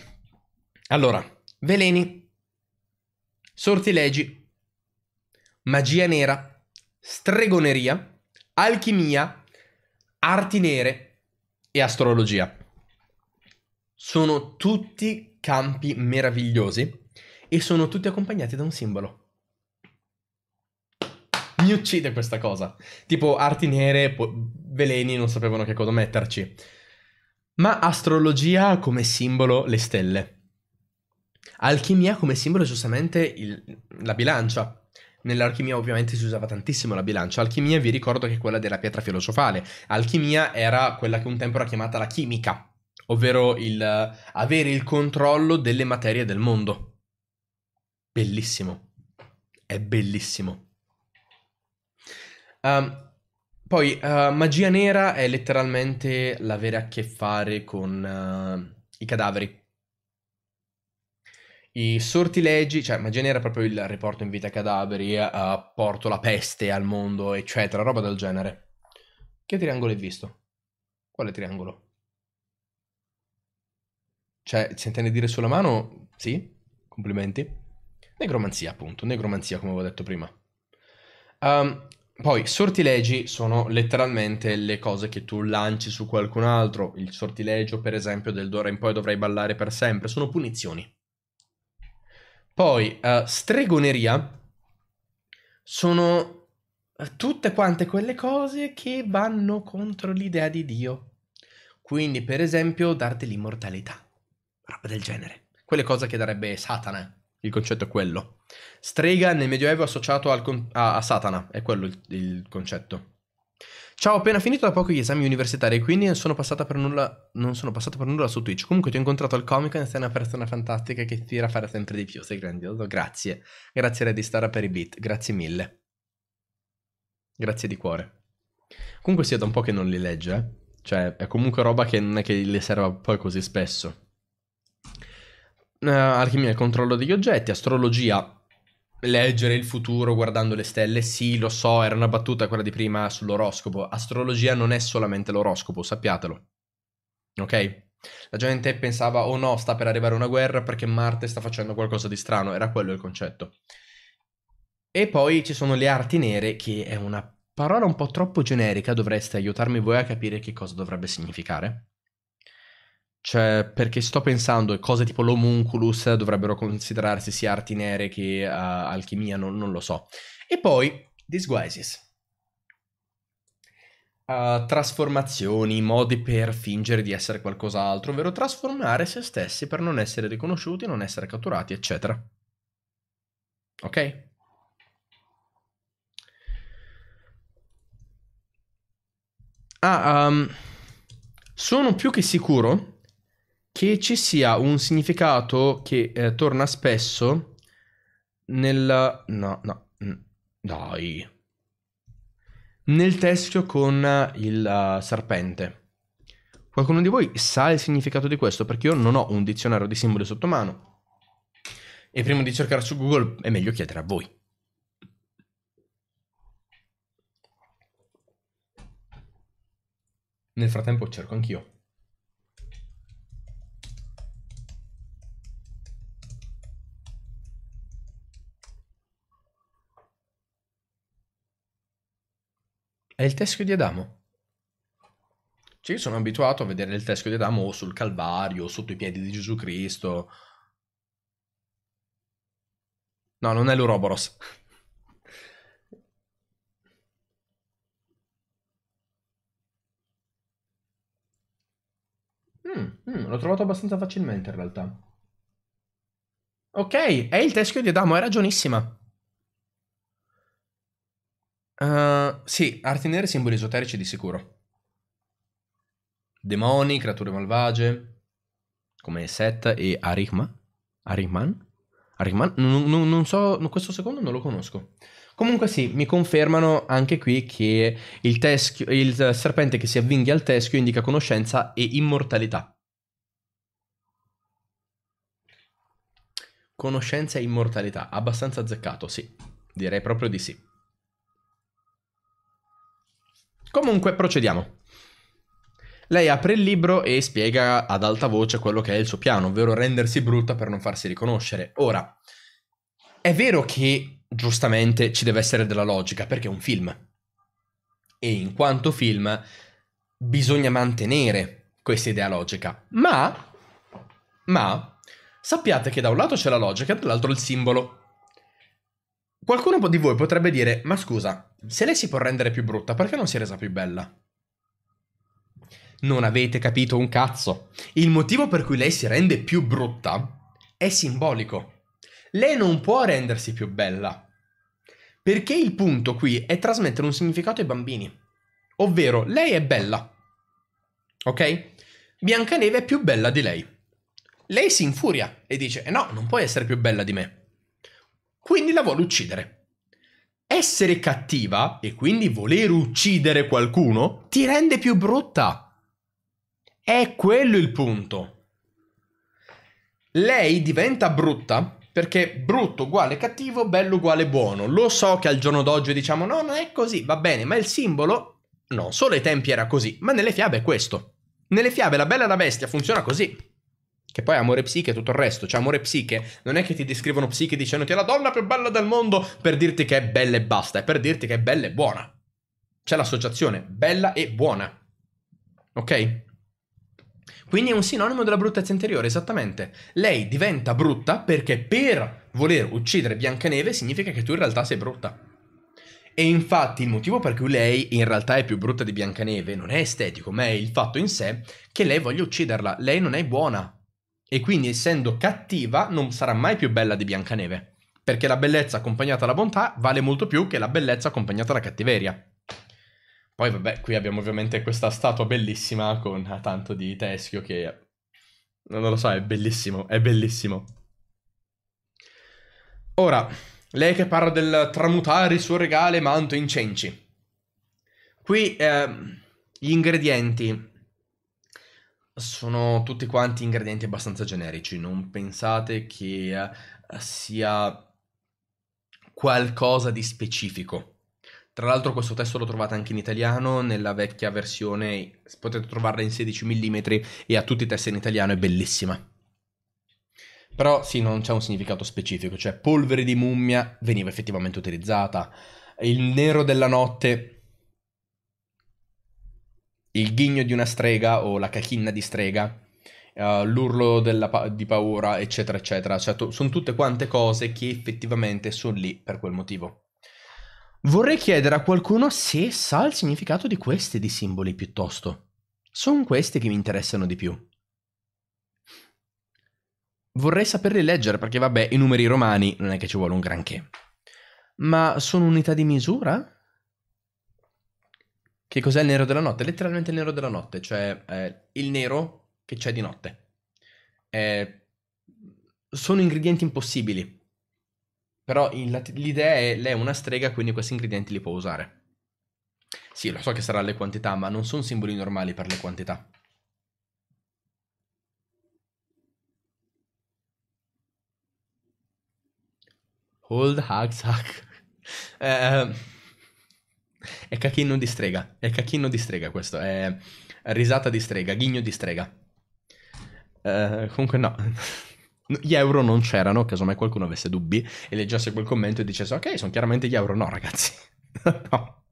allora, veleni, sortilegi, magia nera, stregoneria, alchimia, arti nere e astrologia. Sono tutti campi meravigliosi e sono tutti accompagnati da un simbolo. Mi uccide questa cosa. Tipo arti nere, po- veleni, non sapevano che cosa metterci. Ma astrologia come simbolo le stelle. Alchimia come simbolo giustamente il, la bilancia. Nell'alchimia ovviamente si usava tantissimo la bilancia. Alchimia vi ricordo che è quella della pietra filosofale. Alchimia era quella che un tempo era chiamata la chimica, ovvero il avere il controllo delle materie del mondo. Bellissimo. È bellissimo. Um, poi, uh, magia nera è letteralmente l'avere a che fare con uh, i cadaveri. I sortilegi, cioè magia nera è proprio il riporto in vita cadaveri, uh, porto la peste al mondo, eccetera, roba del genere. Che triangolo hai visto? Quale triangolo? Cioè, si intende dire sulla mano? Sì, complimenti. Negromanzia, appunto, negromanzia come avevo detto prima. Um, poi sortilegi sono letteralmente le cose che tu lanci su qualcun altro. Il sortilegio, per esempio, del d'ora in poi dovrai ballare per sempre, sono punizioni. Poi uh, stregoneria sono eh, tutte quante quelle cose che vanno contro l'idea di Dio. Quindi, per esempio, darti l'immortalità, roba del genere. Quelle cose che darebbe Satana. Il concetto è quello. Strega nel Medioevo è associato con- a-, a-, Satana, è quello il-, il concetto. Ciao, ho appena finito da poco gli esami universitari, quindi non sono passata per nulla, non sono passata per nulla su Twitch. Comunque ti ho incontrato al Comic e sei una persona fantastica che ti tira a fare sempre di più, sei grandioso. Grazie. Grazie Reddy Star per i beat, grazie mille. Grazie di cuore. Comunque sia da un po' che non li legge, eh. Cioè, è comunque roba che non è che le serva poi così spesso uh, alchimia, il controllo degli oggetti, astrologia, leggere il futuro guardando le stelle, sì, lo so, era una battuta quella di prima sull'oroscopo. Astrologia non è solamente l'oroscopo, sappiatelo. Ok? La gente pensava, oh no, sta per arrivare una guerra perché Marte sta facendo qualcosa di strano, era quello il concetto. E poi ci sono le arti nere, che è una parola un po' troppo generica, dovreste aiutarmi voi a capire che cosa dovrebbe significare. Cioè, perché sto pensando che cose tipo l'homunculus dovrebbero considerarsi sia arti nere che uh, alchimia, non, non, lo so. E poi, disguises. Uh, trasformazioni, modi per fingere di essere qualcos'altro, ovvero trasformare se stessi per non essere riconosciuti, non essere catturati, eccetera. Ok? Ah, um, sono più che sicuro che ci sia un significato che eh, torna spesso nel... no, no, dai. Nel teschio con eh, il uh, serpente. Qualcuno di voi sa il significato di questo? Perché io non ho un dizionario di simboli sotto mano. E prima di cercare su Google è meglio chiedere a voi. Nel frattempo cerco anch'io. È il teschio di Adamo. Cioè io sono abituato a vedere il teschio di Adamo sul Calvario, sotto i piedi di Gesù Cristo. No, non è l'Uroboros. Mm, mm, l'ho trovato abbastanza facilmente in realtà. Ok, è il teschio di Adamo, hai ragionissima. Eh, sì, arti nere e simboli esoterici di sicuro. Demoni, creature malvagie, come Set e Arigma. Arigman? Arigman? Non, non, non so, questo secondo non lo conosco. Comunque sì, mi confermano anche qui che il, teschio, il serpente che si avvinghia al teschio indica conoscenza e immortalità. Conoscenza e immortalità, abbastanza azzeccato, sì. Direi proprio di sì. Comunque procediamo. Lei apre il libro e spiega ad alta voce quello che è il suo piano, ovvero rendersi brutta per non farsi riconoscere. Ora, è vero che giustamente ci deve essere della logica, perché è un film. E in quanto film bisogna mantenere questa idea logica. Ma, ma, sappiate che da un lato c'è la logica e dall'altro il simbolo. Qualcuno di voi potrebbe dire, ma scusa, se lei si può rendere più brutta, perché non si è resa più bella? Non avete capito un cazzo. Il motivo per cui lei si rende più brutta è simbolico. Lei non può rendersi più bella. Perché il punto qui è trasmettere un significato ai bambini. Ovvero, lei è bella. Ok? Biancaneve è più bella di lei. Lei si infuria e dice, eh no, non puoi essere più bella di me quindi la vuole uccidere. Essere cattiva e quindi voler uccidere qualcuno ti rende più brutta. È quello il punto. Lei diventa brutta perché brutto uguale cattivo, bello uguale buono. Lo so che al giorno d'oggi diciamo no, non è così, va bene, ma il simbolo non solo ai tempi era così, ma nelle fiabe è questo. Nelle fiabe la bella e la bestia funziona così. Che poi amore psiche e tutto il resto. Cioè, amore psiche non è che ti descrivono psiche dicendo dicendoti è la donna più bella del mondo per dirti che è bella e basta, è per dirti che è bella e buona. C'è l'associazione bella e buona. Ok? Quindi è un sinonimo della bruttezza interiore, esattamente. Lei diventa brutta perché per voler uccidere Biancaneve significa che tu in realtà sei brutta. E infatti il motivo per cui lei in realtà è più brutta di Biancaneve non è estetico, ma è il fatto in sé che lei voglia ucciderla. Lei non è buona, e quindi essendo cattiva non sarà mai più bella di Biancaneve, perché la bellezza accompagnata alla bontà vale molto più che la bellezza accompagnata alla cattiveria. Poi vabbè, qui abbiamo ovviamente questa statua bellissima con ah, tanto di teschio che... Non lo so, è bellissimo, è bellissimo. Ora, lei che parla del tramutare il suo regale manto in cenci. Qui eh, gli ingredienti sono tutti quanti ingredienti abbastanza generici, non pensate che eh, sia qualcosa di specifico. Tra l'altro questo testo lo trovate anche in italiano, nella vecchia versione potete trovarla in 16 mm e a tutti i testi in italiano è bellissima. Però sì, non c'è un significato specifico, cioè polvere di mummia veniva effettivamente utilizzata, il nero della notte il ghigno di una strega o la cachinna di strega, uh, l'urlo pa- di paura, eccetera, eccetera. Cioè, to- sono tutte quante cose che effettivamente sono lì per quel motivo. Vorrei chiedere a qualcuno se sa il significato di questi di simboli piuttosto. Sono queste che mi interessano di più. Vorrei saperli leggere perché vabbè, i numeri romani non è che ci vuole un granché. Ma sono unità di misura? Che cos'è il nero della notte? Letteralmente il nero della notte, cioè eh, il nero che c'è di notte. Eh, sono ingredienti impossibili. Però il, l'idea è lei è una strega, quindi questi ingredienti li può usare. Sì, lo so che sarà le quantità, ma non sono simboli normali per le quantità. Hold hug, hug. eh, ehm, è cacchino di strega, è cacchino di strega questo, è risata di strega, ghigno di strega. Uh, comunque no, gli euro non c'erano, casomai qualcuno avesse dubbi e leggesse quel commento e dicesse ok, sono chiaramente gli euro, no ragazzi. no.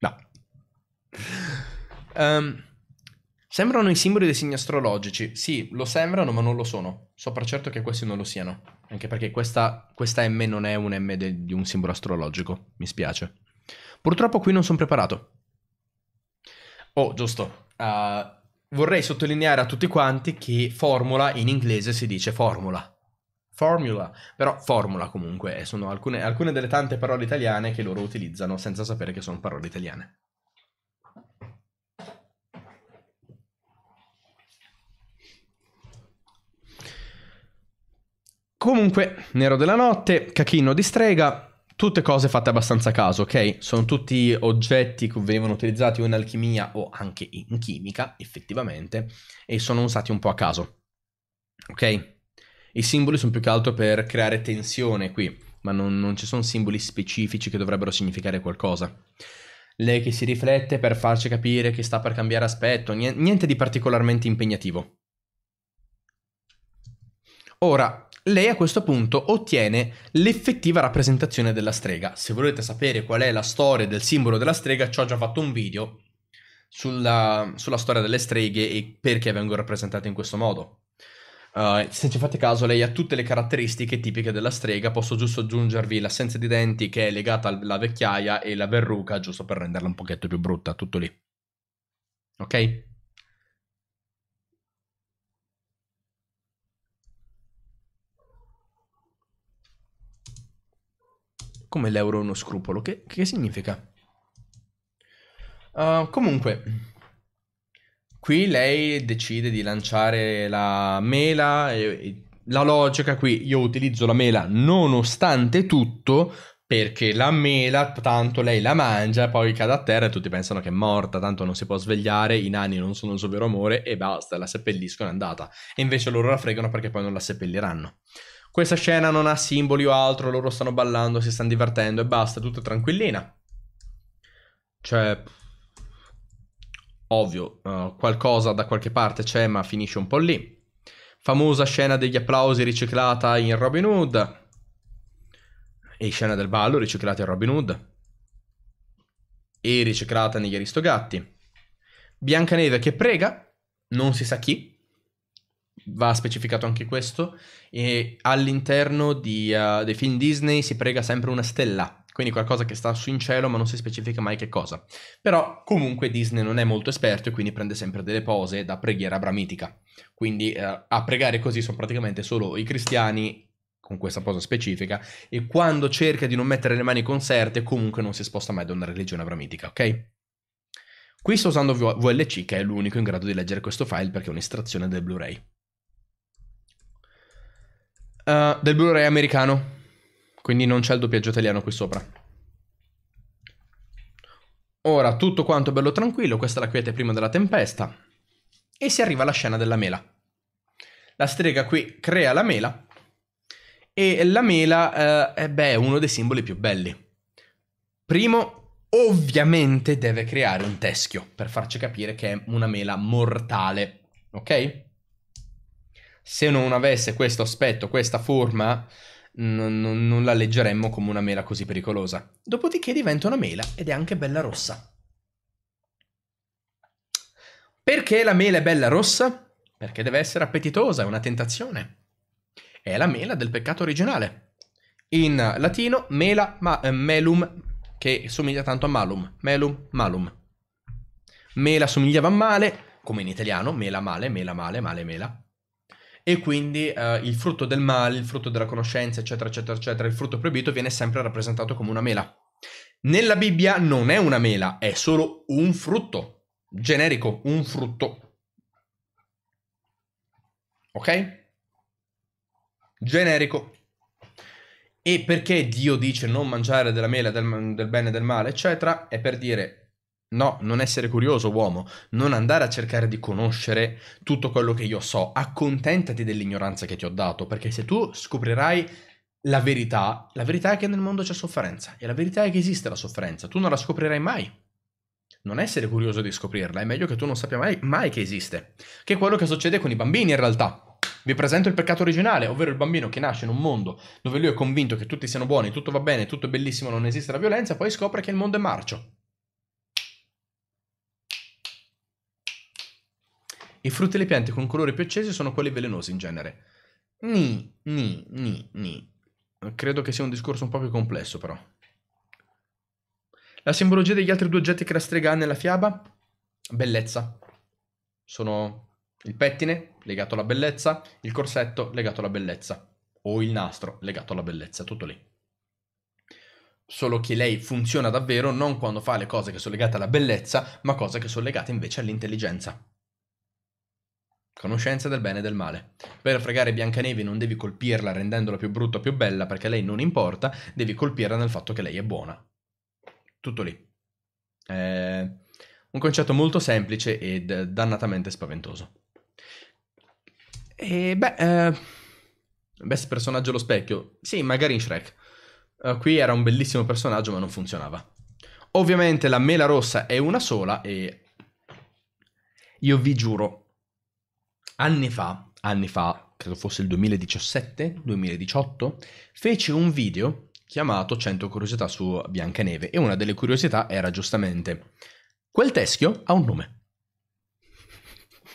No. Um, sembrano i simboli dei segni astrologici. Sì, lo sembrano, ma non lo sono. So per certo che questi non lo siano. Anche perché questa, questa M non è un M de, di un simbolo astrologico. Mi spiace. Purtroppo qui non sono preparato. Oh, giusto. Uh, vorrei sottolineare a tutti quanti che formula in inglese si dice formula. Formula, però formula comunque, eh, sono alcune, alcune delle tante parole italiane che loro utilizzano senza sapere che sono parole italiane. Comunque, Nero della Notte, Cachino di Strega, Tutte cose fatte abbastanza a caso, ok? Sono tutti oggetti che venivano utilizzati o in alchimia o anche in chimica, effettivamente, e sono usati un po' a caso, ok? I simboli sono più che altro per creare tensione qui, ma non, non ci sono simboli specifici che dovrebbero significare qualcosa. Lei che si riflette per farci capire che sta per cambiare aspetto, niente di particolarmente impegnativo. Ora, lei a questo punto ottiene l'effettiva rappresentazione della strega. Se volete sapere qual è la storia del simbolo della strega, ci ho già fatto un video sulla, sulla storia delle streghe e perché vengono rappresentate in questo modo. Uh, se ci fate caso, lei ha tutte le caratteristiche tipiche della strega. Posso giusto aggiungervi l'assenza di denti che è legata alla vecchiaia e la verruca, giusto per renderla un pochetto più brutta, tutto lì. Ok? come l'euro uno scrupolo. Che, che significa? Uh, comunque, qui lei decide di lanciare la mela. E, e, la logica qui, io utilizzo la mela nonostante tutto, perché la mela, tanto lei la mangia, poi cade a terra e tutti pensano che è morta, tanto non si può svegliare, i nani non sono il suo vero amore e basta, la seppelliscono, è andata. E invece loro la fregano perché poi non la seppelliranno. Questa scena non ha simboli o altro, loro stanno ballando, si stanno divertendo e basta, tutto tranquillina. Cioè, ovvio, uh, qualcosa da qualche parte c'è, ma finisce un po' lì. Famosa scena degli applausi riciclata in Robin Hood. E scena del ballo riciclata in Robin Hood. E riciclata negli Aristogatti. Biancaneve che prega, non si sa chi, va specificato anche questo, e all'interno di, uh, dei film Disney si prega sempre una stella, quindi qualcosa che sta su in cielo ma non si specifica mai che cosa. Però comunque Disney non è molto esperto e quindi prende sempre delle pose da preghiera bramitica. Quindi uh, a pregare così sono praticamente solo i cristiani con questa posa specifica e quando cerca di non mettere le mani conserte comunque non si sposta mai da una religione abramitica, ok? Qui sto usando VLC che è l'unico in grado di leggere questo file perché è un'estrazione del Blu-ray. Uh, del Blu-ray americano. Quindi non c'è il doppiaggio italiano qui sopra. Ora tutto quanto bello tranquillo, questa è la quiete prima della tempesta. E si arriva alla scena della mela. La strega qui crea la mela. E la mela uh, è beh, uno dei simboli più belli. Primo, ovviamente deve creare un teschio per farci capire che è una mela mortale. Ok? se non avesse questo aspetto, questa forma, non, non, non la leggeremmo come una mela così pericolosa. Dopodiché diventa una mela ed è anche bella rossa. Perché la mela è bella rossa? Perché deve essere appetitosa, è una tentazione. È la mela del peccato originale. In latino mela ma, eh, melum, che somiglia tanto a malum, melum malum. Mela somigliava a male, come in italiano, mela male, mela male, male mela e quindi eh, il frutto del male, il frutto della conoscenza, eccetera, eccetera, eccetera, il frutto proibito viene sempre rappresentato come una mela. Nella Bibbia non è una mela, è solo un frutto, generico, un frutto. Ok? Generico. E perché Dio dice non mangiare della mela, del, del bene e del male, eccetera, è per dire No, non essere curioso, uomo, non andare a cercare di conoscere tutto quello che io so, accontentati dell'ignoranza che ti ho dato, perché se tu scoprirai la verità, la verità è che nel mondo c'è sofferenza e la verità è che esiste la sofferenza, tu non la scoprirai mai. Non essere curioso di scoprirla, è meglio che tu non sappia mai, mai che esiste, che è quello che succede con i bambini in realtà. Vi presento il peccato originale, ovvero il bambino che nasce in un mondo dove lui è convinto che tutti siano buoni, tutto va bene, tutto è bellissimo, non esiste la violenza, poi scopre che il mondo è marcio. I frutti e le piante con colori più accesi sono quelli velenosi in genere. Ni, ni, ni, ni. Credo che sia un discorso un po' più complesso, però. La simbologia degli altri due oggetti che la strega ha nella fiaba? Bellezza. Sono il pettine, legato alla bellezza, il corsetto, legato alla bellezza, o il nastro, legato alla bellezza, tutto lì. Solo che lei funziona davvero non quando fa le cose che sono legate alla bellezza, ma cose che sono legate invece all'intelligenza conoscenza del bene e del male. Per fregare Biancaneve non devi colpirla rendendola più brutta o più bella perché lei non importa, devi colpirla nel fatto che lei è buona. Tutto lì. È un concetto molto semplice e dannatamente spaventoso. E beh, eh, best personaggio allo specchio. Sì, magari in Shrek. Uh, qui era un bellissimo personaggio ma non funzionava. Ovviamente la mela rossa è una sola e io vi giuro, anni fa, anni fa, credo fosse il 2017-2018, fece un video chiamato 100 curiosità su Biancaneve e una delle curiosità era giustamente quel teschio ha un nome.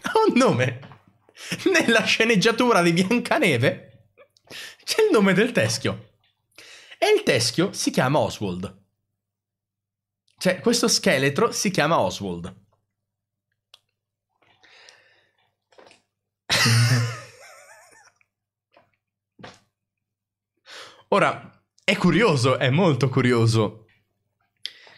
ha un nome. Nella sceneggiatura di Biancaneve c'è il nome del teschio. E il teschio si chiama Oswald. Cioè, questo scheletro si chiama Oswald. Ora, è curioso, è molto curioso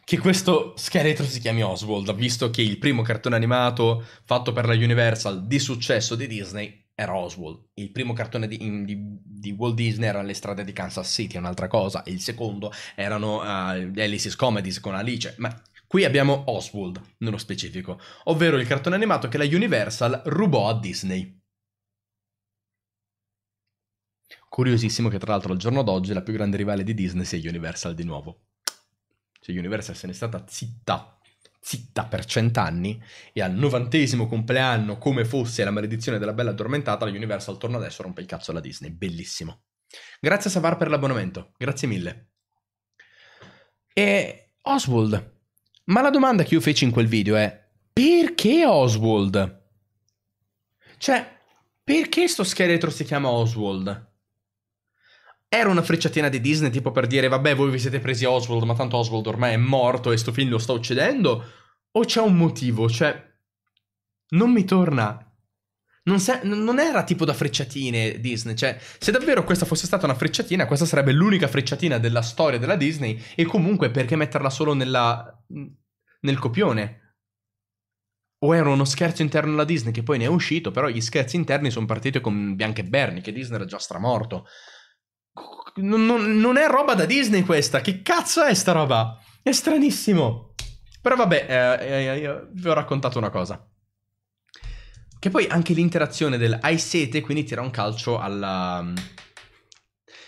che questo scheletro si chiami Oswald, visto che il primo cartone animato fatto per la Universal di successo di Disney era Oswald. Il primo cartone di, di, di Walt Disney era Le strade di Kansas City, un'altra cosa, e il secondo erano uh, Alice's Comedies con Alice, ma qui abbiamo Oswald nello specifico, ovvero il cartone animato che la Universal rubò a Disney. Curiosissimo che tra l'altro al giorno d'oggi la più grande rivale di Disney sia Universal di nuovo. Cioè Universal se n'è stata zitta, zitta per cent'anni e al novantesimo compleanno, come fosse la maledizione della bella addormentata, la Universal torna adesso e rompe il cazzo alla Disney. Bellissimo. Grazie Savar per l'abbonamento, grazie mille. E Oswald, ma la domanda che io feci in quel video è perché Oswald? Cioè, perché sto scheletro si chiama Oswald? Era una frecciatina di Disney tipo per dire vabbè voi vi siete presi Oswald ma tanto Oswald ormai è morto e sto film lo sta uccidendo? O c'è un motivo? Cioè... Non mi torna non, se- non, era tipo da frecciatine Disney, cioè se davvero questa fosse stata una frecciatina, questa sarebbe l'unica frecciatina della storia della Disney e comunque perché metterla solo nella, nel copione? O era uno scherzo interno alla Disney che poi ne è uscito, però gli scherzi interni sono partiti con Bianca e Bernie, che Disney era già stramorto non, non, non, è roba da Disney questa. Che cazzo è sta roba? È stranissimo. Però vabbè, eh, eh, eh vi ho raccontato una cosa. Che poi anche l'interazione del hai sete, quindi tira un calcio alla... Mm,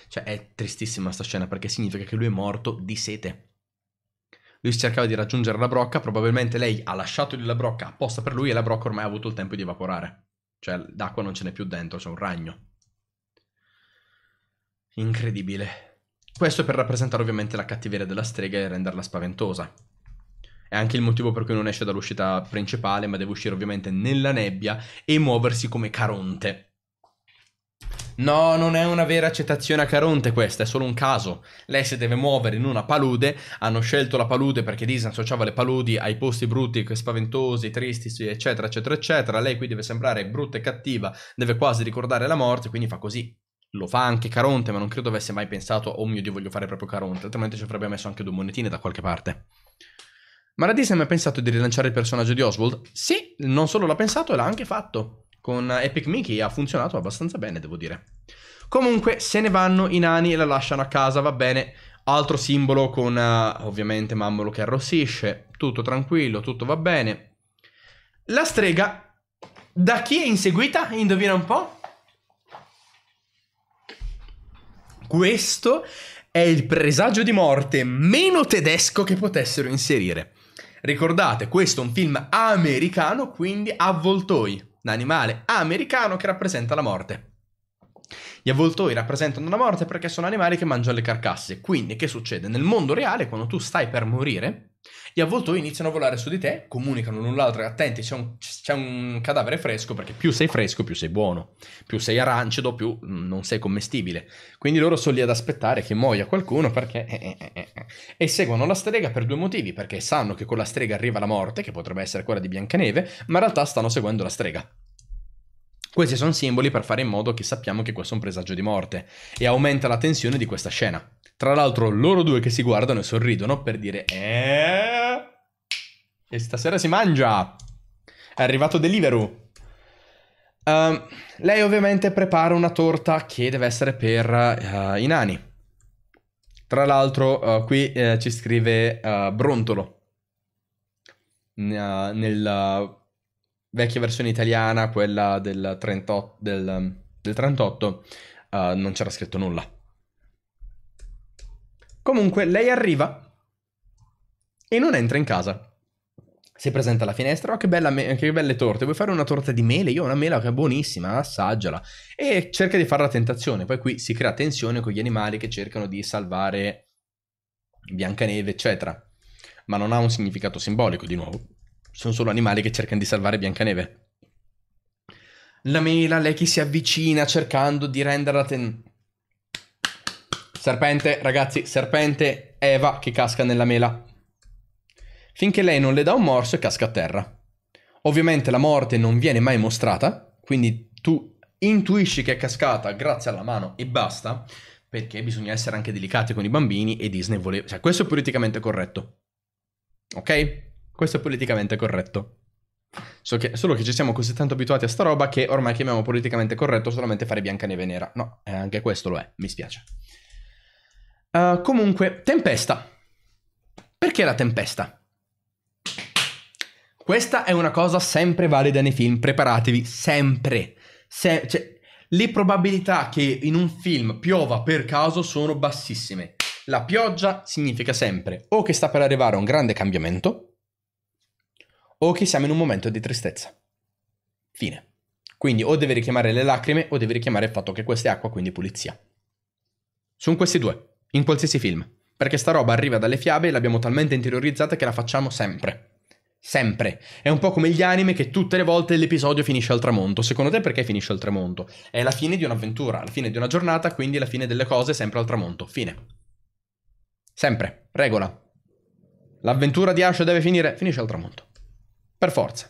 cioè è tristissima sta scena perché significa che lui è morto di sete. Lui cercava di raggiungere la brocca, probabilmente lei ha lasciato lì la brocca apposta per lui e la brocca ormai ha avuto il tempo di evaporare. Cioè d'acqua non ce n'è più dentro, c'è un ragno. Incredibile. Questo per rappresentare ovviamente la cattiveria della strega e renderla spaventosa. È anche il motivo per cui non esce dall'uscita principale, ma deve uscire ovviamente nella nebbia e muoversi come Caronte. No, non è una vera accettazione a Caronte questa, è solo un caso. Lei si deve muovere in una palude, hanno scelto la palude perché Disney associava le paludi ai posti brutti, spaventosi, tristi, eccetera, eccetera, eccetera. Lei qui deve sembrare brutta e cattiva, deve quasi ricordare la morte, quindi fa così lo fa anche Caronte, ma non credo avesse mai pensato, oh mio dio, voglio fare proprio Caronte, altrimenti ci avrebbe messo anche due monetine da qualche parte. Ma la Disney ha pensato di rilanciare il personaggio di Oswald? Sì, non solo l'ha pensato, l'ha anche fatto. Con Epic Mickey ha funzionato abbastanza bene, devo dire. Comunque, se ne vanno i nani e la lasciano a casa, va bene. Altro simbolo con uh, ovviamente Mammolo che arrossisce, tutto tranquillo, tutto va bene. La strega, da chi è inseguita? Indovina un po'? questo è il presagio di morte meno tedesco che potessero inserire. Ricordate, questo è un film americano, quindi avvoltoi, l'animale americano che rappresenta la morte. Gli avvoltoi rappresentano la morte perché sono animali che mangiano le carcasse. Quindi che succede? Nel mondo reale, quando tu stai per morire, gli avvoltoi iniziano a volare su di te, comunicano l'un l'altro, attenti, c'è un, c'è un, cadavere fresco, perché più sei fresco, più sei buono, più sei arancido, più mm, non sei commestibile. Quindi loro sono lì ad aspettare che muoia qualcuno perché... Eh, eh, eh, e seguono la strega per due motivi, perché sanno che con la strega arriva la morte, che potrebbe essere quella di Biancaneve, ma in realtà stanno seguendo la strega. Questi sono simboli per fare in modo che sappiamo che questo è un presagio di morte e aumenta la tensione di questa scena. Tra l'altro loro due che si guardano e sorridono per dire eh, E stasera si mangia! È arrivato Deliveroo. Uh, lei ovviamente prepara una torta che deve essere per uh, i nani. Tra l'altro uh, qui eh, ci scrive Brontolo. nella vecchia versione italiana, quella del 38, del, del 38 non c'era scritto nulla. Comunque lei arriva e non entra in casa. Si presenta alla finestra, oh, che, me- che, belle torte, vuoi fare una torta di mele? Io ho una mela che è buonissima, assaggiala. E cerca di fare la tentazione, poi qui si crea tensione con gli animali che cercano di salvare Biancaneve, eccetera. Ma non ha un significato simbolico, di nuovo. Sono solo animali che cercano di salvare Biancaneve. La mela, lei che si avvicina cercando di renderla ten- Serpente, ragazzi, serpente, Eva che casca nella mela. Finché lei non le dà un morso e casca a terra. Ovviamente la morte non viene mai mostrata, quindi tu intuisci che è cascata grazie alla mano e basta, perché bisogna essere anche delicati con i bambini e Disney voleva... Cioè, questo è politicamente corretto. Ok? Questo è politicamente corretto. So che, solo che ci siamo così tanto abituati a sta roba che ormai chiamiamo politicamente corretto solamente fare bianca neve nera. No, eh, anche questo lo è, mi spiace. Uh, comunque, tempesta. Perché la tempesta? Questa è una cosa sempre valida nei film, preparatevi sempre. Se- cioè, le probabilità che in un film piova per caso sono bassissime. La pioggia significa sempre o che sta per arrivare un grande cambiamento o che siamo in un momento di tristezza. Fine. Quindi o deve richiamare le lacrime o deve richiamare il fatto che questa è acqua, quindi pulizia. Sono questi due in qualsiasi film. Perché sta roba arriva dalle fiabe e l'abbiamo talmente interiorizzata che la facciamo sempre. Sempre. È un po' come gli anime che tutte le volte l'episodio finisce al tramonto. Secondo te perché finisce al tramonto? È la fine di un'avventura, la fine di una giornata, quindi la fine delle cose sempre al tramonto. Fine. Sempre. Regola. L'avventura di Ash deve finire, finisce al tramonto. Per forza.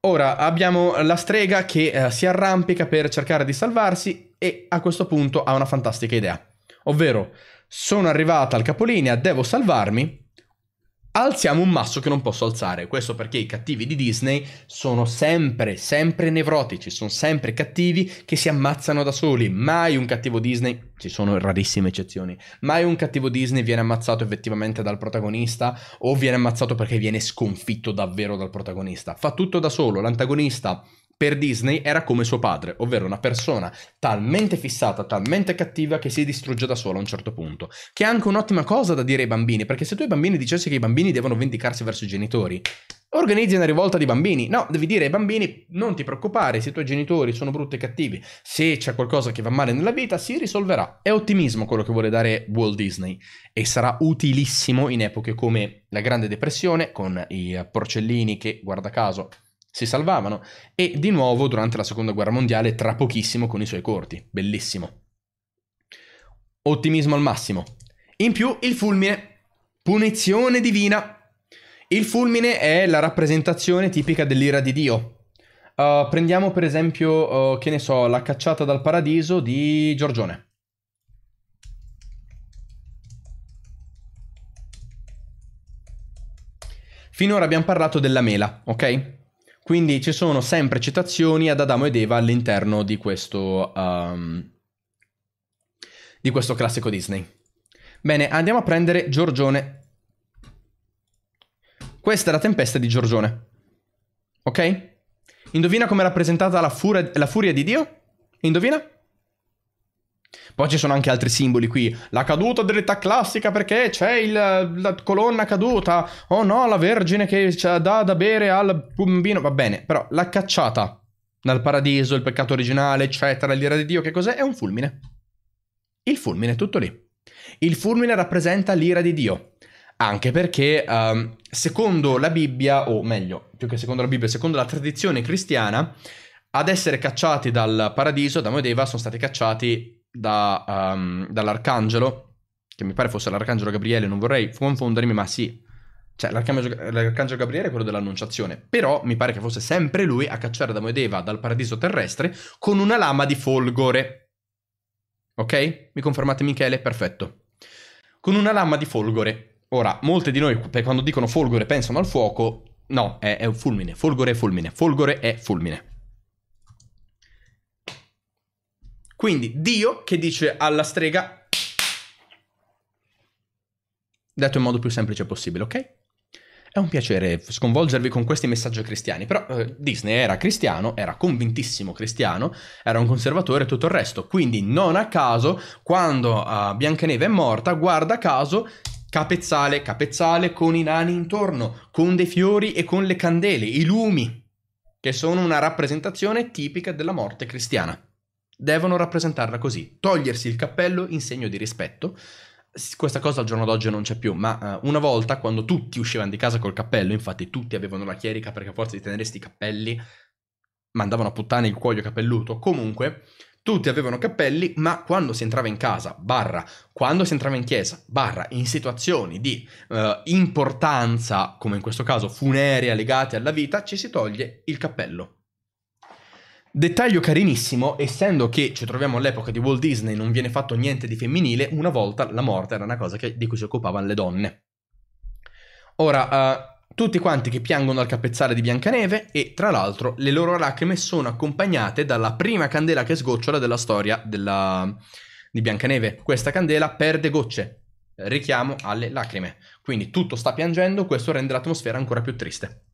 Ora abbiamo la strega che eh, si arrampica per cercare di salvarsi e a questo punto ha una fantastica idea. Ovvero, sono arrivata al capolinea, devo salvarmi, alziamo un masso che non posso alzare. Questo perché i cattivi di Disney sono sempre, sempre nevrotici, sono sempre cattivi che si ammazzano da soli. Mai un cattivo Disney, ci sono rarissime eccezioni, mai un cattivo Disney viene ammazzato effettivamente dal protagonista o viene ammazzato perché viene sconfitto davvero dal protagonista. Fa tutto da solo, l'antagonista per Disney era come suo padre, ovvero una persona talmente fissata, talmente cattiva che si distrugge da sola a un certo punto. Che è anche un'ottima cosa da dire ai bambini, perché se tu ai bambini dicessi che i bambini devono vendicarsi verso i genitori, organizzi una rivolta di bambini. No, devi dire ai bambini non ti preoccupare se i tuoi genitori sono brutti e cattivi, se c'è qualcosa che va male nella vita si risolverà. È ottimismo quello che vuole dare Walt Disney e sarà utilissimo in epoche come la Grande Depressione con i porcellini che, guarda caso, si salvavano e di nuovo durante la seconda guerra mondiale tra pochissimo con i suoi corti. Bellissimo. Ottimismo al massimo. In più il fulmine. Punizione divina. Il fulmine è la rappresentazione tipica dell'ira di Dio. Uh, prendiamo per esempio, uh, che ne so, la cacciata dal paradiso di Giorgione. Finora abbiamo parlato della mela, ok? Quindi ci sono sempre citazioni ad Adamo ed Eva all'interno di questo, um, di questo classico Disney. Bene, andiamo a prendere Giorgione. Questa è la tempesta di Giorgione. Ok? Indovina come è rappresentata la furia, la furia di Dio? Indovina? Poi ci sono anche altri simboli qui, la caduta dell'età classica perché c'è il, la colonna caduta, oh no, la vergine che dà da bere al bambino, va bene, però la cacciata dal paradiso, il peccato originale, eccetera, l'ira di Dio, che cos'è? È un fulmine. Il fulmine è tutto lì. Il fulmine rappresenta l'ira di Dio, anche perché um, secondo la Bibbia, o meglio, più che secondo la Bibbia, secondo la tradizione cristiana, ad essere cacciati dal paradiso, Adamo ed Eva sono stati cacciati da, um, dall'arcangelo, che mi pare fosse l'arcangelo Gabriele, non vorrei confondermi, ma sì. Cioè, l'arcangelo, Gabriele è quello dell'annunciazione, però mi pare che fosse sempre lui a cacciare Adamo da Eva dal paradiso terrestre con una lama di folgore. Ok? Mi confermate Michele? Perfetto. Con una lama di folgore. Ora, molti di noi quando dicono folgore pensano al fuoco, no, è, è un fulmine, folgore è fulmine, folgore è fulmine. Quindi Dio che dice alla strega, detto in modo più semplice possibile, ok? È un piacere sconvolgervi con questi messaggi cristiani, però eh, Disney era cristiano, era convintissimo cristiano, era un conservatore e tutto il resto, quindi non a caso quando eh, Biancaneve è morta, guarda caso, capezzale, capezzale con i nani intorno, con dei fiori e con le candele, i lumi, che sono una rappresentazione tipica della morte cristiana. Devono rappresentarla così, togliersi il cappello in segno di rispetto. Questa cosa al giorno d'oggi non c'è più, ma eh, una volta quando tutti uscivano di casa col cappello, infatti tutti avevano la chierica perché a forza di tenere sti cappelli mandavano a puttane il cuoio capelluto, comunque tutti avevano cappelli, ma quando si entrava in casa, barra, quando si entrava in chiesa, barra, in situazioni di uh, importanza, come in questo caso funerea legate alla vita, ci si toglie il cappello. Dettaglio carinissimo, essendo che ci troviamo all'epoca di Walt Disney non viene fatto niente di femminile, una volta la morte era una cosa che, di cui si occupavano le donne. Ora, uh, tutti quanti che piangono al capezzale di Biancaneve e tra l'altro le loro lacrime sono accompagnate dalla prima candela che sgocciola della storia della... di Biancaneve. Questa candela perde gocce, richiamo alle lacrime. Quindi tutto sta piangendo, questo rende l'atmosfera ancora più triste.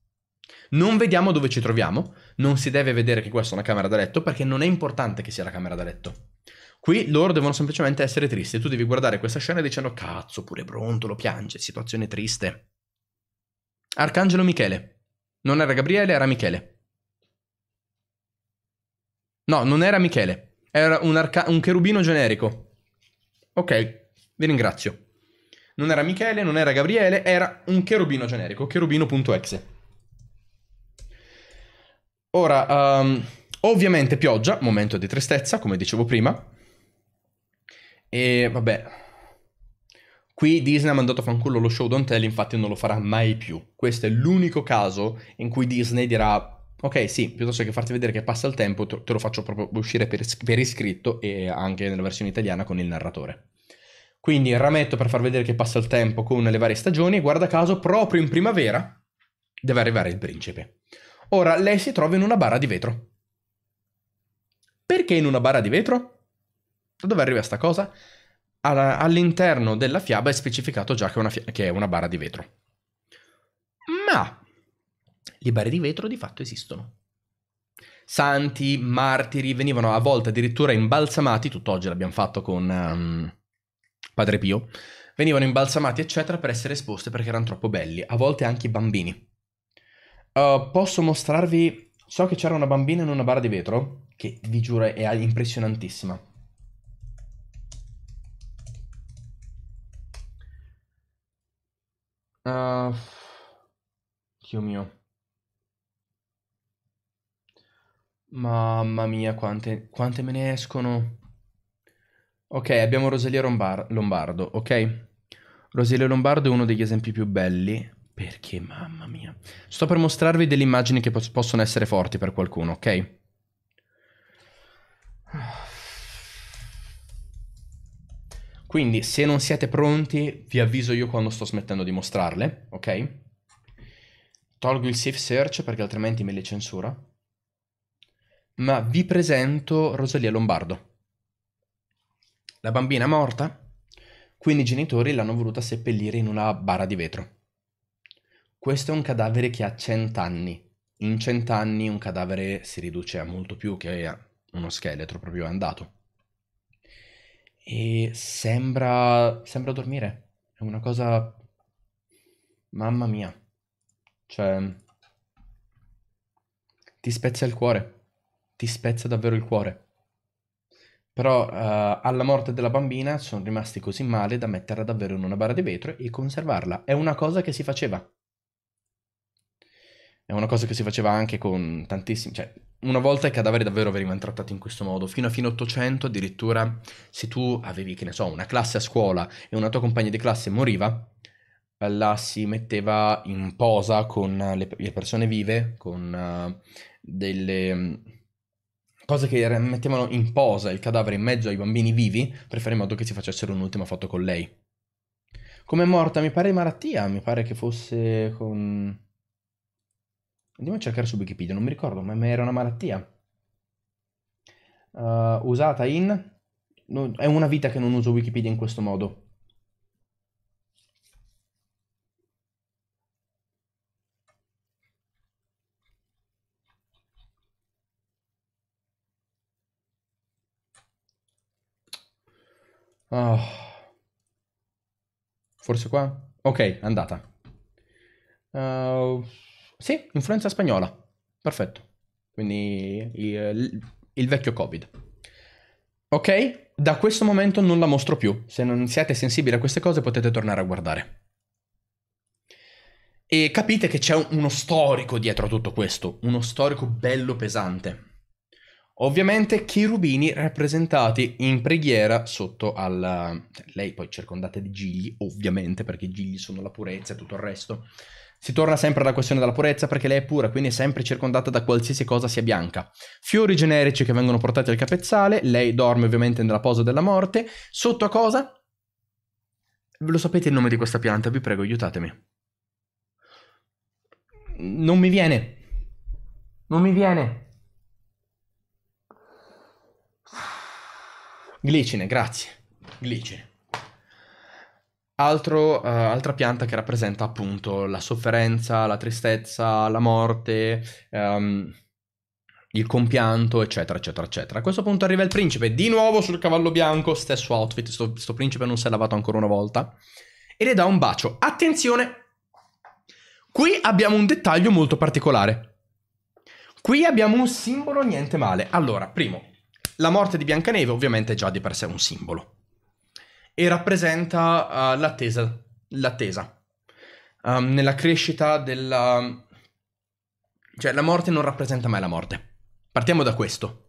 Non vediamo dove ci troviamo, non si deve vedere che questa è una camera da letto perché non è importante che sia la camera da letto. Qui loro devono semplicemente essere tristi. Tu devi guardare questa scena dicendo cazzo, pure Brontolo piange, situazione triste. Arcangelo Michele. Non era Gabriele, era Michele. No, non era Michele. Era un, arca- un cherubino generico. Ok, vi ringrazio. Non era Michele, non era Gabriele, era un cherubino generico, cherubino.exe. Ora, um, ovviamente pioggia, momento di tristezza, come dicevo prima. E vabbè, Qui Disney ha mandato a fanculo lo show Don't Tell, infatti non lo farà mai più. Questo è l'unico caso in cui Disney dirà, ok sì, piuttosto che farti vedere che passa il tempo, te lo faccio proprio uscire per, per iscritto e anche nella versione italiana con il narratore. Quindi rametto per far vedere che passa il tempo con le varie stagioni e guarda caso proprio in primavera deve arrivare il principe. Ora, lei si trova in una bara di vetro. Perché in una bara di vetro? Da dove arriva sta cosa? All'interno della fiaba è specificato già che è, una, fia- che è una bara di vetro. Ma le bare di vetro di fatto esistono. Santi, martiri venivano a volte addirittura imbalsamati, tutt'oggi l'abbiamo fatto con um, Padre Pio, venivano imbalsamati eccetera per essere esposte perché erano troppo belli, a volte anche i bambini. Eh, posso mostrarvi... So che c'era una bambina in una barra di vetro, che vi giuro è impressionantissima. Uh, Dio mio. Mamma mia, quante, quante me ne escono. Ok, abbiamo Rosalia Lombardo, ok? Rosalia Lombardo è uno degli esempi più belli. Perché, mamma mia. Sto per mostrarvi delle immagini che possono essere forti per qualcuno, ok? Quindi, se non siete pronti, vi avviso io quando sto smettendo di mostrarle, ok? Tolgo il safe search perché altrimenti me le censura. Ma vi presento Rosalia Lombardo. La bambina è morta, quindi i genitori l'hanno voluta seppellire in una bara di vetro. Questo è un cadavere che ha cent'anni. In cent'anni un cadavere si riduce a molto più che a uno scheletro proprio andato. E sembra, sembra dormire. È una cosa... Mamma mia. Cioè... Ti spezza il cuore. Ti spezza davvero il cuore. Però uh, alla morte della bambina sono rimasti così male da metterla davvero in una bara di vetro e conservarla. È una cosa che si faceva. È una cosa che si faceva anche con tantissimi... Cioè, una volta i cadaveri davvero venivano trattati in questo modo. Fino a fine 800 addirittura, se tu avevi, che ne so, una classe a scuola e una tua compagna di classe moriva, la si metteva in posa con le, le persone vive, con uh, delle mm, cose che mettevano in posa il cadavere in mezzo ai bambini vivi per fare in modo che si facessero un'ultima foto con lei. Come è morta? Mi pare di malattia, mi pare che fosse con Andiamo a cercare su Wikipedia, non mi ricordo, ma era una malattia. Uh, usata in... No, è una vita che non uso Wikipedia in questo modo. Oh. Forse qua? Ok, andata. Uh... Sì, influenza spagnola. Perfetto. Quindi il, eh, il vecchio Covid. Ok? Da questo momento non la mostro più. Se non siete sensibili a queste cose potete tornare a guardare. E capite che c'è uno storico dietro a tutto questo, uno storico bello pesante. Ovviamente cherubini rappresentati in preghiera sotto al... Cioè, lei poi circondata di gigli, ovviamente, perché i gigli sono la purezza e tutto il resto. Si torna sempre alla questione della purezza perché lei è pura, quindi è sempre circondata da qualsiasi cosa sia bianca. Fiori generici che vengono portati al capezzale, lei dorme ovviamente nella posa della morte. Sotto a cosa? Ve lo sapete il nome di questa pianta? Vi prego, aiutatemi. Non mi viene. Non mi viene. Glicine, grazie. Glicine. Altro, uh, altra pianta che rappresenta appunto la sofferenza, la tristezza, la morte, um, il compianto, eccetera, eccetera, eccetera. A questo punto arriva il principe, di nuovo sul cavallo bianco, stesso outfit, sto, sto principe non si è lavato ancora una volta, e le dà un bacio. Attenzione! Qui abbiamo un dettaglio molto particolare. Qui abbiamo un simbolo niente male. Allora, primo, la morte di Biancaneve ovviamente è già di per sé un simbolo e rappresenta uh, l'attesa, l'attesa. Um, nella crescita della... cioè la morte non rappresenta mai la morte. Partiamo da questo.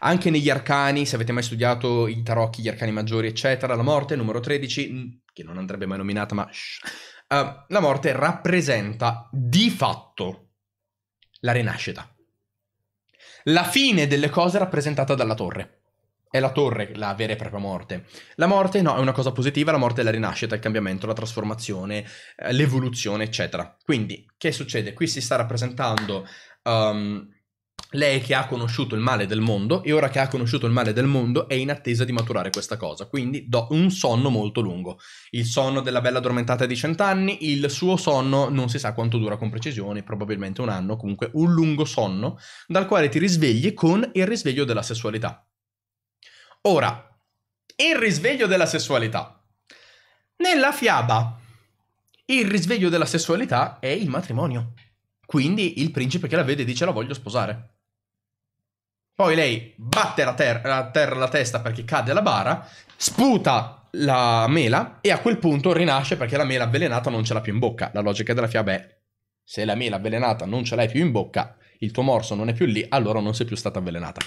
Anche negli arcani, se avete mai studiato i tarocchi, gli arcani maggiori, eccetera, la morte, numero 13, che non andrebbe mai nominata, ma... uh, la morte rappresenta di fatto la rinascita. La fine delle cose rappresentata dalla torre. È la torre la vera e propria morte. La morte no, è una cosa positiva, la morte è la rinascita, il cambiamento, la trasformazione, eh, l'evoluzione, eccetera. Quindi, che succede? Qui si sta rappresentando um, lei che ha conosciuto il male del mondo e ora che ha conosciuto il male del mondo è in attesa di maturare questa cosa, quindi do un sonno molto lungo. Il sonno della bella addormentata di cent'anni, il suo sonno non si sa quanto dura con precisione, probabilmente un anno, comunque un lungo sonno dal quale ti risvegli con il risveglio della sessualità. Ora, il risveglio della sessualità. Nella fiaba, il risveglio della sessualità è il matrimonio. Quindi il principe che la vede dice la voglio sposare. Poi lei batte a terra, terra la testa perché cade la bara, sputa la mela e a quel punto rinasce perché la mela avvelenata non ce l'ha più in bocca. La logica della fiaba è se la mela avvelenata non ce l'hai più in bocca, il tuo morso non è più lì, allora non sei più stata avvelenata.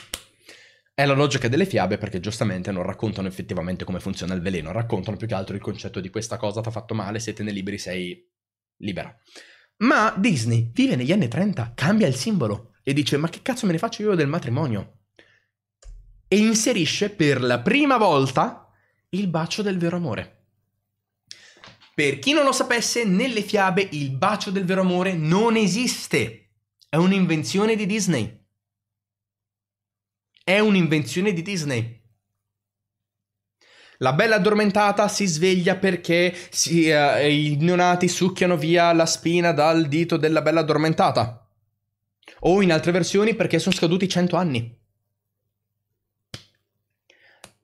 È la logica delle fiabe perché giustamente non raccontano effettivamente come funziona il veleno, raccontano più che altro il concetto di questa cosa ti ha fatto male, se te ne liberi sei libera. Ma Disney vive negli anni 30, cambia il simbolo e dice ma che cazzo me ne faccio io del matrimonio? E inserisce per la prima volta il bacio del vero amore. Per chi non lo sapesse, nelle fiabe il bacio del vero amore non esiste. È un'invenzione di Disney. È un'invenzione di Disney. La bella addormentata si sveglia perché si, uh, i neonati succhiano via la spina dal dito della bella addormentata. O in altre versioni perché sono scaduti 100 anni.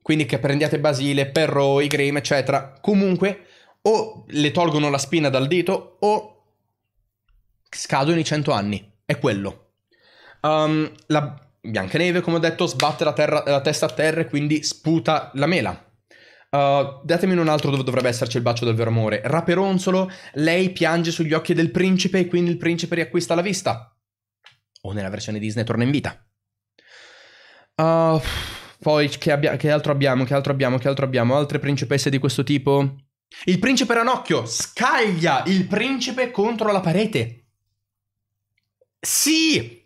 Quindi che prendiate Basile, Perro, i Grimm, eccetera. Comunque, o le tolgono la spina dal dito o scadono i 100 anni. È quello. Um, la, Biancaneve, come ho detto, sbatte la, terra, la, testa a terra e quindi sputa la mela. Uh, datemi un altro dove dovrebbe esserci il bacio del vero amore. Raperonzolo, lei piange sugli occhi del principe e quindi il principe riacquista la vista. O nella versione Disney torna in vita. Uh, poi che, abbia- che altro abbiamo? Che altro abbiamo? Che altro abbiamo? Altre principesse di questo tipo? Il principe Ranocchio scaglia il principe contro la parete. Sì!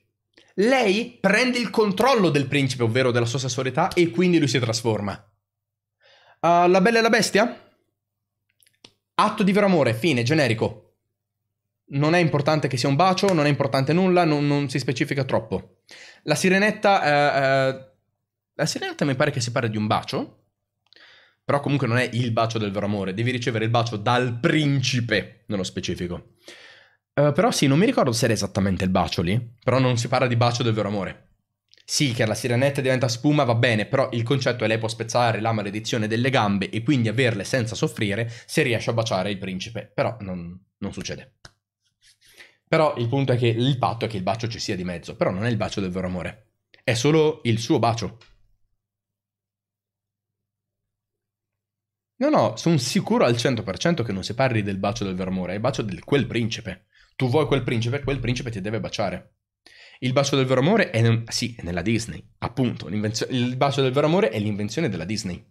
lei prende il controllo del principe, ovvero della sua sessualità, e quindi lui si trasforma. Uh, la bella e la bestia? Atto di vero amore, fine, generico. Non è importante che sia un bacio, non è importante nulla, non, non si specifica troppo. La sirenetta... Uh, uh, la sirenetta mi pare che si parli di un bacio, però comunque non è il bacio del vero amore, devi ricevere il bacio dal principe, nello specifico. Eh, però sì, non mi ricordo se era esattamente il bacio lì, però non si parla di bacio del vero amore. Sì, che la sirenetta diventa spuma va bene, però il concetto è lei può spezzare la maledizione delle gambe e quindi averle senza soffrire se riesce a baciare il principe, però non, non succede. Però il punto è che il patto è che il bacio ci sia di mezzo, però non è il bacio del vero amore, è solo il suo bacio. No, no, sono sicuro al 100% che non si parli del bacio del vero amore, è il bacio di quel principe. Tu vuoi quel principe, quel principe ti deve baciare. Il bacio del vero amore è, sì, è nella Disney, appunto. Il bacio del vero amore è l'invenzione della Disney.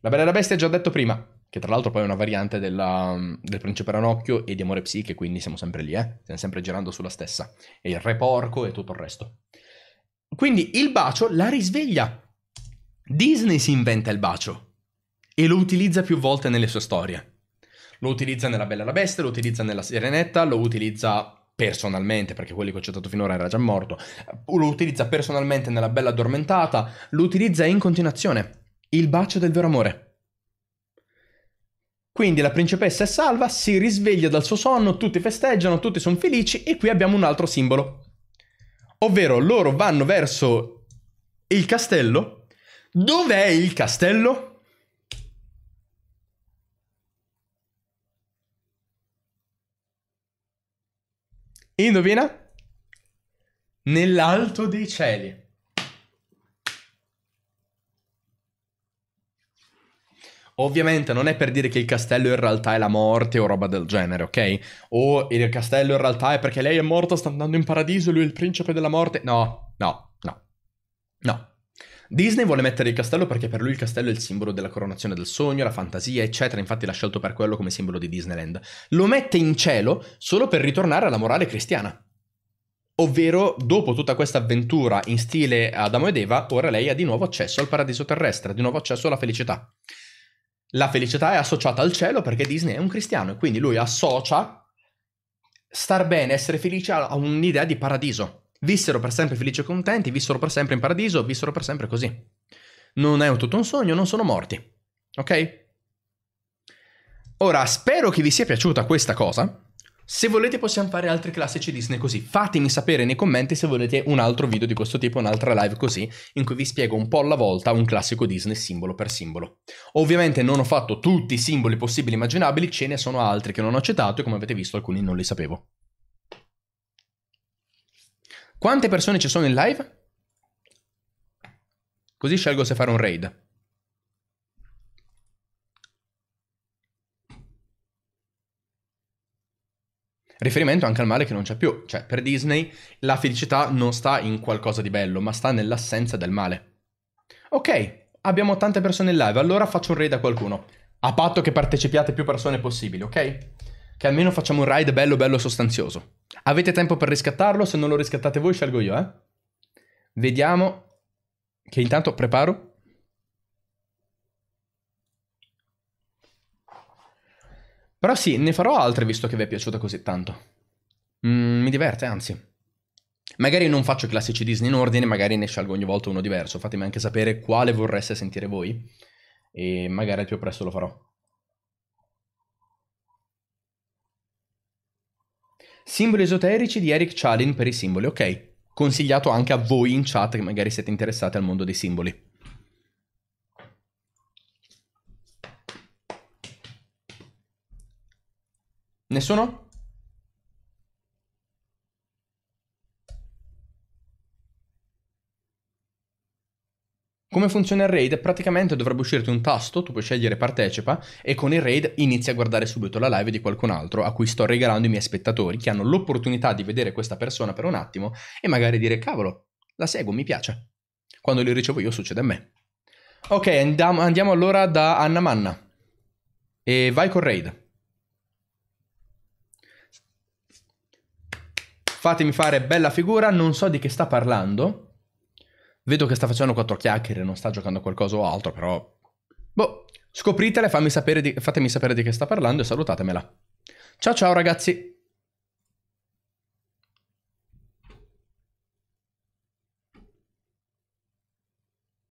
La Bella e la Bestia, già detto prima, che tra l'altro poi è una variante della, del Principe Ranocchio e di Amore Psiche, quindi siamo sempre lì, eh? Stiamo sempre girando sulla stessa. E il Re Porco e tutto il resto. Quindi il bacio la risveglia. Disney si inventa il bacio e lo utilizza più volte nelle sue storie. Lo utilizza nella Bella e la Bestia, lo utilizza nella Sirenetta, lo utilizza personalmente, perché quelli che ho citato finora era già morto, lo utilizza personalmente nella Bella Addormentata, lo utilizza in continuazione. Il bacio del vero amore. Quindi la principessa è salva, si risveglia dal suo sonno, tutti festeggiano, tutti sono felici e qui abbiamo un altro simbolo. Ovvero loro vanno verso il castello. Dov'è il castello? Indovina? Nell'alto dei cieli. Ovviamente non è per dire che il castello in realtà è la morte o roba del genere, ok? O il castello in realtà è perché lei è morta, sta andando in paradiso, lui è il principe della morte. No, no, no. No. Disney vuole mettere il castello perché per lui il castello è il simbolo della coronazione del sogno, la fantasia, eccetera, infatti l'ha scelto per quello come simbolo di Disneyland. Lo mette in cielo solo per ritornare alla morale cristiana. Ovvero, dopo tutta questa avventura in stile Adamo ed Eva, ora lei ha di nuovo accesso al paradiso terrestre, ha di nuovo accesso alla felicità. La felicità è associata al cielo perché Disney è un cristiano e quindi lui associa star bene, essere felice a un'idea di paradiso. Vissero per sempre felici e contenti, vissero per sempre in paradiso, vissero per sempre così. Non è tutto un sogno, non sono morti. Ok? Ora, spero che vi sia piaciuta questa cosa. Se volete possiamo fare altri classici Disney così. Fatemi sapere nei commenti se volete un altro video di questo tipo, un'altra live così, in cui vi spiego un po' alla volta un classico Disney simbolo per simbolo. Ovviamente non ho fatto tutti i simboli possibili e immaginabili, ce ne sono altri che non ho citato e come avete visto alcuni non li sapevo. Quante persone ci sono in live? Così scelgo se fare un raid. Riferimento anche al male che non c'è più, cioè per Disney la felicità non sta in qualcosa di bello, ma sta nell'assenza del male. Ok, abbiamo tante persone in live, allora faccio un raid a qualcuno, a patto che partecipiate più persone possibili, ok? che almeno facciamo un ride bello bello sostanzioso. Avete tempo per riscattarlo, se non lo riscattate voi scelgo io, eh? Vediamo che intanto preparo. Però sì, ne farò altre visto che vi è piaciuta così tanto. Mm, mi diverte, anzi. Magari non faccio classici Disney in ordine, magari ne scelgo ogni volta uno diverso. Fatemi anche sapere quale vorreste sentire voi. E magari al più presto lo farò. Simboli esoterici di Eric Chalin per i simboli, ok. Consigliato anche a voi in chat che magari siete interessati al mondo dei simboli. Nessuno? Come funziona il raid? Praticamente dovrebbe uscirti un tasto, tu puoi scegliere partecipa e con il raid inizi a guardare subito la live di qualcun altro a cui sto regalando i miei spettatori che hanno l'opportunità di vedere questa persona per un attimo e magari dire cavolo, la seguo, mi piace. Quando li ricevo io succede a me. Ok, andiamo, andiamo allora da Anna Manna. E vai con raid. Fatemi fare bella figura, non so di che sta parlando. Vedo che sta facendo quattro chiacchiere, non sta giocando qualcosa o altro, però... Boh, scopritela e fammi sapere di... fatemi sapere di che sta parlando e salutatemela. Ciao ciao ragazzi!